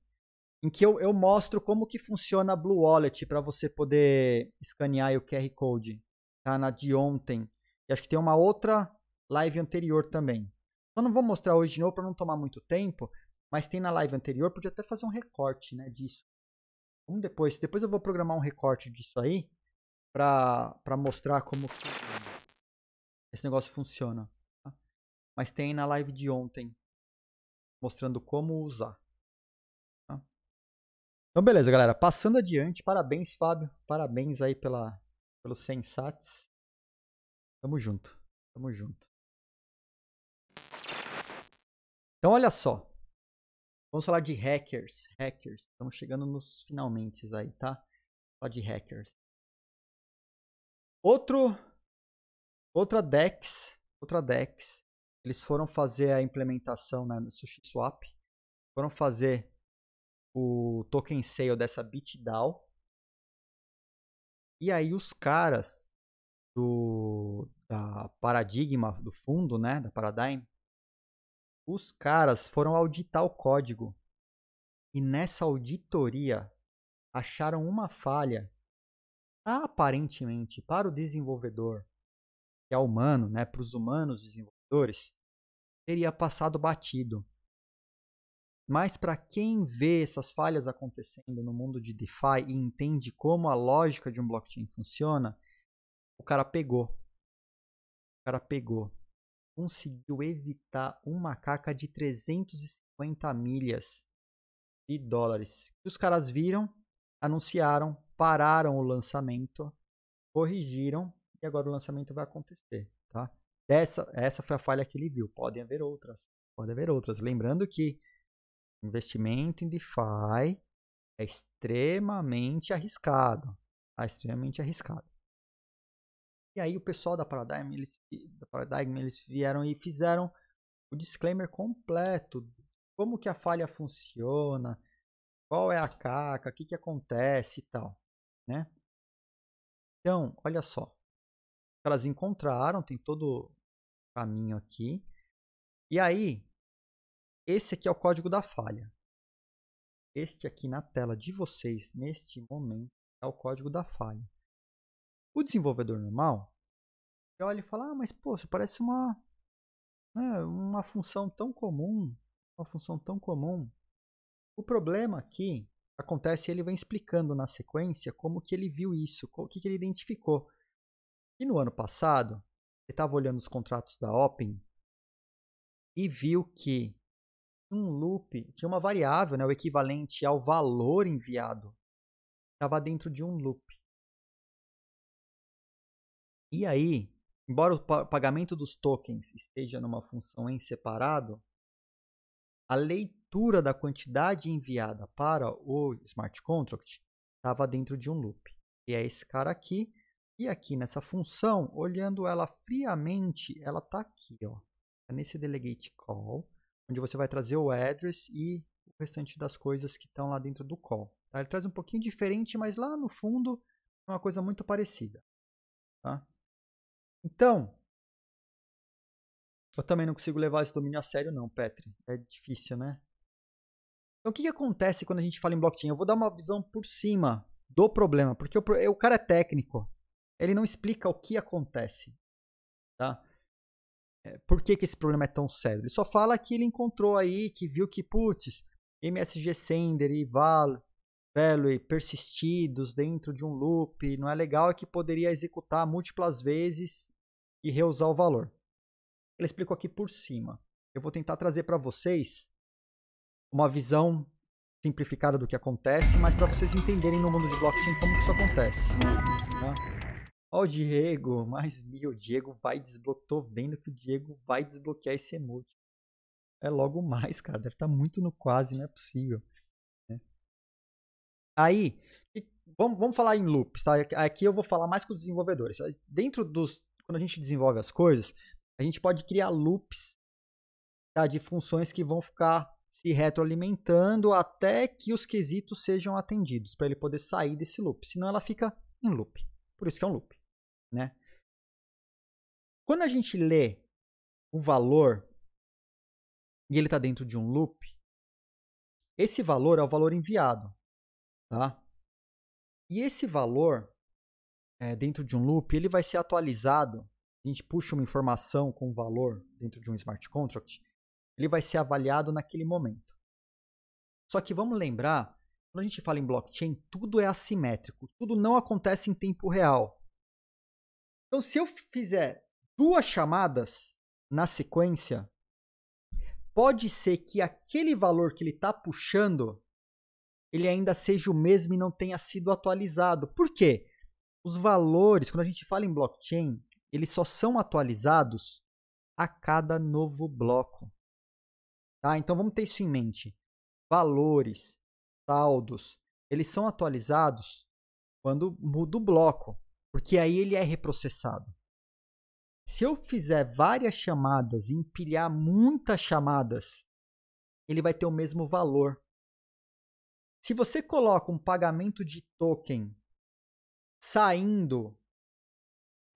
Em que eu, eu mostro como que funciona a Blue Wallet para você poder escanear o QR Code. Tá? Na de ontem. E acho que tem uma outra live anterior também. Eu não vou mostrar hoje de novo para não tomar muito tempo, mas tem na live anterior, podia até fazer um recorte né, disso. Vamos depois, depois eu vou programar um recorte disso aí para mostrar como que esse negócio funciona. Tá? Mas tem na live de ontem mostrando como usar. Tá? Então beleza, galera. Passando adiante, parabéns Fábio, parabéns aí pela pelo sensates. Tamo junto, tamo junto. Então, olha só. Vamos falar de hackers. Hackers. Estamos chegando nos finalmente aí, tá? Vamos falar de hackers. Outro, outra DEX, outra DEX, eles foram fazer a implementação no né, SushiSwap, foram fazer o token sale dessa BitDAO, e aí os caras do da Paradigma, do fundo, né, da Paradigm, os caras foram auditar o código. E nessa auditoria acharam uma falha aparentemente para o desenvolvedor, que é humano, né, para os humanos desenvolvedores, teria passado batido. Mas para quem vê essas falhas acontecendo no mundo de DeFi e entende como a lógica de um blockchain funciona, o cara pegou. O cara pegou conseguiu evitar uma caca de 350 milhas de dólares. Os caras viram, anunciaram, pararam o lançamento, corrigiram e agora o lançamento vai acontecer, tá? Essa, essa foi a falha que ele viu. Podem haver outras. Pode haver outras. Lembrando que investimento em DeFi é extremamente arriscado. É extremamente arriscado. E aí o pessoal da Paradigm, eles, da Paradigm, eles vieram e fizeram o disclaimer completo. Como que a falha funciona, qual é a caca, o que, que acontece e tal, né? Então, olha só. Elas encontraram, tem todo o caminho aqui. E aí, esse aqui é o código da falha. Este aqui na tela de vocês, neste momento, é o código da falha. O desenvolvedor normal olha e fala, ah, mas poxa, parece uma, né, uma função tão comum, uma função tão comum. O problema aqui acontece, ele vem explicando na sequência como que ele viu isso, o que, que ele identificou. E no ano passado, ele estava olhando os contratos da Open e viu que um loop tinha uma variável, né, o equivalente ao valor enviado, estava dentro de um loop. E aí, embora o pagamento dos tokens esteja numa função em separado, a leitura da quantidade enviada para o smart contract estava dentro de um loop. E é esse cara aqui. E aqui nessa função, olhando ela friamente, ela está aqui, ó. É nesse delegate call, onde você vai trazer o address e o restante das coisas que estão lá dentro do call. Tá? Ele traz um pouquinho diferente, mas lá no fundo é uma coisa muito parecida. Tá? Então, eu também não consigo levar esse domínio a sério, não, Petri. É difícil, né? Então, o que, que acontece quando a gente fala em blockchain? Eu vou dar uma visão por cima do problema, porque o, o cara é técnico. Ele não explica o que acontece, tá? É, por que, que esse problema é tão sério? Ele só fala que ele encontrou aí, que viu que, putz, MSG Sender e Val velho, e persistidos dentro de um loop, não é legal, é que poderia executar múltiplas vezes e reusar o valor. Ele explicou aqui por cima. Eu vou tentar trazer para vocês uma visão simplificada do que acontece, mas para vocês entenderem no mundo de blockchain como que isso acontece. Tá? o Diego, mais mil, o Diego vai desbloquear, tô vendo que o Diego vai desbloquear esse emote. É logo mais, cara, deve estar tá muito no quase, não é possível. Aí, vamos, vamos falar em loops, tá? Aqui eu vou falar mais com os desenvolvedores. Dentro dos. Quando a gente desenvolve as coisas, a gente pode criar loops tá? de funções que vão ficar se retroalimentando até que os quesitos sejam atendidos, para ele poder sair desse loop. Senão ela fica em loop. Por isso que é um loop, né? Quando a gente lê o valor e ele está dentro de um loop, esse valor é o valor enviado. Tá? E esse valor, é, dentro de um loop, ele vai ser atualizado. A gente puxa uma informação com valor dentro de um smart contract, ele vai ser avaliado naquele momento. Só que vamos lembrar, quando a gente fala em blockchain, tudo é assimétrico, tudo não acontece em tempo real. Então, se eu fizer duas chamadas na sequência, pode ser que aquele valor que ele está puxando ele ainda seja o mesmo e não tenha sido atualizado. Por quê? Os valores, quando a gente fala em blockchain, eles só são atualizados a cada novo bloco. Tá? Então vamos ter isso em mente. Valores, saldos, eles são atualizados quando muda o bloco, porque aí ele é reprocessado. Se eu fizer várias chamadas e empilhar muitas chamadas, ele vai ter o mesmo valor. Se você coloca um pagamento de token saindo,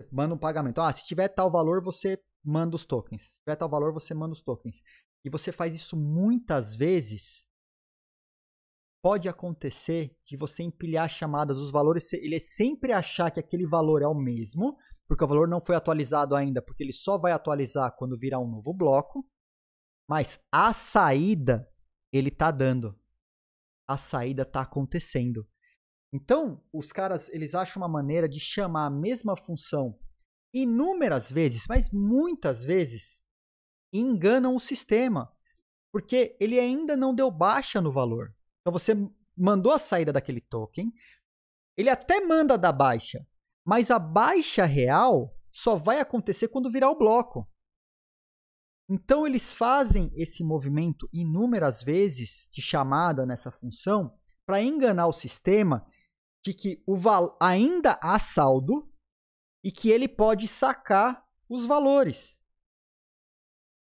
manda um pagamento. Ah, se tiver tal valor, você manda os tokens. Se tiver tal valor, você manda os tokens. E você faz isso muitas vezes, pode acontecer de você empilhar chamadas, os valores, ele é sempre achar que aquele valor é o mesmo, porque o valor não foi atualizado ainda, porque ele só vai atualizar quando virar um novo bloco. Mas a saída ele está dando a saída está acontecendo. Então, os caras, eles acham uma maneira de chamar a mesma função inúmeras vezes, mas muitas vezes, enganam o sistema, porque ele ainda não deu baixa no valor. Então você mandou a saída daquele token, ele até manda da baixa, mas a baixa real só vai acontecer quando virar o bloco. Então eles fazem esse movimento inúmeras vezes de chamada nessa função para enganar o sistema de que o val ainda há saldo e que ele pode sacar os valores.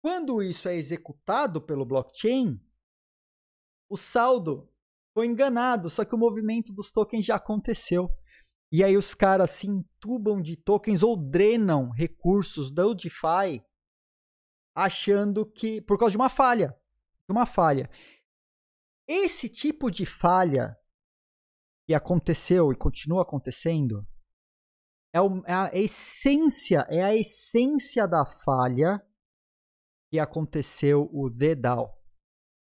Quando isso é executado pelo blockchain, o saldo foi enganado, só que o movimento dos tokens já aconteceu. E aí os caras se entubam de tokens ou drenam recursos do DeFi achando que. por causa de uma falha. De uma falha. Esse tipo de falha que aconteceu e continua acontecendo é, o, é a essência, é a essência da falha que aconteceu o dedal.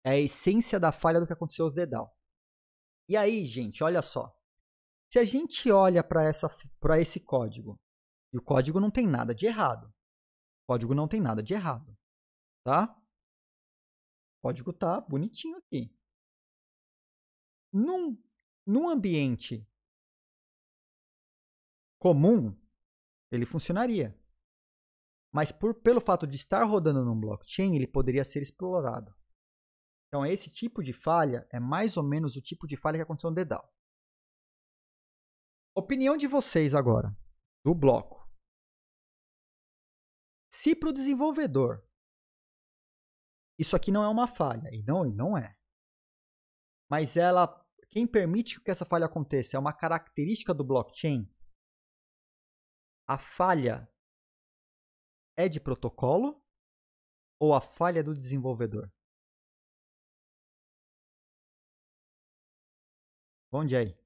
É a essência da falha do que aconteceu o dedal. E aí, gente, olha só. Se a gente olha para esse código, e o código não tem nada de errado. Código não tem nada de errado, tá? Código tá bonitinho aqui. Num, num ambiente comum, ele funcionaria. Mas por, pelo fato de estar rodando num blockchain, ele poderia ser explorado. Então, esse tipo de falha é mais ou menos o tipo de falha que aconteceu no DDAO. Opinião de vocês agora, do bloco. Se para o desenvolvedor isso aqui não é uma falha, e não, e não é. Mas ela, quem permite que essa falha aconteça é uma característica do blockchain. A falha é de protocolo ou a falha é do desenvolvedor? Onde é aí?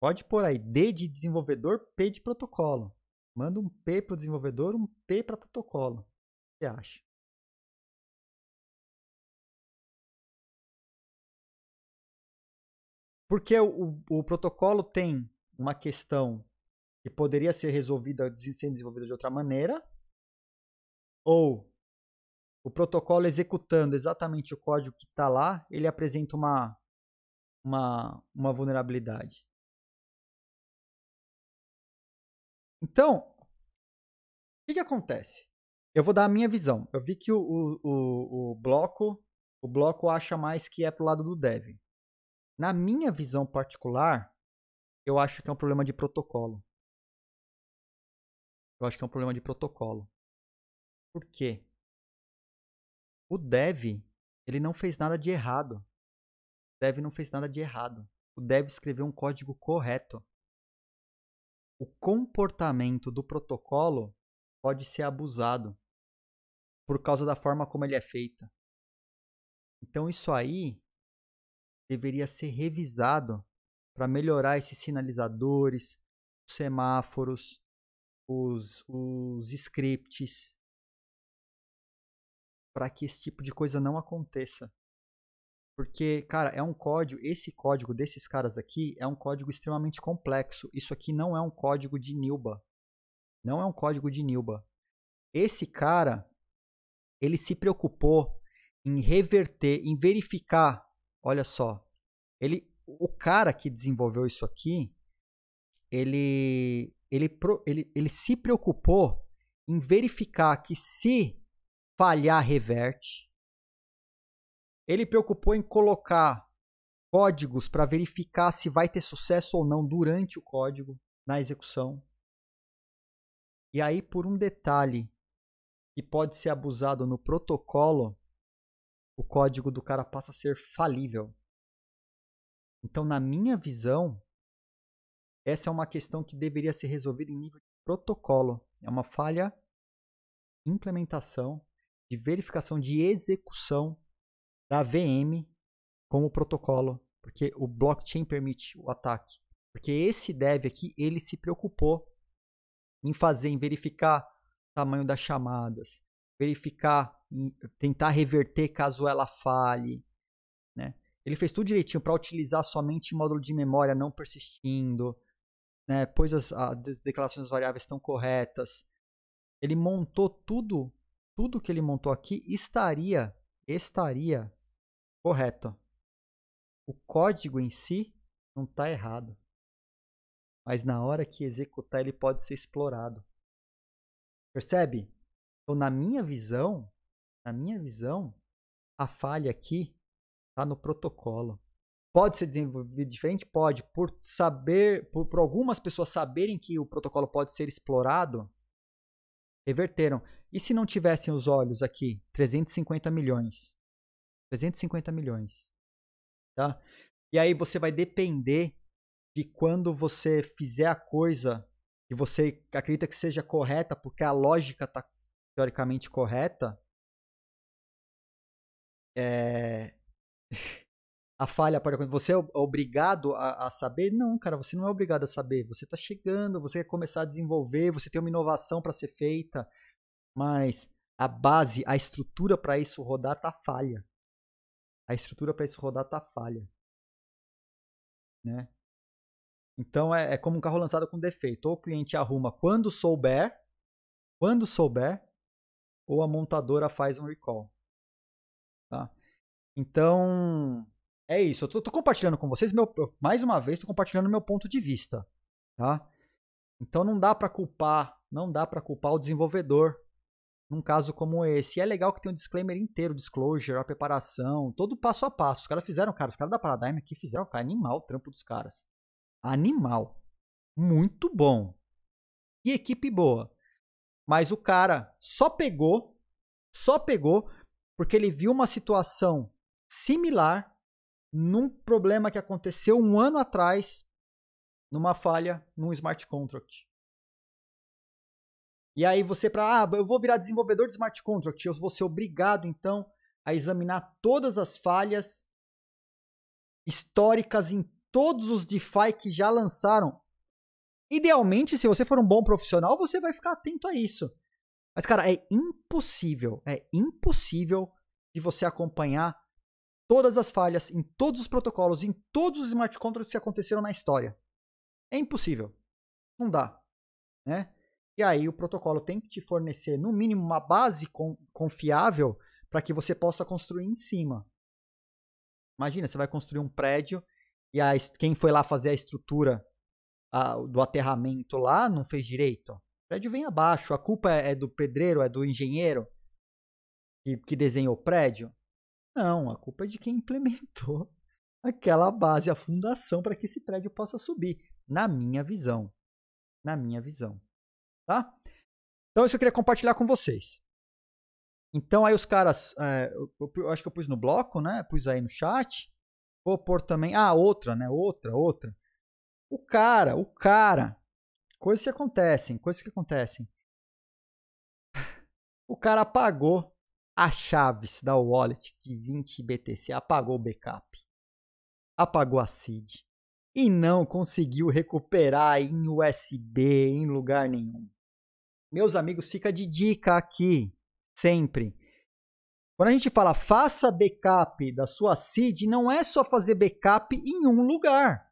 Pode pôr aí D de desenvolvedor, P de protocolo. Manda um P para o desenvolvedor, um P para protocolo. O que você acha? Porque o, o, protocolo tem uma questão que poderia ser resolvida, sendo desenvolvida de outra maneira, ou o protocolo executando exatamente o código que está lá, ele apresenta uma, uma, uma vulnerabilidade. Então, o que, que acontece? Eu vou dar a minha visão. Eu vi que o, o, o, o bloco o bloco acha mais que é pro lado do dev. Na minha visão particular, eu acho que é um problema de protocolo. Eu acho que é um problema de protocolo. Por quê? O dev, ele não fez nada de errado. O dev não fez nada de errado. O dev escreveu um código correto o comportamento do protocolo pode ser abusado por causa da forma como ele é feita. Então isso aí deveria ser revisado para melhorar esses sinalizadores, os semáforos, os, os scripts, para que esse tipo de coisa não aconteça. Porque, cara, é um código, esse código desses caras aqui é um código extremamente complexo. Isso aqui não é um código de Nilba. Não é um código de Nilba. Esse cara, ele se preocupou em reverter, em verificar. Olha só, ele, o cara que desenvolveu isso aqui, ele, ele, ele, ele se preocupou em verificar que se falhar reverte, ele preocupou em colocar códigos para verificar se vai ter sucesso ou não durante o código na execução. E aí, por um detalhe que pode ser abusado no protocolo, o código do cara passa a ser falível. Então, na minha visão, essa é uma questão que deveria ser resolvida em nível de protocolo. É uma falha de implementação, de verificação de execução da VM como protocolo, porque o blockchain permite o ataque. Porque esse dev aqui, ele se preocupou em fazer, em verificar o tamanho das chamadas, verificar, tentar reverter caso ela falhe, né? Ele fez tudo direitinho para utilizar somente módulo de memória não persistindo, né? Pois as, as declarações variáveis estão corretas. Ele montou tudo, tudo que ele montou aqui estaria estaria correto. O código em si não está errado. Mas na hora que executar, ele pode ser explorado. Percebe? Então, na minha visão, na minha visão, a falha aqui está no protocolo. Pode ser desenvolvido diferente? Pode. Por saber, por, por algumas pessoas saberem que o protocolo pode ser explorado, reverteram. E se não tivessem os olhos aqui, 350 milhões? 350 milhões. Tá? E aí você vai depender de quando você fizer a coisa que você acredita que seja correta, porque a lógica está teoricamente correta, é... a falha para você é obrigado a, a, saber? Não, cara, você não é obrigado a saber. Você está chegando, você quer começar a desenvolver, você tem uma inovação para ser feita, mas a base, a estrutura para isso rodar tá falha a estrutura para isso rodar tá falha. Né? Então é, é, como um carro lançado com defeito. Ou o cliente arruma quando souber, quando souber, ou a montadora faz um recall. Tá? Então é isso. Eu tô, tô compartilhando com vocês meu, mais uma vez, tô compartilhando meu ponto de vista, tá? Então não dá para culpar, não dá para culpar o desenvolvedor num caso como esse. E é legal que tem um disclaimer inteiro, disclosure, a preparação, todo passo a passo. Os caras fizeram, cara, os caras da Paradigm aqui fizeram, cara, animal o trampo dos caras. Animal. Muito bom. E equipe boa. Mas o cara só pegou, só pegou porque ele viu uma situação similar num problema que aconteceu um ano atrás numa falha num smart contract. E aí você para, ah, eu vou virar desenvolvedor de smart contract, eu vou ser obrigado então a examinar todas as falhas históricas em todos os DeFi que já lançaram. Idealmente, se você for um bom profissional, você vai ficar atento a isso. Mas cara, é impossível, é impossível de você acompanhar todas as falhas em todos os protocolos, em todos os smart contracts que aconteceram na história. É impossível. Não dá, né? E aí o protocolo tem que te fornecer, no mínimo, uma base confiável para que você possa construir em cima. Imagina, você vai construir um prédio e a, quem foi lá fazer a estrutura a, do aterramento lá não fez direito. O prédio vem abaixo, a culpa é, é do pedreiro, é do engenheiro que, que desenhou o prédio? Não, a culpa é de quem implementou aquela base, a fundação para que esse prédio possa subir, na minha visão. Na minha visão tá? Então isso eu queria compartilhar com vocês. Então aí os caras, é, eu, eu, eu, acho que eu pus no bloco, né? Pus aí no chat. Vou pôr também, ah, outra, né? Outra, outra. O cara, o cara, coisas que acontecem, coisas que acontecem. O cara apagou as chaves da wallet de 20 BTC, apagou o backup, apagou a seed e não conseguiu recuperar em USB em lugar nenhum meus amigos, fica de dica aqui, sempre. Quando a gente fala faça backup da sua seed, não é só fazer backup em um lugar.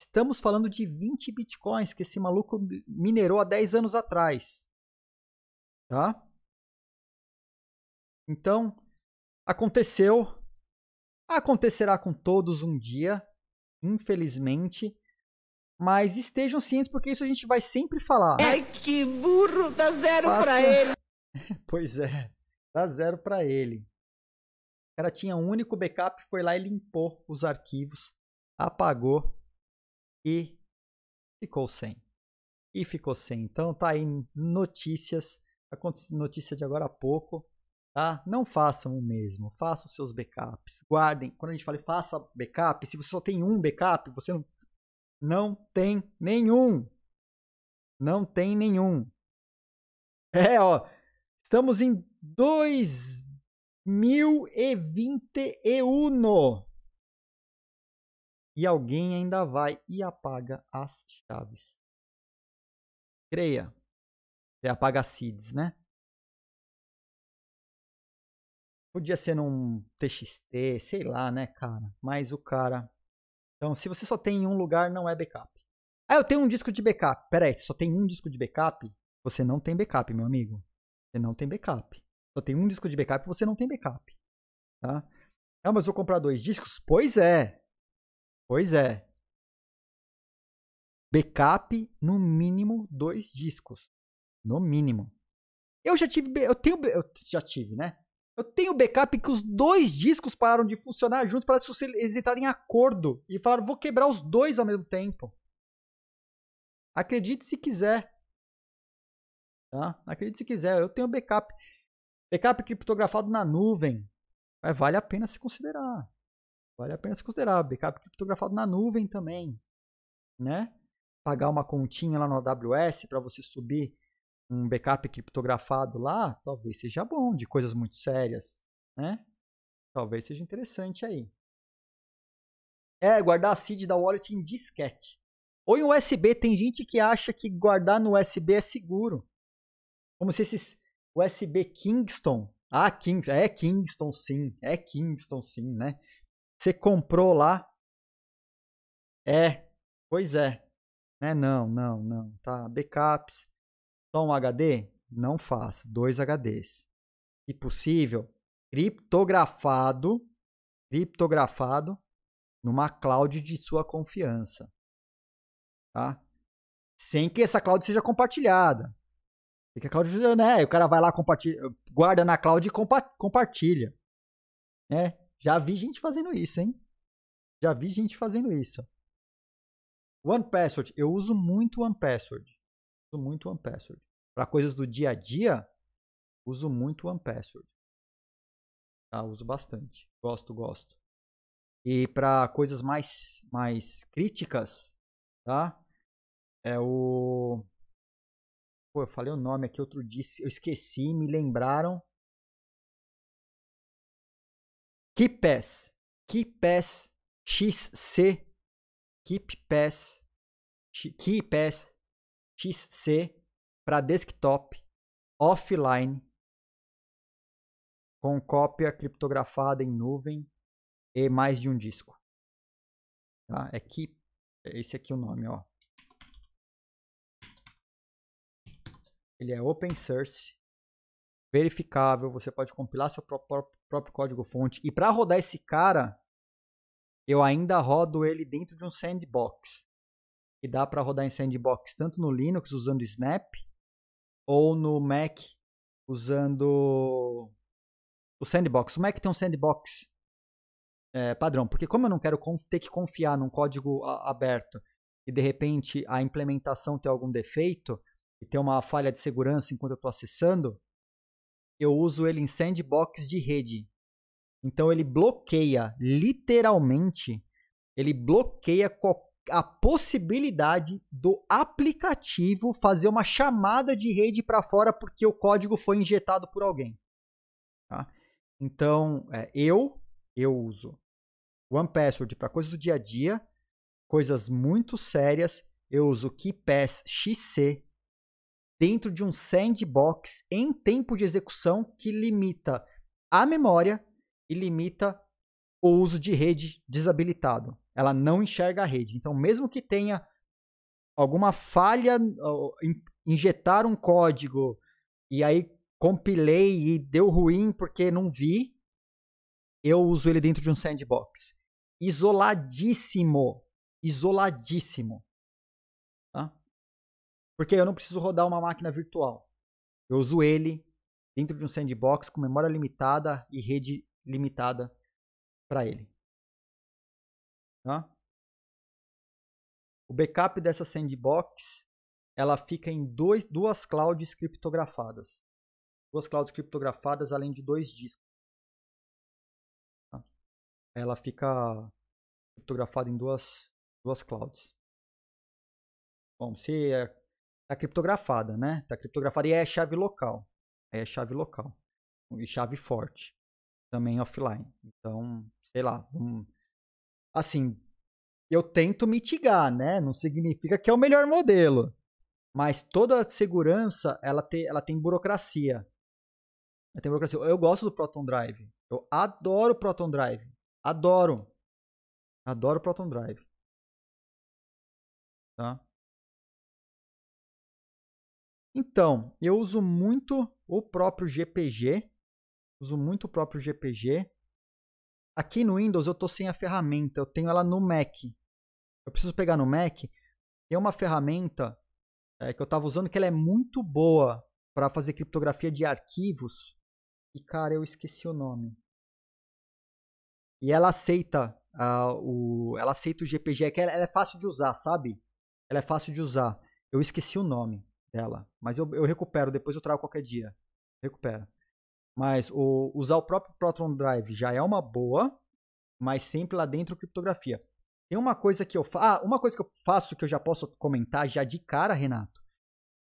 Estamos falando de 20 bitcoins que esse maluco minerou há 10 anos atrás. Tá? Então, aconteceu, acontecerá com todos um dia, infelizmente, mas estejam cientes, porque isso a gente vai sempre falar. Ai, que burro! Dá zero Passa... pra ele! pois é, dá zero pra ele. O cara tinha um único backup, foi lá e limpou os arquivos, apagou e ficou sem. E ficou sem. Então tá aí notícias, notícia de agora a pouco. Tá? Não façam o mesmo, façam seus backups, guardem. Quando a gente fala faça backup, se você só tem um backup, você não não tem nenhum. Não tem nenhum. É, ó. Estamos em 2021. E alguém ainda vai e apaga as chaves. Creia. É apaga as seeds, né? Podia ser num TXT, sei lá, né, cara? Mas o cara então, se você só tem em um lugar, não é backup. Ah, eu tenho um disco de backup. Pera aí, se só tem um disco de backup, você não tem backup, meu amigo. Você não tem backup. Só tem um disco de backup, você não tem backup. Tá? Ah, mas vou comprar dois discos? Pois é. Pois é. Backup, no mínimo, dois discos. No mínimo. Eu já tive. Eu tenho. Eu já tive, né? Eu tenho backup que os dois discos pararam de funcionar junto, para se eles estarem em acordo e falaram, vou quebrar os dois ao mesmo tempo. Acredite se quiser. Tá? Acredite se quiser, eu tenho backup. Backup criptografado na nuvem. Mas vale a pena se considerar. Vale a pena se considerar. Backup criptografado na nuvem também. Né? Pagar uma continha lá no AWS para você subir um backup criptografado lá, talvez seja bom, de coisas muito sérias, né? Talvez seja interessante aí. É, guardar a seed da wallet em disquete. Ou em USB, tem gente que acha que guardar no USB é seguro. Como se esses USB Kingston. Ah, Kings, é Kingston sim, é Kingston sim, né? Você comprou lá. É, pois é. É, não, não, não, tá. Backups. Só um HD? Não faça. Dois HDs. Se possível, criptografado, criptografado numa cloud de sua confiança. Tá? Sem que essa cloud seja compartilhada. Tem que a cloud, né? O cara vai lá, compartilha, guarda na cloud e compa compartilha. Né? Já vi gente fazendo isso, hein? Já vi gente fazendo isso. One Password, eu uso muito One Password uso muito One Password. Para coisas do dia a dia, uso muito One Password. Tá? Uso bastante. Gosto, gosto. E para coisas mais, mais críticas, tá? É o. Pô, eu falei o nome aqui outro dia, eu esqueci, me lembraram. KeePass. KeePass XC. KeePass. KeePass XC para desktop offline com cópia criptografada em nuvem e mais de um disco. Tá? É que é esse aqui é o nome, ó. Ele é open source, verificável, você pode compilar seu próprio, próprio código fonte. E para rodar esse cara, eu ainda rodo ele dentro de um sandbox que dá para rodar em sandbox tanto no Linux usando Snap ou no Mac usando o sandbox. O Mac tem um sandbox é, padrão, porque como eu não quero ter que confiar num código aberto e de repente a implementação ter algum defeito e ter uma falha de segurança enquanto eu estou acessando, eu uso ele em sandbox de rede. Então ele bloqueia, literalmente, ele bloqueia qualquer a possibilidade do aplicativo fazer uma chamada de rede para fora porque o código foi injetado por alguém. Tá? Então, é, eu eu uso OnePassword para coisas do dia a dia, coisas muito sérias. Eu uso KeePass XC dentro de um sandbox em tempo de execução que limita a memória e limita ou uso de rede desabilitado. Ela não enxerga a rede. Então, mesmo que tenha alguma falha, injetar um código e aí compilei e deu ruim porque não vi, eu uso ele dentro de um sandbox. Isoladíssimo. Isoladíssimo. Tá? Porque eu não preciso rodar uma máquina virtual. Eu uso ele dentro de um sandbox com memória limitada e rede limitada para ele. Tá? O backup dessa sandbox ela fica em dois, duas clouds criptografadas. Duas clouds criptografadas além de dois discos. Tá? Ela fica criptografada em duas, duas clouds. Bom, se é, tá criptografada, né? Está criptografada e é chave local. É chave local. E chave forte também offline. Então, sei lá. Um, assim, eu tento mitigar, né? Não significa que é o melhor modelo. Mas toda segurança, ela tem, ela tem burocracia. Ela tem burocracia. Eu gosto do Proton Drive. Eu adoro o Proton Drive. Adoro. Adoro o Proton Drive. Tá? Então, eu uso muito o próprio GPG, uso muito o próprio GPG. Aqui no Windows eu estou sem a ferramenta, eu tenho ela no Mac. Eu preciso pegar no Mac. Tem uma ferramenta é, que eu estava usando que ela é muito boa para fazer criptografia de arquivos. E cara, eu esqueci o nome. E ela aceita uh, o, ela aceita o GPG, é que ela, ela, é fácil de usar, sabe? Ela é fácil de usar. Eu esqueci o nome dela, mas eu, eu recupero. Depois eu trago qualquer dia. Recupero. Mas o, usar o próprio Proton Drive já é uma boa, mas sempre lá dentro criptografia. Tem uma coisa que eu faço. Ah, uma coisa que eu faço que eu já posso comentar já de cara, Renato.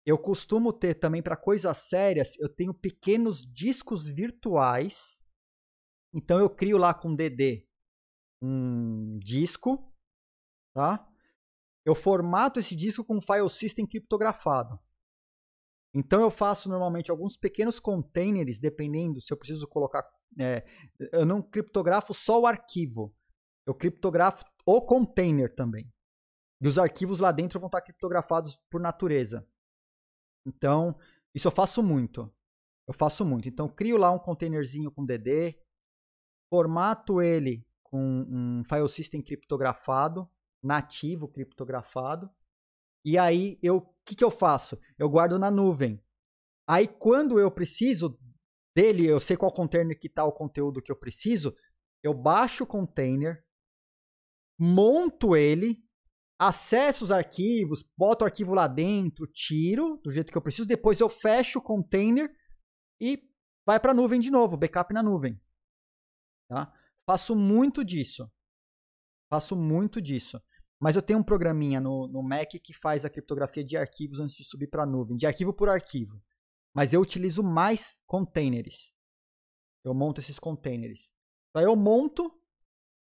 Eu costumo ter também para coisas sérias, eu tenho pequenos discos virtuais. Então eu crio lá com DD um disco, tá? Eu formato esse disco com um file system criptografado. Então eu faço normalmente alguns pequenos containers, dependendo se eu preciso colocar. É, eu não criptografo só o arquivo, eu criptografo o container também. E os arquivos lá dentro vão estar criptografados por natureza. Então, isso eu faço muito. Eu faço muito. Então, crio lá um containerzinho com DD, formato ele com um file system criptografado, nativo criptografado, e aí eu, o que, que eu faço? Eu guardo na nuvem. Aí quando eu preciso dele, eu sei qual container que está o conteúdo que eu preciso, eu baixo o container, monto ele, acesso os arquivos, boto o arquivo lá dentro, tiro do jeito que eu preciso, depois eu fecho o container e vai para a nuvem de novo, backup na nuvem. Tá? Faço muito disso. Faço muito disso. Mas eu tenho um programinha no, no Mac que faz a criptografia de arquivos antes de subir para a nuvem, de arquivo por arquivo. Mas eu utilizo mais containers. Eu monto esses containers. Então eu monto,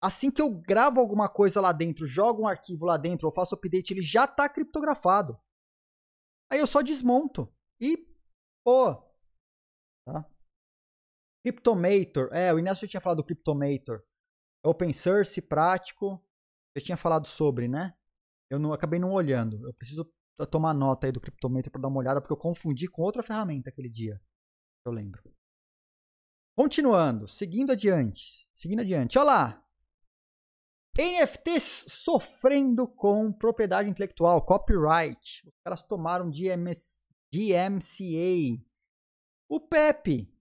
assim que eu gravo alguma coisa lá dentro, jogo um arquivo lá dentro, ou faço update, ele já está criptografado. Aí eu só desmonto e pô, tá? Cryptomator, é, o Inácio já tinha falado do Cryptomator. open source, prático, eu tinha falado sobre, né? Eu não, acabei não olhando. Eu preciso tomar nota aí do criptometer para dar uma olhada, porque eu confundi com outra ferramenta aquele dia. Eu lembro. Continuando, seguindo adiante. Seguindo adiante. Olha lá! NFTs sofrendo com propriedade intelectual, copyright. Os caras tomaram DMS, DMCA. O Pepe.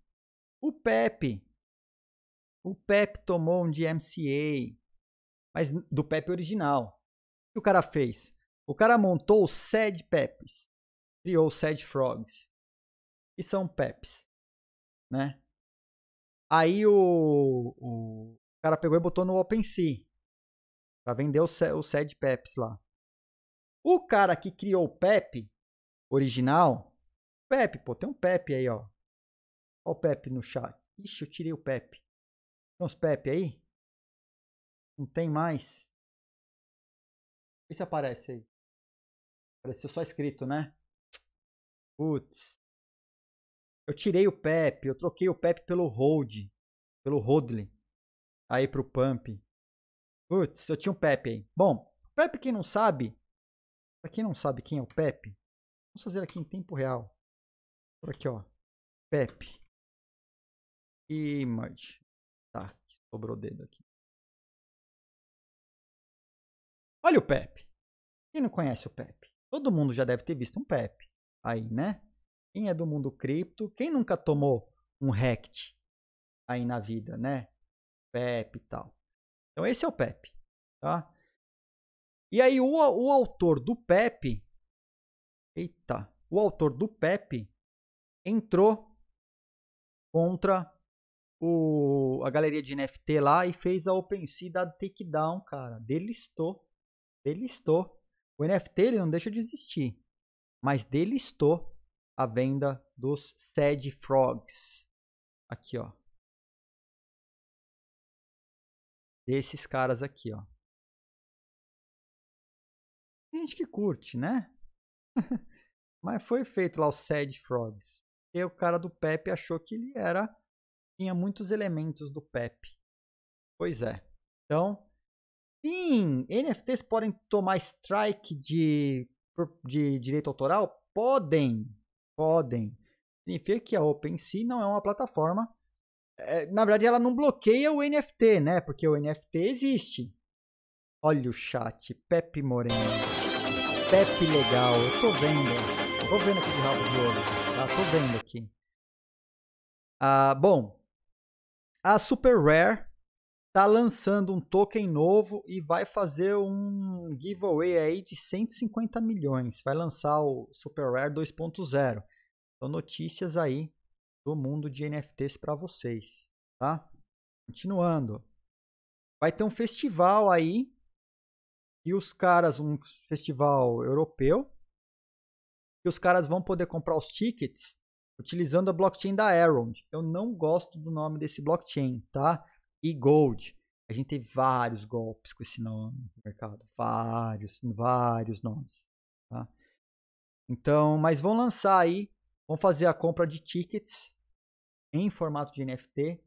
O Pepe. O Pepe tomou um DMCA mas do PEP original. O que o cara fez? O cara montou o Sad PEPs, criou os Sad Frogs, que são PEPs, né? Aí o, o cara pegou e botou no OpenSea Pra vender os, o PEPs lá. O cara que criou o PEP original, PEP, pô, tem um PEP aí, ó. Olha o PEP no chat. Ixi, eu tirei o PEP. Tem uns PEP aí? Não tem mais. Vê se aparece aí? Apareceu só escrito, né? Putz. Eu tirei o pep eu troquei o pep pelo Hold, pelo Rodley. Aí pro Pump. Putz, eu tinha um pep aí. Bom, pep quem não sabe, pra quem não sabe quem é o pep vamos fazer aqui em tempo real. Por aqui, ó. e Image. Tá, sobrou o dedo aqui. Olha o Pepe. Quem não conhece o Pepe? Todo mundo já deve ter visto um Pepe. Aí, né? Quem é do mundo cripto? Quem nunca tomou um rect aí na vida, né? Pepe e tal. Então esse é o Pepe, tá? E aí o, o autor do Pepe, eita, o autor do Pepe entrou contra o, a galeria de NFT lá e fez a OpenSea da takedown, cara, delistou delistou. O NFT ele não deixa de existir, mas delistou a venda dos Sad Frogs. Aqui, ó. Desses caras aqui, ó. Tem gente que curte, né? mas foi feito lá o Sad Frogs. E o cara do Pepe achou que ele era tinha muitos elementos do Pepe. Pois é. Então, Sim, NFTs podem tomar strike de, de direito autoral? Podem, podem. Significa que a OpenSea não é uma plataforma. É, na verdade, ela não bloqueia o NFT, né? Porque o NFT existe. Olha o chat, Pepe Moreno. Pepe legal, eu tô vendo. Tô vendo aqui de rabo de olho, tá? Tô vendo aqui. Ah, bom, a Super Rare tá lançando um token novo e vai fazer um giveaway aí de 150 milhões. Vai lançar o Super Rare 2.0. Então notícias aí do mundo de NFTs para vocês, tá? Continuando. Vai ter um festival aí e os caras, um festival europeu, e os caras vão poder comprar os tickets utilizando a blockchain da Errond. Eu não gosto do nome desse blockchain, tá? e Gold. A gente teve vários golpes com esse nome no mercado. Vários, vários nomes. Tá? Então, mas vão lançar aí. Vão fazer a compra de tickets em formato de NFT.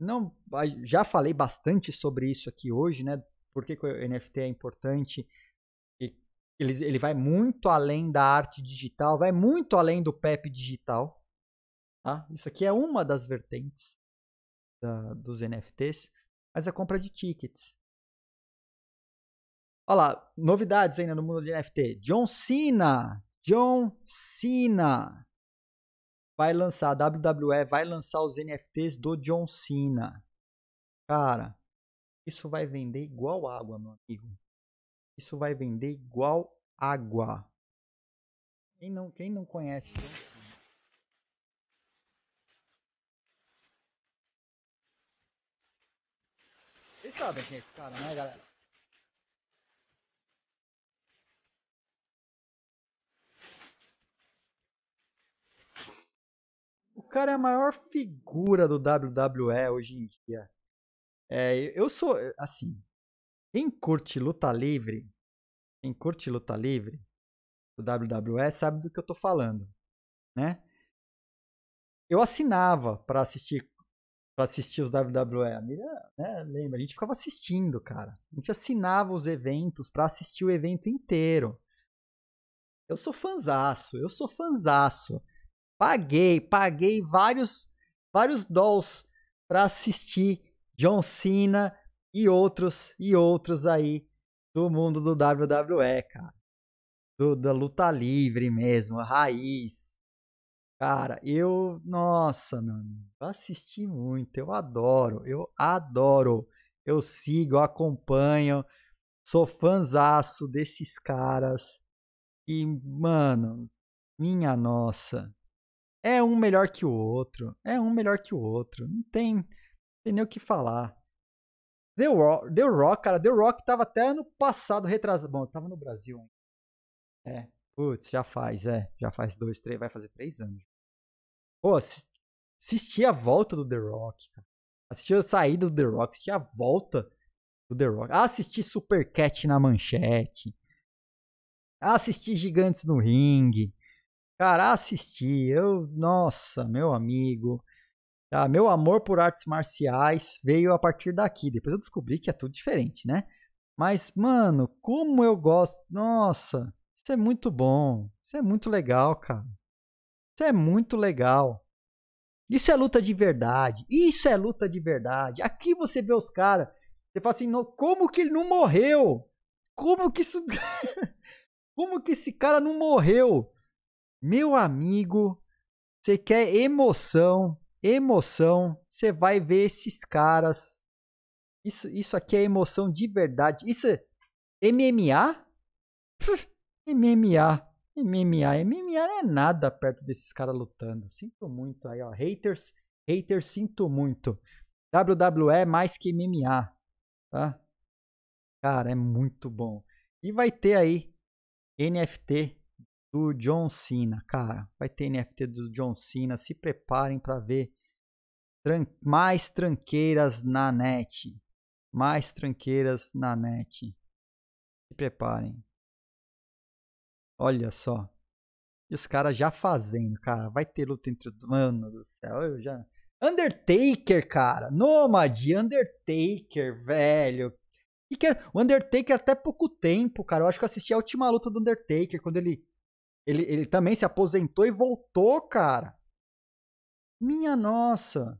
Não, já falei bastante sobre isso aqui hoje, né? Por que, que o NFT é importante. Ele, ele vai muito além da arte digital, vai muito além do PEP digital. Tá? Isso aqui é uma das vertentes da, dos NFTs, mas a é compra de tickets. Olha lá, novidades ainda no mundo de NFT. John Cena, John Cena vai lançar, a WWE vai lançar os NFTs do John Cena. Cara, isso vai vender igual água, meu amigo. Isso vai vender igual água. Quem não, quem não conhece sabem quem é esse cara, né, galera? O cara é a maior figura do WWE hoje em dia. É, eu sou, assim, quem curte luta livre, quem curte luta livre do WWE sabe do que eu tô falando, né? Eu assinava para assistir para assistir os WWE. A Miriam, né, lembra, a gente ficava assistindo, cara. A gente assinava os eventos para assistir o evento inteiro. Eu sou fanzaço, eu sou fanzaço. Paguei, paguei vários vários dolls para assistir John Cena e outros e outros aí do mundo do WWE, cara. Do, da luta livre mesmo, a raiz. Cara, eu, nossa, mano, assisti muito, eu adoro, eu adoro. Eu sigo, eu acompanho, sou fanzaço desses caras. E, mano, minha nossa, é um melhor que o outro, é um melhor que o outro, não tem, não tem nem o que falar. The Rock, The Rock, cara, The Rock tava até ano passado retrasado, bom, tava no Brasil. É, putz, já faz, é, já faz dois, três, vai fazer três anos. Pô, assistir a volta do The Rock, cara. Assistir a saída do The Rock, assistir a volta do The Rock. Super Supercat na manchete. Assistir Gigantes no ring, Cara, assistir. Eu, nossa, meu amigo. Tá, meu amor por artes marciais veio a partir daqui. Depois eu descobri que é tudo diferente, né? Mas, mano, como eu gosto. Nossa, isso é muito bom. Isso é muito legal, cara. Isso é muito legal. Isso é luta de verdade. Isso é luta de verdade. Aqui você vê os caras. Você fala assim, como que ele não morreu? Como que isso. como que esse cara não morreu? Meu amigo, você quer emoção, emoção, você vai ver esses caras. Isso, isso aqui é emoção de verdade. Isso é MMA? MMA. MMA, MMA não é nada perto desses caras lutando. Sinto muito aí, ó. Haters, haters, sinto muito. WWE mais que MMA, tá? Cara, é muito bom. E vai ter aí NFT do John Cena, cara. Vai ter NFT do John Cena. Se preparem para ver tran mais tranqueiras na net. Mais tranqueiras na net. Se preparem. Olha só. E os caras já fazendo, cara. Vai ter luta entre os. Mano do céu, eu já. Undertaker, cara. Nômade, Undertaker, velho. E que O Undertaker até pouco tempo, cara. Eu acho que eu assisti a última luta do Undertaker, quando ele. Ele, ele também se aposentou e voltou, cara. Minha nossa.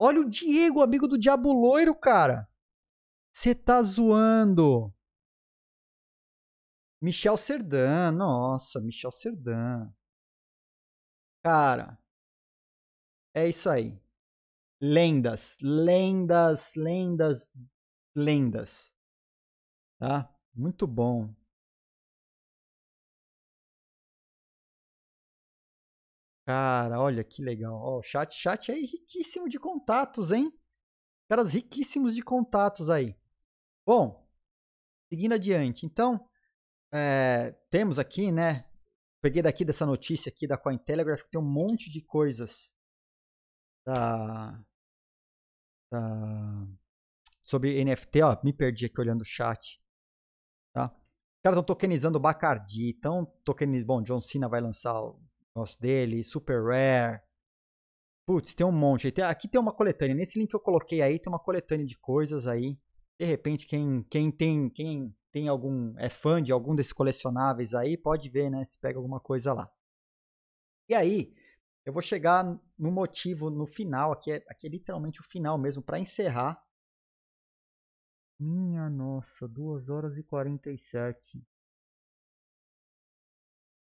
Olha o Diego, amigo do Diabo Loiro, cara. Você tá zoando. Michel Serdan, nossa, Michel Serdan. Cara, é isso aí. Lendas, lendas, lendas, lendas. Tá? Muito bom. Cara, olha que legal. Ó, o chat, chat aí riquíssimo de contatos, hein? Caras riquíssimos de contatos aí. Bom, seguindo adiante. Então, é, temos aqui, né? Peguei daqui dessa notícia aqui da Cointelegraph, que tem um monte de coisas da, da, sobre NFT. Ó, me perdi aqui olhando o chat. Tá? Os caras estão tokenizando o Bacardi, estão tokenizando... Bom, John Cena vai lançar o negócio dele, Super Rare. Putz, tem um monte. Aqui tem uma coletânea. Nesse link que eu coloquei aí, tem uma coletânea de coisas aí. De repente, quem, quem tem... quem tem algum é fã de algum desses colecionáveis aí, pode ver, né, se pega alguma coisa lá. E aí, eu vou chegar no motivo no final, aqui é, aqui é literalmente o final mesmo para encerrar. Minha nossa, 2 horas e 47.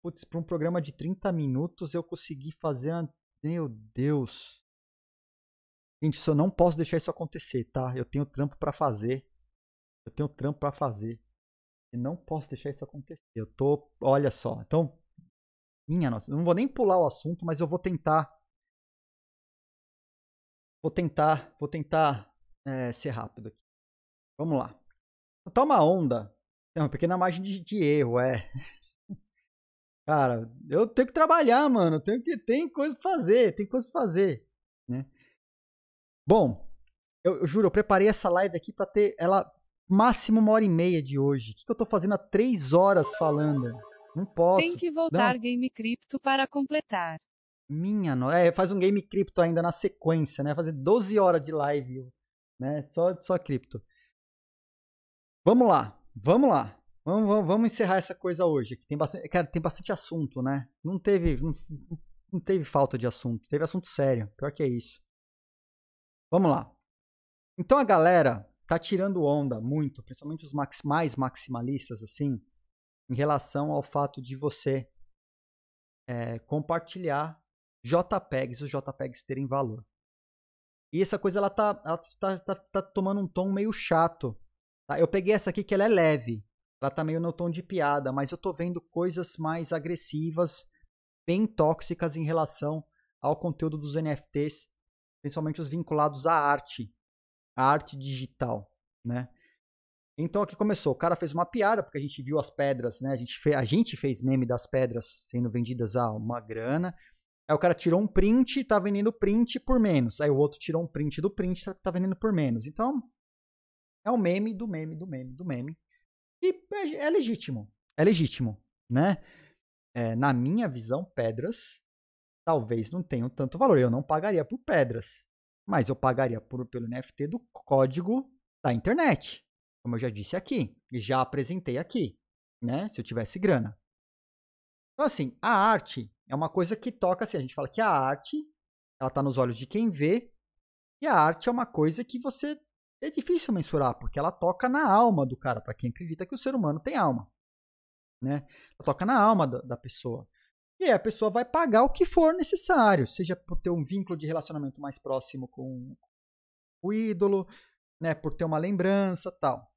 Putz, para um programa de 30 minutos eu consegui fazer, meu Deus. Gente, isso eu não posso deixar isso acontecer, tá? Eu tenho trampo para fazer. Eu tenho trampo para fazer não posso deixar isso acontecer. Eu tô, olha só, então, minha nossa, eu não vou nem pular o assunto, mas eu vou tentar, vou tentar, vou tentar é, ser rápido aqui. Vamos lá. Tá uma onda, é uma pequena margem de, de erro, é. Cara, eu tenho que trabalhar, mano. Tenho que, tem coisa pra fazer, tem coisa pra fazer, né? Bom, eu, eu juro, eu preparei essa live aqui para ter ela máximo uma hora e meia de hoje. O que, eu tô fazendo há três horas falando? Não posso. Tem que voltar não. Game Cripto para completar. Minha no... É, faz um Game Cripto ainda na sequência, né? Fazer 12 horas de live, né? Só, só cripto. Vamos lá, vamos lá. Vamos, vamos, vamos encerrar essa coisa hoje. Que tem bastante, cara, tem bastante assunto, né? Não teve, não, não teve falta de assunto. Teve assunto sério. Pior que é isso. Vamos lá. Então a galera tá tirando onda muito, principalmente os max, mais maximalistas, assim, em relação ao fato de você é, compartilhar JPEGs, os JPEGs terem valor. E essa coisa ela tá, ela tá, tá, tá tomando um tom meio chato. Tá? Eu peguei essa aqui que ela é leve, ela tá meio no tom de piada, mas eu tô vendo coisas mais agressivas, bem tóxicas em relação ao conteúdo dos NFTs, principalmente os vinculados à arte a arte digital, né? Então aqui começou, o cara fez uma piada, porque a gente viu as pedras, né? A gente, fez, a gente fez meme das pedras sendo vendidas a uma grana. Aí o cara tirou um print, tá vendendo print por menos. Aí o outro tirou um print do print, tá, tá vendendo por menos. Então, é um meme do meme do meme do meme. E é, é legítimo, é legítimo, né? É, na minha visão, pedras talvez não tenham tanto valor. Eu não pagaria por pedras, mas eu pagaria por, pelo NFT do código da internet, como eu já disse aqui e já apresentei aqui, né? Se eu tivesse grana. Então, assim, a arte é uma coisa que toca assim. A gente fala que a arte, ela está nos olhos de quem vê, e a arte é uma coisa que você. É difícil mensurar, porque ela toca na alma do cara, para quem acredita que o ser humano tem alma. Né? Ela toca na alma da, da pessoa. E a pessoa vai pagar o que for necessário, seja por ter um vínculo de relacionamento mais próximo com o ídolo, né, por ter uma lembrança, tal.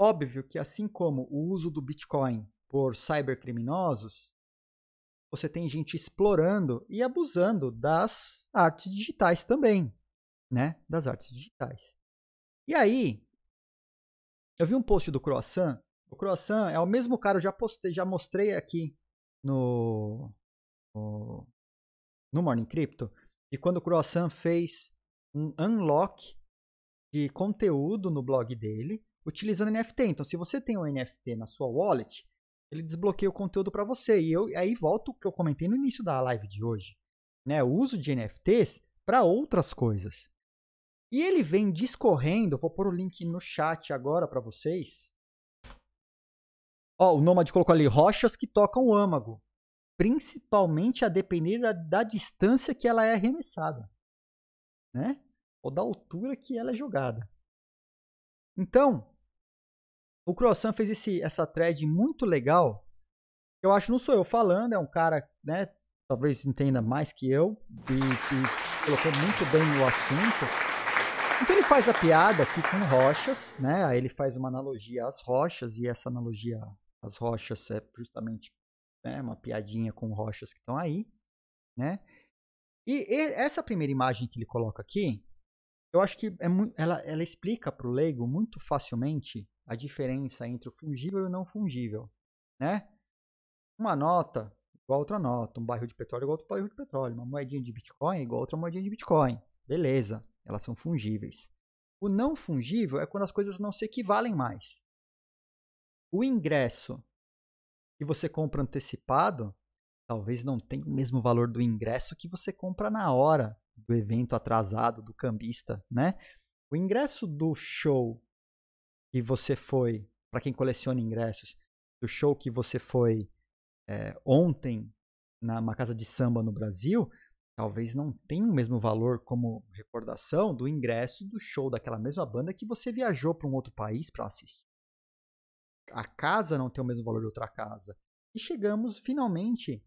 Óbvio que assim como o uso do Bitcoin por cybercriminosos, você tem gente explorando e abusando das artes digitais também, né, das artes digitais. E aí, eu vi um post do Croissant. O Croissant é o mesmo cara, eu já postei, já mostrei aqui no, no, no Morning Crypto. E quando o Croissant fez um unlock de conteúdo no blog dele, utilizando NFT. Então, se você tem um NFT na sua wallet, ele desbloqueia o conteúdo para você. E eu aí volto o que eu comentei no início da live de hoje, né? O uso de NFTs para outras coisas. E ele vem discorrendo, vou pôr o link no chat agora para vocês. Ó, o Nômade colocou ali rochas que tocam o âmago, principalmente a depender da, da distância que ela é arremessada, né? Ou da altura que ela é jogada. Então, o Croissant fez esse, essa thread muito legal. Eu acho, não sou eu falando, é um cara, né? Talvez entenda mais que eu e, colocou muito bem o assunto. Então ele faz a piada aqui com rochas, né? Aí ele faz uma analogia às rochas e essa analogia as rochas é justamente né, uma piadinha com rochas que estão aí, né? E, e, essa primeira imagem que ele coloca aqui, eu acho que é ela, ela explica para o leigo muito facilmente a diferença entre o fungível e o não fungível, né? Uma nota igual a outra nota, um barril de petróleo igual a outro barril de petróleo, uma moedinha de Bitcoin igual a outra moedinha de Bitcoin. Beleza, elas são fungíveis. O não fungível é quando as coisas não se equivalem mais o ingresso que você compra antecipado talvez não tenha o mesmo valor do ingresso que você compra na hora do evento atrasado do cambista, né? O ingresso do show que você foi, para quem coleciona ingressos, do show que você foi é, ontem numa casa de samba no Brasil, talvez não tenha o mesmo valor como recordação do ingresso do show daquela mesma banda que você viajou para um outro país para assistir a casa não tem o mesmo valor de outra casa. E chegamos finalmente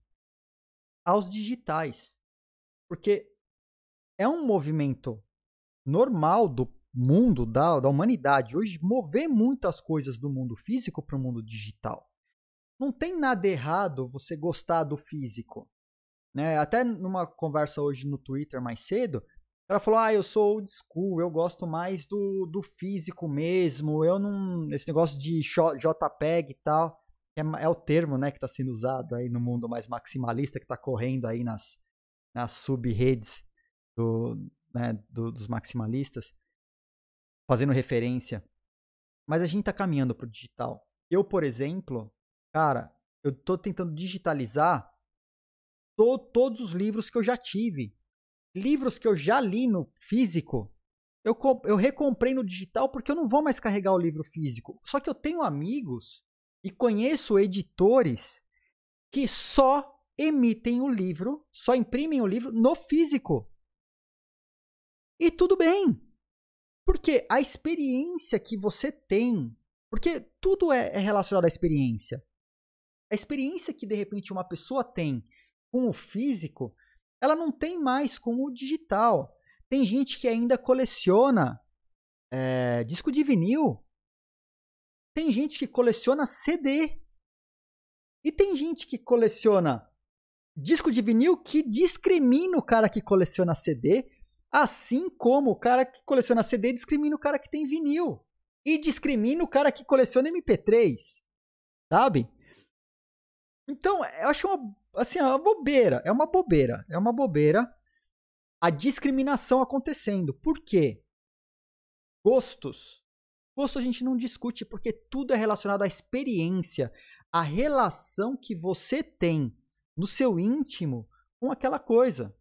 aos digitais. Porque é um movimento normal do mundo, da, da humanidade, hoje, mover muitas coisas do mundo físico para o mundo digital. Não tem nada errado você gostar do físico. Né? Até numa conversa hoje no Twitter mais cedo, ela falou: Ah, eu sou old school, eu gosto mais do, do físico mesmo, eu não. Esse negócio de JPEG e tal, é, é o termo né, que está sendo usado aí no mundo mais maximalista, que está correndo aí nas, nas sub-redes do, né, do, dos maximalistas, fazendo referência. Mas a gente está caminhando para o digital. Eu, por exemplo, cara, eu estou tentando digitalizar to, todos os livros que eu já tive livros que eu já li no físico, eu, eu recomprei no digital porque eu não vou mais carregar o livro físico. Só que eu tenho amigos e conheço editores que só emitem o livro, só imprimem o livro no físico. E tudo bem. Porque a experiência que você tem. Porque tudo é, é relacionado à experiência. A experiência que de repente uma pessoa tem com o físico ela não tem mais com o digital. Tem gente que ainda coleciona é, disco de vinil. Tem gente que coleciona CD. E tem gente que coleciona disco de vinil que discrimina o cara que coleciona CD, assim como o cara que coleciona CD discrimina o cara que tem vinil. E discrimina o cara que coleciona MP3. Sabe? Então, eu acho uma Assim, é uma bobeira, é uma bobeira, é uma bobeira a discriminação acontecendo. Por quê? Gostos. Gosto a gente não discute porque tudo é relacionado à experiência, à relação que você tem no seu íntimo com aquela coisa.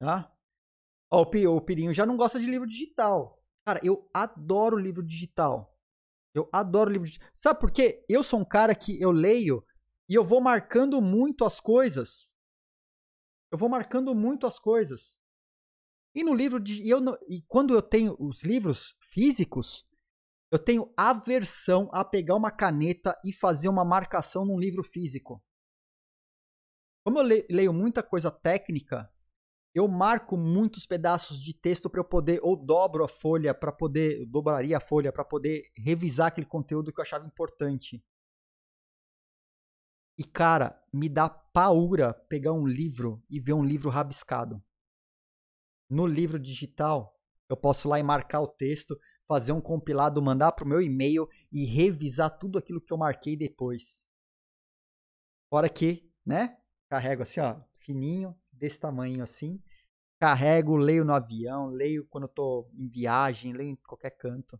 Tá? Ó, o Pirinho já não gosta de livro digital. Cara, eu adoro livro digital. Eu adoro livro digital. Sabe por quê? Eu sou um cara que eu leio e eu vou marcando muito as coisas. Eu vou marcando muito as coisas. E no livro de. Eu e quando eu tenho os livros físicos, eu tenho aversão a pegar uma caneta e fazer uma marcação num livro físico. Como eu leio muita coisa técnica, eu marco muitos pedaços de texto para eu poder ou dobro a folha para poder, eu dobraria a folha para poder revisar aquele conteúdo que eu achava importante. E, cara, me dá paura pegar um livro e ver um livro rabiscado. No livro digital, eu posso ir lá e marcar o texto, fazer um compilado, mandar para o meu e-mail e revisar tudo aquilo que eu marquei depois. Fora que, né? Carrego assim, ó, fininho, desse tamanho assim. Carrego, leio no avião, leio quando estou em viagem, leio em qualquer canto.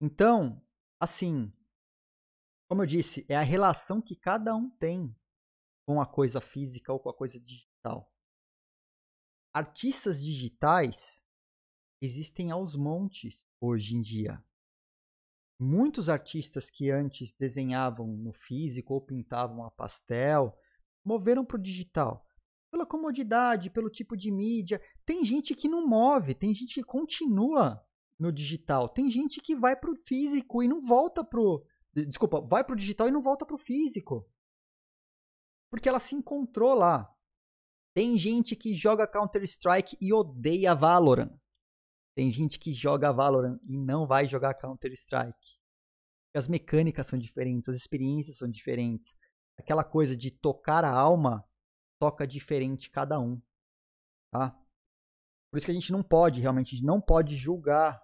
Então, assim, como eu disse, é a relação que cada um tem com a coisa física ou com a coisa digital. Artistas digitais existem aos montes hoje em dia. Muitos artistas que antes desenhavam no físico ou pintavam a pastel moveram para o digital. Pela comodidade, pelo tipo de mídia. Tem gente que não move, tem gente que continua no digital, tem gente que vai para o físico e não volta para o Desculpa, vai pro digital e não volta pro físico. Porque ela se encontrou lá. Tem gente que joga Counter-Strike e odeia Valorant. Tem gente que joga Valorant e não vai jogar Counter-Strike. As mecânicas são diferentes, as experiências são diferentes. Aquela coisa de tocar a alma toca diferente cada um. Tá? Por isso que a gente não pode, realmente, não pode julgar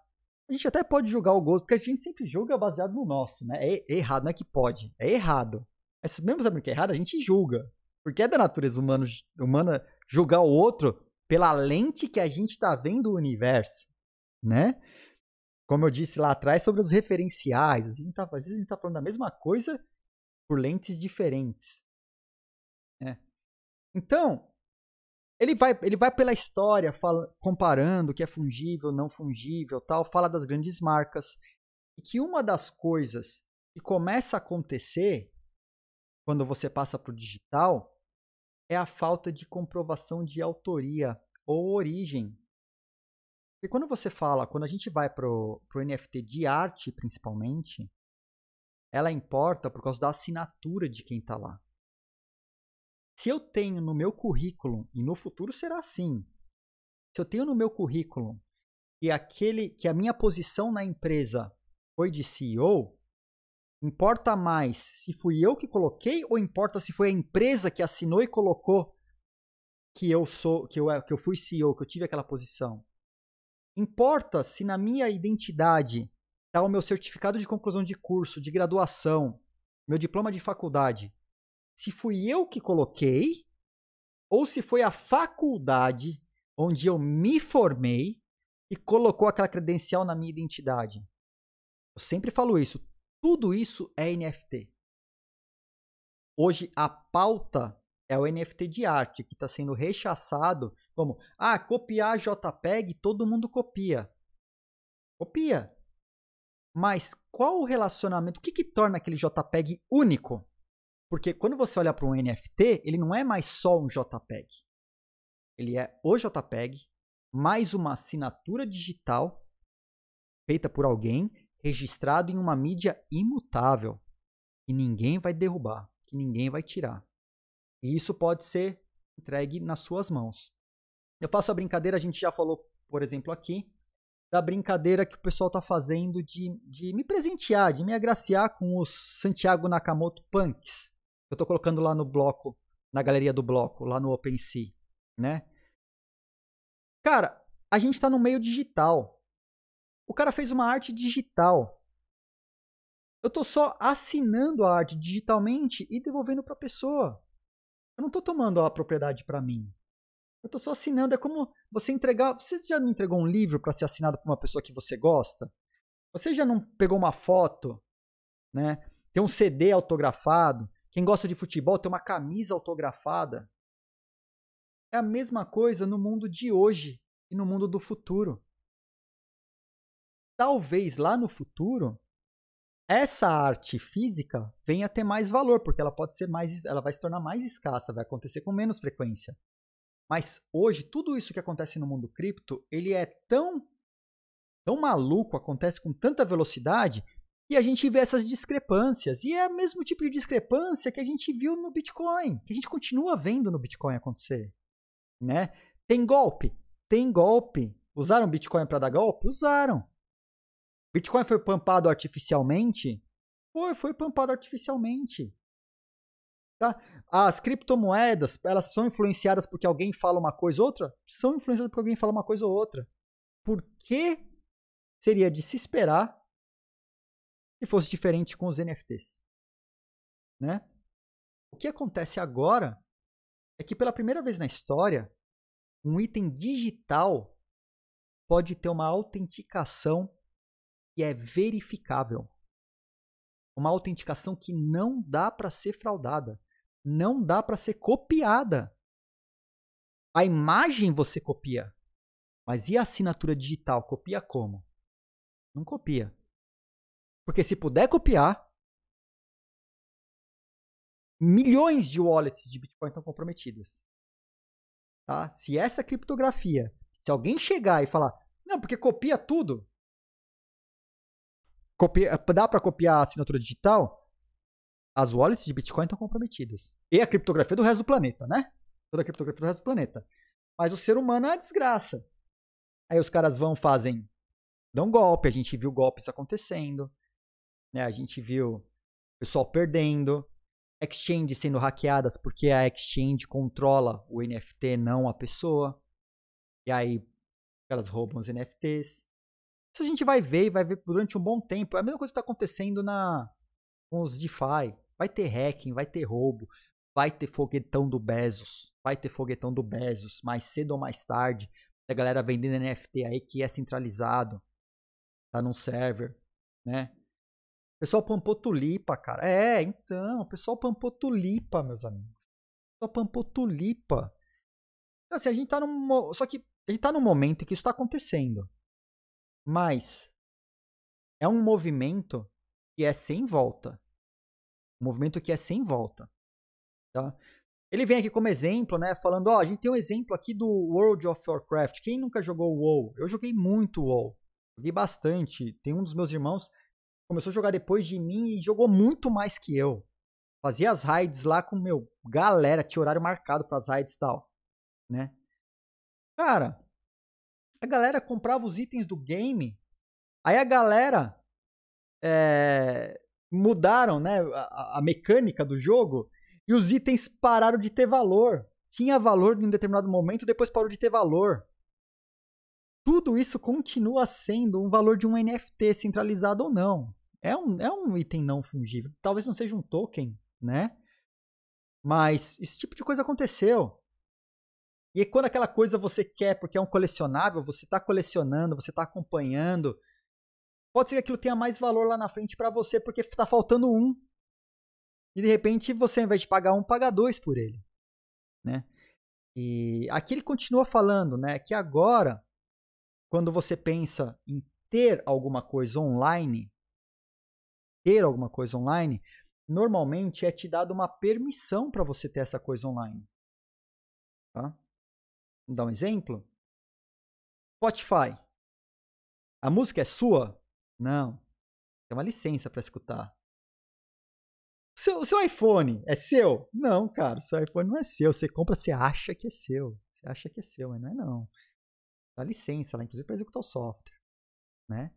a gente até pode julgar o gosto, porque a gente sempre julga baseado no nosso, né? É, errado, não é que pode, é errado. Mas é mesmo sabendo que é errado, a gente julga. Porque é da natureza humana julgar o outro pela lente que a gente está vendo o universo, né? Como eu disse lá atrás sobre os referenciais, a gente tá, às vezes a gente está falando da mesma coisa por lentes diferentes. Né? Então, ele vai, ele vai pela história, fala, comparando o que é fungível, não fungível, tal, fala das grandes marcas. E que uma das coisas que começa a acontecer quando você passa para o digital é a falta de comprovação de autoria ou origem. E quando você fala, quando a gente vai para o NFT de arte, principalmente, ela importa por causa da assinatura de quem está lá. Se eu tenho no meu currículo, e no futuro será assim, se eu tenho no meu currículo que aquele que a minha posição na empresa foi de CEO, importa mais se fui eu que coloquei ou importa se foi a empresa que assinou e colocou que eu sou, que eu, que eu fui CEO, que eu tive aquela posição. Importa se na minha identidade está o meu certificado de conclusão de curso, de graduação, meu diploma de faculdade se fui eu que coloquei ou se foi a faculdade onde eu me formei e colocou aquela credencial na minha identidade. Eu sempre falo isso. Tudo isso é NFT. Hoje a pauta é o NFT de arte que está sendo rechaçado como ah copiar JPEG todo mundo copia. Copia. Mas qual o relacionamento? O que, que torna aquele JPEG único? Porque quando você olha para um NFT, ele não é mais só um JPEG. Ele é o JPEG mais uma assinatura digital feita por alguém, registrado em uma mídia imutável, que ninguém vai derrubar, que ninguém vai tirar. E isso pode ser entregue nas suas mãos. Eu faço a brincadeira, a gente já falou, por exemplo, aqui, da brincadeira que o pessoal está fazendo de, de me presentear, de me agraciar com os Santiago Nakamoto Punks eu estou colocando lá no bloco, na galeria do bloco, lá no OpenSea, né? Cara, a gente está no meio digital. O cara fez uma arte digital. Eu estou só assinando a arte digitalmente e devolvendo para a pessoa. Eu não estou tomando a propriedade para mim. Eu estou só assinando. É como você entregar. Você já não entregou um livro para ser assinado por uma pessoa que você gosta? Você já não pegou uma foto, né? Tem um CD autografado? Quem gosta de futebol tem uma camisa autografada. É a mesma coisa no mundo de hoje e no mundo do futuro. Talvez lá no futuro essa arte física venha a ter mais valor, porque ela pode ser mais, ela vai se tornar mais escassa, vai acontecer com menos frequência. Mas hoje tudo isso que acontece no mundo cripto, ele é tão tão maluco, acontece com tanta velocidade e a gente vê essas discrepâncias. E é o mesmo tipo de discrepância que a gente viu no Bitcoin, que a gente continua vendo no Bitcoin acontecer. Né? Tem golpe? Tem golpe. Usaram Bitcoin para dar golpe? Usaram. Bitcoin foi pampado artificialmente? Foi, foi pampado artificialmente. Tá? As criptomoedas, elas são influenciadas porque alguém fala uma coisa ou outra? São influenciadas porque alguém fala uma coisa ou outra. Por que seria de se esperar e fosse diferente com os NFTs. Né? O que acontece agora é que pela primeira vez na história, um item digital pode ter uma autenticação que é verificável. Uma autenticação que não dá para ser fraudada, não dá para ser copiada. A imagem você copia, mas e a assinatura digital? Copia como? Não copia. Porque se puder copiar, milhões de wallets de Bitcoin estão comprometidas. Tá? Se essa criptografia, se alguém chegar e falar, não, porque copia tudo, copia, dá para copiar a assinatura digital, as wallets de Bitcoin estão comprometidas. E a criptografia do resto do planeta, né? Toda a criptografia do resto do planeta. Mas o ser humano é uma desgraça. Aí os caras vão, fazem, dão golpe, a gente viu golpes acontecendo. Né? A gente viu pessoal perdendo, exchange sendo hackeadas porque a exchange controla o NFT, não a pessoa. E aí elas roubam os NFTs. Isso a gente vai ver e vai ver durante um bom tempo. É a mesma coisa que está acontecendo na, com os DeFi. Vai ter hacking, vai ter roubo, vai ter foguetão do Bezos, vai ter foguetão do Bezos, mais cedo ou mais tarde. A galera vendendo NFT aí que é centralizado, tá num server, né? O pessoal pampou tulipa, cara. É, então, o pessoal pampou tulipa, meus amigos. O pessoal pampou tulipa. Então, assim, a gente tá num. Só que a gente tá num momento em que isso tá acontecendo. Mas é um movimento que é sem volta. Um movimento que é sem volta. Tá? Ele vem aqui como exemplo, né? Falando, ó, oh, a gente tem um exemplo aqui do World of Warcraft. Quem nunca jogou WoW? Eu joguei muito WoW. Joguei bastante. Tem um dos meus irmãos começou a jogar depois de mim e jogou muito mais que eu. Fazia as raids lá com, meu, galera, tinha horário marcado para as raids e tal, né? Cara, a galera comprava os itens do game, aí a galera é, mudaram, né, a, a mecânica do jogo e os itens pararam de ter valor. Tinha valor em um determinado momento, depois parou de ter valor tudo isso continua sendo um valor de um NFT, centralizado ou não. É um, é um item não fungível. Talvez não seja um token, né? Mas esse tipo de coisa aconteceu. E quando aquela coisa você quer porque é um colecionável, você está colecionando, você está acompanhando, pode ser que aquilo tenha mais valor lá na frente para você porque está faltando um. E de repente você, ao invés de pagar um, paga dois por ele, né? E aqui ele continua falando, né, que agora, quando você pensa em ter alguma coisa online, ter alguma coisa online, normalmente é te dado uma permissão para você ter essa coisa online. Tá? Vou dar um exemplo? Spotify. A música é sua? Não. Tem uma licença para escutar. O seu, seu iPhone é seu? Não, cara, o seu iPhone não é seu. Você compra, você acha que é seu. Você acha que é seu, mas não é não. Dá licença lá, inclusive, para executar o software. Né?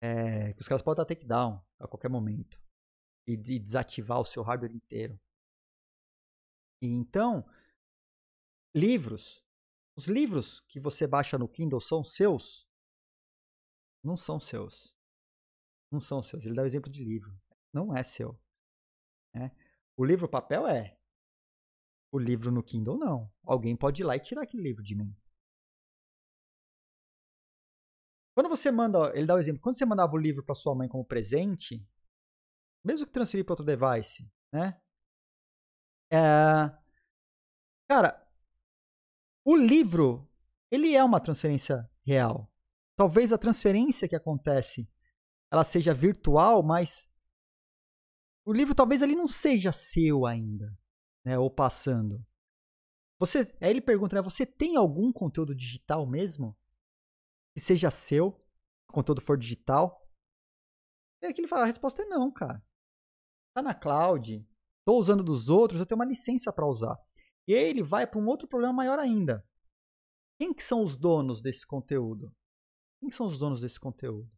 É, os caras podem dar takedown a qualquer momento e, desativar o seu hardware inteiro. E então, livros. Os livros que você baixa no Kindle são seus? Não são seus. Não são seus. Ele dá o exemplo de livro. Não é seu. Né? O livro papel é. O livro no Kindle não. Alguém pode ir lá e tirar aquele livro de mim. Quando você manda, ele dá o exemplo, quando você mandava o livro para sua mãe como presente, mesmo que transferir para outro device, né? É, cara, o livro, ele é uma transferência real. Talvez a transferência que acontece, ela seja virtual, mas o livro talvez ele não seja seu ainda, né? Ou passando. Você, aí ele pergunta, né, você tem algum conteúdo digital mesmo? e seja seu, conteúdo for digital? E é aqui ele fala, a resposta é não, cara. Tá na cloud, tô usando dos outros, eu tenho uma licença para usar. E aí ele vai para um outro problema maior ainda. Quem que são os donos desse conteúdo? Quem que são os donos desse conteúdo?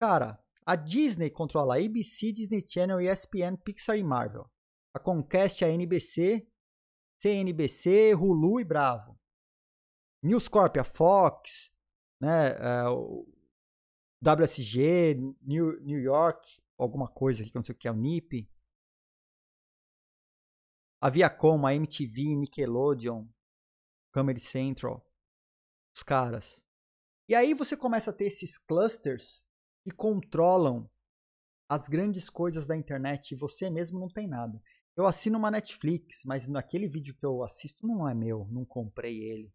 Cara, a Disney controla a ABC, Disney Channel, ESPN, Pixar e Marvel. A Comcast é a NBC, CNBC, Hulu e Bravo. News Corp, a Fox, né, uh, eh, WSG, New, New York, alguma coisa que eu não sei o que é, o NIP. A Viacom, a MTV, Nickelodeon, Comedy Central, os caras. E aí você começa a ter esses clusters que controlam as grandes coisas da internet e você mesmo não tem nada. Eu assino uma Netflix, mas naquele vídeo que eu assisto não é meu, não comprei ele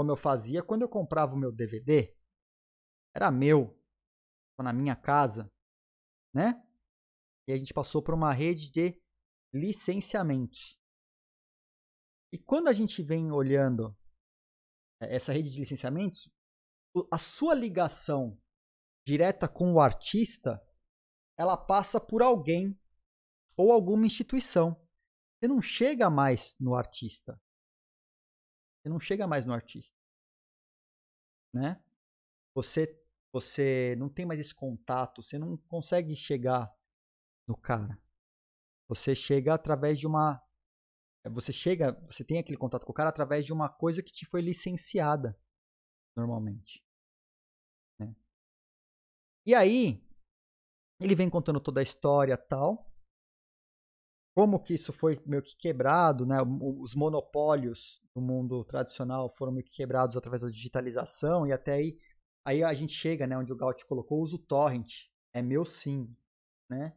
como eu fazia quando eu comprava o meu DVD. Era meu, na minha casa, né? E a gente passou por uma rede de licenciamentos. E quando a gente vem olhando é, essa rede de licenciamentos, a sua ligação direta com o artista, ela passa por alguém ou alguma instituição. Você não chega mais no artista você não chega mais no artista. Né? Você você não tem mais esse contato, você não consegue chegar no cara. Você chega através de uma você chega, você tem aquele contato com o cara através de uma coisa que te foi licenciada normalmente. Né? E aí ele vem contando toda a história tal, como que isso foi meio que quebrado, né? Os monopólios no mundo tradicional foram meio que quebrados através da digitalização e até aí aí a gente chega, né, onde o Gaut colocou, uso torrent, é meu sim, né?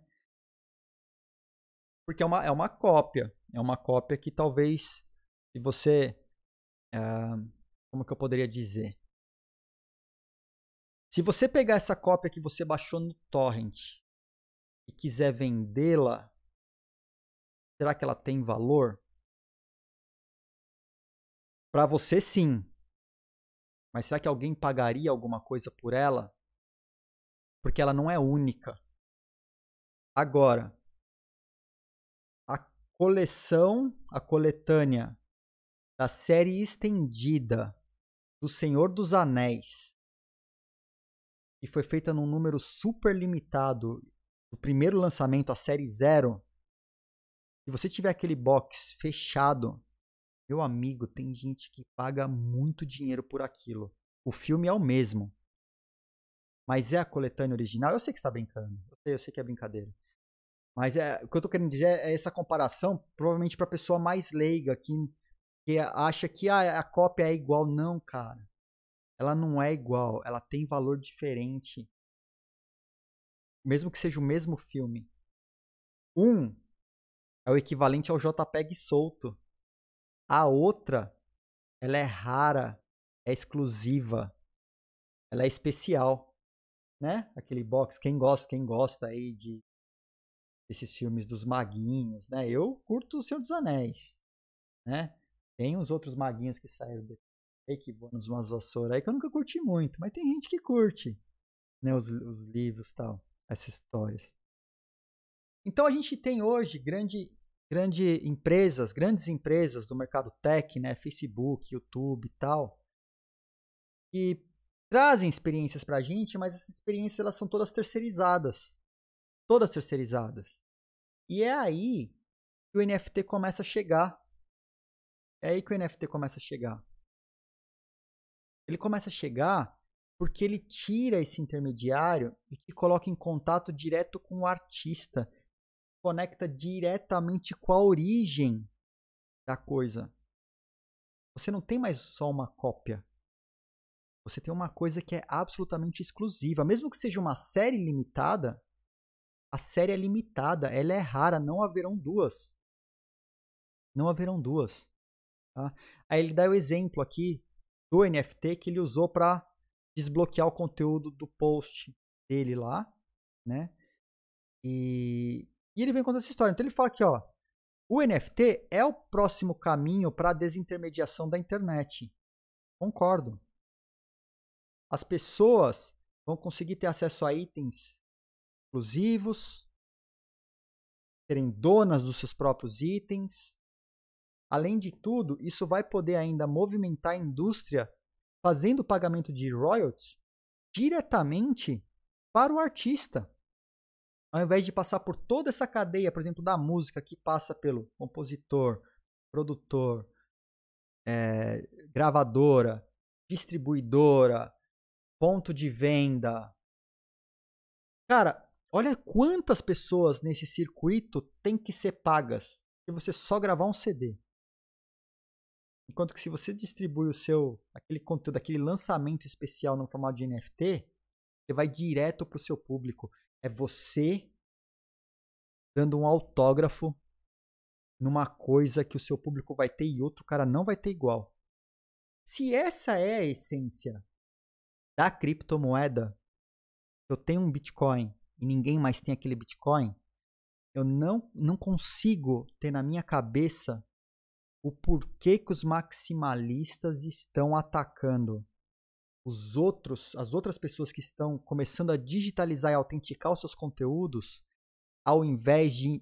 Porque é uma, é uma cópia, é uma cópia que talvez se você uh, como que eu poderia dizer? Se você pegar essa cópia que você baixou no torrent e quiser vendê-la, será que ela tem valor? Para você, sim. Mas será que alguém pagaria alguma coisa por ela? Porque ela não é única. Agora, a coleção, a coletânea da série estendida do Senhor dos Anéis, que foi feita num número super limitado, do primeiro lançamento, a série zero. Se você tiver aquele box fechado, meu amigo, tem gente que paga muito dinheiro por aquilo. O filme é o mesmo. Mas é a coletânea original. Eu sei que está brincando. Eu sei, eu sei que é brincadeira. Mas é, o que eu estou querendo dizer é essa comparação, provavelmente para a pessoa mais leiga, que, que acha que a ah, a cópia é igual. Não, cara. Ela não é igual. Ela tem valor diferente. Mesmo que seja o mesmo filme. Um é o equivalente ao JPEG solto. A outra, ela é rara, é exclusiva, ela é especial, né? Aquele box, quem gosta, quem gosta aí de esses filmes dos maguinhos, né? Eu curto O Senhor dos Anéis, né? Tem os outros maguinhos que saíram aí que vão nos umas vassouras aí que eu nunca curti muito, mas tem gente que curte, né? Os, os livros tal, essas histórias. Então a gente tem hoje grande grandes empresas, grandes empresas do mercado tech, né, Facebook, YouTube e tal, que trazem experiências para a gente, mas essas experiências elas são todas terceirizadas, todas terceirizadas. E é aí que o NFT começa a chegar. É aí que o NFT começa a chegar. Ele começa a chegar porque ele tira esse intermediário e te coloca em contato direto com o artista conecta diretamente com a origem da coisa. Você não tem mais só uma cópia. Você tem uma coisa que é absolutamente exclusiva. Mesmo que seja uma série limitada, a série é limitada, ela é rara, não haverão duas. Não haverão duas. Tá? Aí ele dá o exemplo aqui do NFT que ele usou para desbloquear o conteúdo do post dele lá, né? E e ele vem contando essa história. Então ele fala que ó, o NFT é o próximo caminho para a desintermediação da internet. Concordo. As pessoas vão conseguir ter acesso a itens exclusivos, serem donas dos seus próprios itens. Além de tudo, isso vai poder ainda movimentar a indústria fazendo o pagamento de royalties diretamente para o artista ao invés de passar por toda essa cadeia, por exemplo, da música que passa pelo compositor, produtor, é, gravadora, distribuidora, ponto de venda. Cara, olha quantas pessoas nesse circuito tem que ser pagas se você só gravar um CD. Enquanto que se você distribui o seu aquele conteúdo, aquele lançamento especial no formato de NFT, ele vai direto para o seu público. É você dando um autógrafo numa coisa que o seu público vai ter e outro cara não vai ter igual. Se essa é a essência da criptomoeda, eu tenho um Bitcoin e ninguém mais tem aquele Bitcoin, eu não, não consigo ter na minha cabeça o porquê que os maximalistas estão atacando os outros, as outras pessoas que estão começando a digitalizar e autenticar os seus conteúdos, ao invés de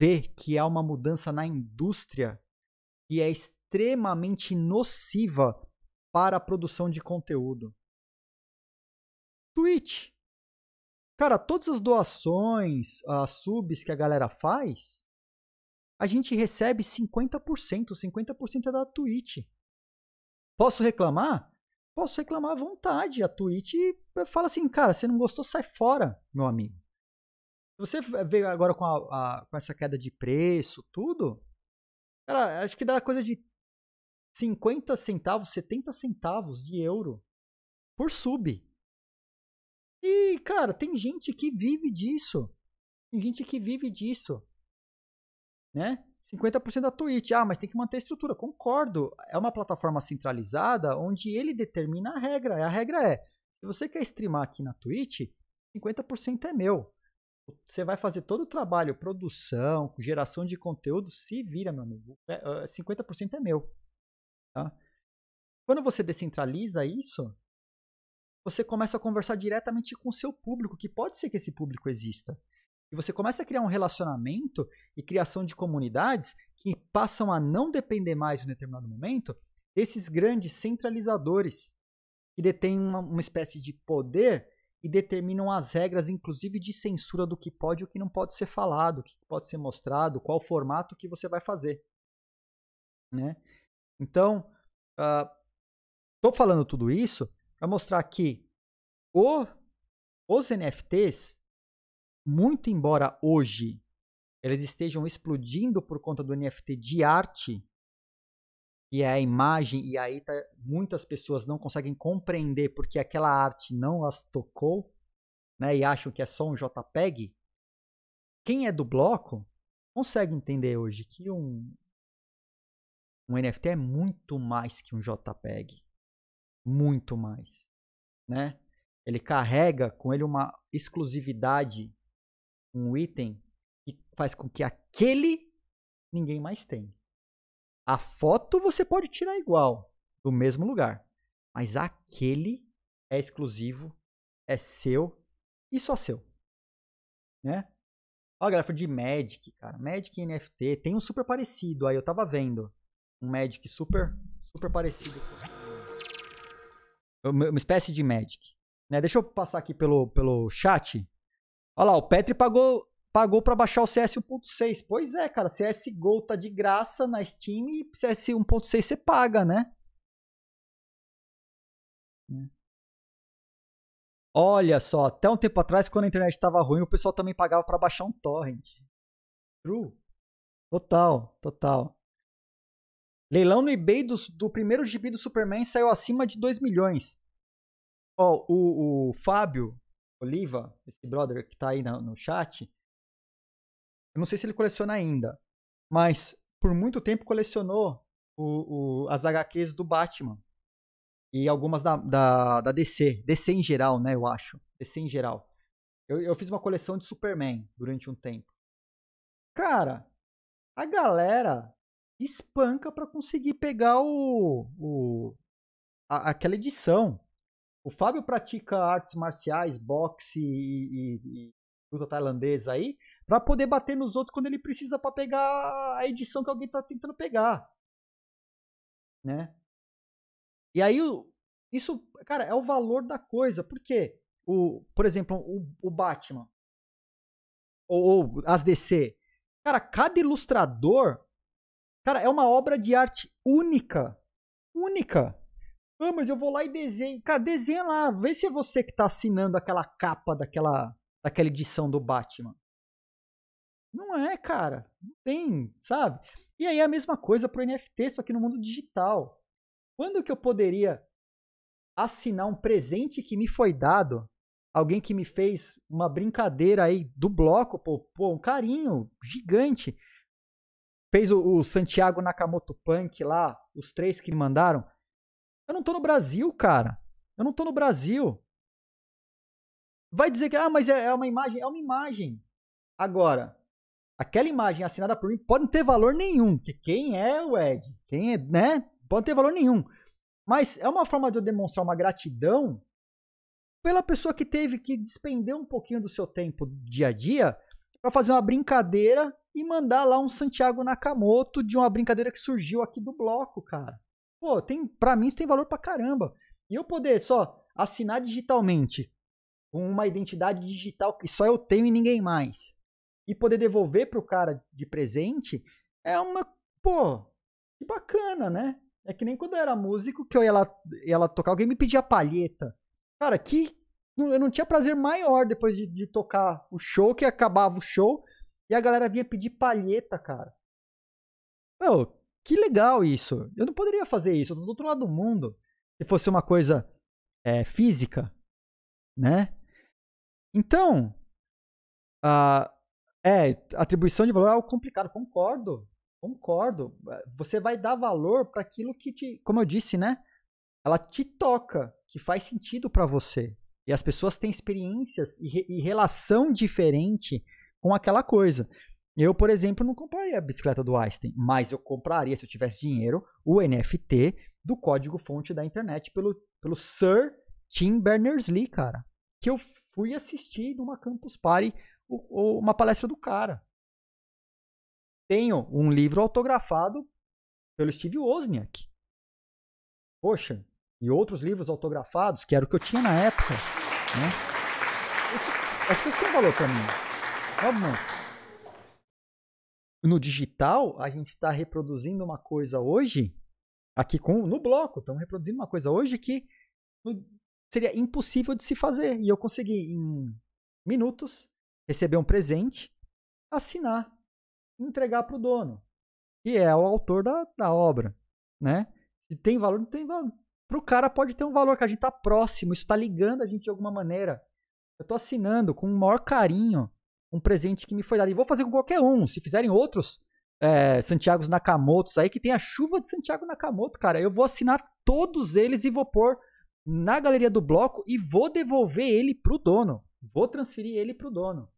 ver que há uma mudança na indústria que é extremamente nociva para a produção de conteúdo. Twitch. Cara, todas as doações, as subs que a galera faz, a gente recebe 50%, 50% é da Twitch. Posso reclamar? posso reclamar à vontade. A Twitch fala assim, cara, você não gostou, sai fora, meu amigo. Se você veio agora com, a, a, com essa queda de preço, tudo, cara, acho que dá coisa de 50 centavos, 70 centavos de euro por sub. E, cara, tem gente que vive disso. Tem gente que vive disso. Né? 50% da Twitch. Ah, mas tem que manter a estrutura. Concordo. É uma plataforma centralizada onde ele determina a regra. E A regra é: se você quer streamar aqui na Twitch, 50% é meu. Você vai fazer todo o trabalho, produção, geração de conteúdo, se vira, meu amigo. 50% é, é, é meu. Tá? Quando você descentraliza isso, você começa a conversar diretamente com o seu público, que pode ser que esse público exista. E você começa a criar um relacionamento e criação de comunidades que passam a não depender mais em um determinado momento desses grandes centralizadores que detêm uma, uma espécie de poder e determinam as regras, inclusive de censura do que pode e o que não pode ser falado, o que pode ser mostrado, qual formato que você vai fazer. Né? Então, estou uh, ah, falando tudo isso para mostrar que o, os NFTs muito embora hoje eles estejam explodindo por conta do NFT de arte, que é a imagem, e aí tá, muitas pessoas não conseguem compreender porque aquela arte não as tocou, né, e acham que é só um JPEG, quem é do bloco consegue entender hoje que um, um NFT é muito mais que um JPEG. Muito mais. Né? Ele carrega com ele uma exclusividade um item que faz com que aquele ninguém mais tenha. A foto você pode tirar igual, do mesmo lugar. Mas aquele é exclusivo, é seu e só seu. Né? Olha, gráfico de Magic, cara. Magic e NFT. Tem um super parecido aí, eu tava vendo. Um Magic super, super parecido. Uma espécie de Magic. Né? Deixa eu passar aqui pelo, pelo chat. Olha lá, o Petri pagou pagou para baixar o CS 1.6. Pois é, cara, CS CSGO tá de graça na Steam e CS 1.6 você paga, né? É. Olha só, até um tempo atrás, quando a internet estava ruim, o pessoal também pagava para baixar um torrent. True. Total, total. Leilão no eBay do, do primeiro gibi do Superman saiu acima de 2 milhões. Ó, oh, o, o Fábio, Oliva, esse brother que está aí no, no chat, eu não sei se ele coleciona ainda, mas por muito tempo colecionou o, o, as HQs do Batman e algumas da, da, da, DC, DC em geral, né, eu acho, DC em geral. Eu, eu fiz uma coleção de Superman durante um tempo. Cara, a galera espanca para conseguir pegar o, o a, aquela edição. O Fábio pratica artes marciais, boxe e, e, e luta tailandesa aí, para poder bater nos outros quando ele precisa para pegar a edição que alguém tá tentando pegar. Né? E aí, isso, cara, é o valor da coisa. Por quê? O, por exemplo, o, o Batman. Ou, ou as DC. Cara, cada ilustrador. Cara, é uma obra de arte única. Única. Ah, mas eu vou lá e desenho. Cara, desenha lá. Vê se é você que tá assinando aquela capa daquela, daquela edição do Batman. Não é, cara. Não tem, sabe? E aí é a mesma coisa pro NFT, só que no mundo digital. Quando que eu poderia assinar um presente que me foi dado? Alguém que me fez uma brincadeira aí do bloco, pô, pô um carinho gigante. Fez o, o Santiago Nakamoto Punk lá, os três que me mandaram. Eu não tô no Brasil, cara. Eu não tô no Brasil. Vai dizer que, ah, mas é, é uma imagem. É uma imagem. Agora, aquela imagem assinada por mim pode não ter valor nenhum. Que quem é o Ed? Quem é, né? Pode não ter valor nenhum. Mas é uma forma de eu demonstrar uma gratidão pela pessoa que teve que despender um pouquinho do seu tempo dia a dia para fazer uma brincadeira e mandar lá um Santiago Nakamoto de uma brincadeira que surgiu aqui do bloco, cara. Pô, tem, pra mim isso tem valor pra caramba. E eu poder só assinar digitalmente com uma identidade digital que só eu tenho e ninguém mais. E poder devolver pro cara de presente é uma. Pô, que bacana, né? É que nem quando eu era músico, que eu ia lá, ia lá tocar, alguém me pedia palheta. Cara, que. Eu não tinha prazer maior depois de, de tocar o show, que acabava o show, e a galera vinha pedir palheta, cara. Meu, que legal isso. Eu não poderia fazer isso. Do outro lado do mundo, se fosse uma coisa é, física, né? Então, a, é, atribuição de valor é algo complicado. Concordo, concordo. Você vai dar valor para aquilo que te, como eu disse, né? Ela te toca, que faz sentido para você. E as pessoas têm experiências e, re, e relação diferente com aquela coisa. Eu, por exemplo, não compraria a bicicleta do Einstein, mas eu compraria, se eu tivesse dinheiro, o NFT do código-fonte da internet pelo, pelo Sir Tim Berners-Lee, cara. Que eu fui assistir numa campus party uma palestra do cara. Tenho um livro autografado pelo Steve Wozniak. Poxa, e outros livros autografados, que era o que eu tinha na época. Né? Isso, as coisas têm valor pra mim. Óbvio, mano no digital, a gente está reproduzindo uma coisa hoje, aqui com, no bloco, estamos reproduzindo uma coisa hoje que seria impossível de se fazer. E eu consegui, em minutos, receber um presente, assinar, entregar para o dono, que é o autor da, da obra. Né? Se tem valor, não tem valor. Para o cara pode ter um valor, que a gente está próximo, isso está ligando a gente de alguma maneira. Eu estou assinando com o maior carinho um presente que me foi dado. E vou fazer com qualquer um. Se fizerem outros é, Santiago Nakamotos aí, que tem a chuva de Santiago Nakamoto, cara, eu vou assinar todos eles e vou pôr na galeria do bloco e vou devolver ele pro dono. Vou transferir ele pro dono.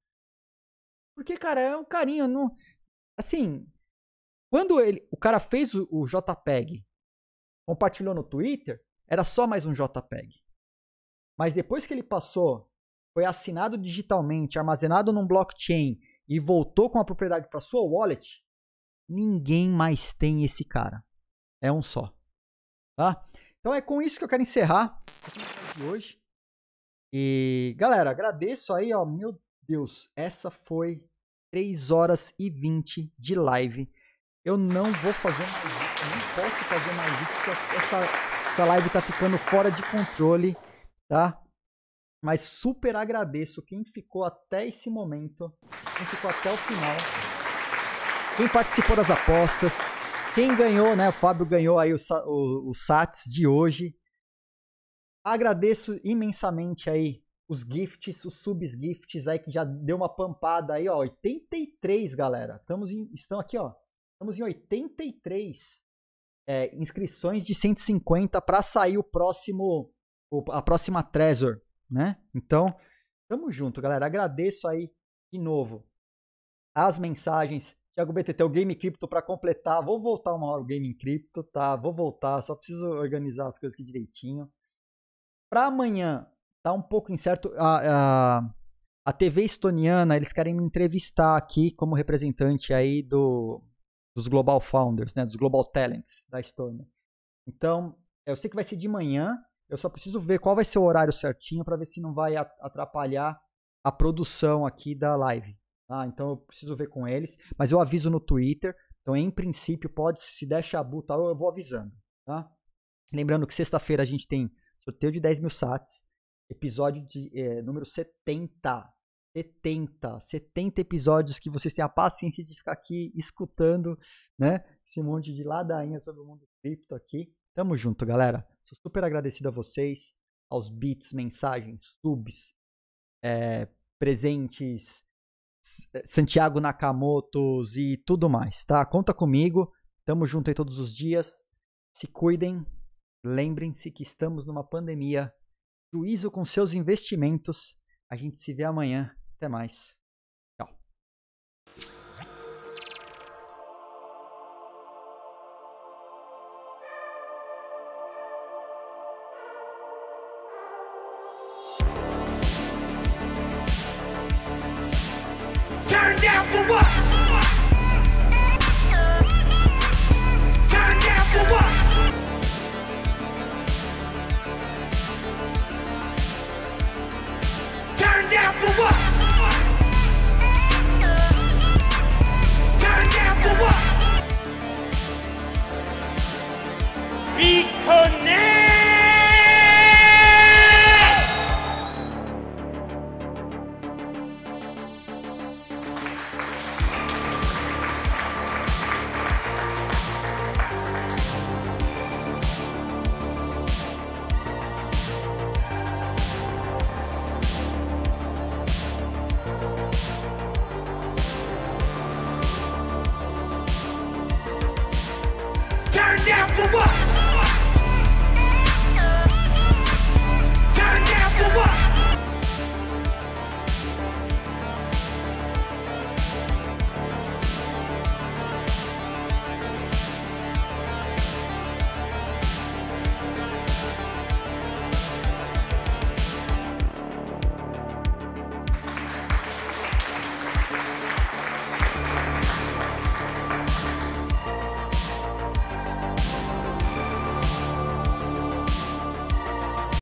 Porque, cara, é um carinho. Não... Assim, quando ele, o cara fez o, o JPEG, compartilhou no Twitter, era só mais um JPEG. Mas depois que ele passou foi assinado digitalmente, armazenado num blockchain e voltou com a propriedade para sua wallet, ninguém mais tem esse cara. É um só. Tá? Então é com isso que eu quero encerrar de hoje. E galera, agradeço aí, ó, meu Deus, essa foi 3 horas e 20 de live. Eu não vou fazer mais isso, não posso fazer mais isso, porque essa, essa live tá ficando fora de controle, tá? Mas super agradeço quem ficou até esse momento, quem ficou até o final, quem participou das apostas, quem ganhou, né? O Fábio ganhou aí o, o, o SATs de hoje. Agradeço imensamente aí os gifts, os subs gifts aí que já deu uma pampada aí, ó, 83, galera. Estamos em, estão aqui, ó. Estamos em 83 é, inscrições de 150 para sair o próximo o, a próxima Trezor né? Então, tamo junto, galera. Agradeço aí de novo as mensagens. Tiago BTT, o Game Crypto para completar. Vou voltar uma hora o Game Crypto, tá? Vou voltar, só preciso organizar as coisas aqui direitinho. Para amanhã, tá um pouco incerto. A, a, a TV estoniana, eles querem me entrevistar aqui como representante aí do, dos Global Founders, né? Dos Global Talents da Estônia. Então, eu sei que vai ser de manhã, eu só preciso ver qual vai ser o horário certinho para ver se não vai atrapalhar a produção aqui da live. Ah, Então eu preciso ver com eles, mas eu aviso no Twitter. Então, em princípio, pode se der chabu tal, eu vou avisando. Tá? Lembrando que sexta-feira a gente tem sorteio de 10 mil sats, episódio de é, número 70. 70, 70 episódios que vocês têm a paciência de ficar aqui escutando, né? Esse monte de ladainha sobre o mundo cripto aqui. Tamo junto, galera. Sou super agradecido a vocês, aos bits, mensagens, subs, é, presentes, eh, Santiago Nakamotos e tudo mais, tá? Conta comigo. Tamo junto aí todos os dias. Se cuidem. Lembrem-se que estamos numa pandemia. Juízo com seus investimentos. A gente se vê amanhã. Até mais.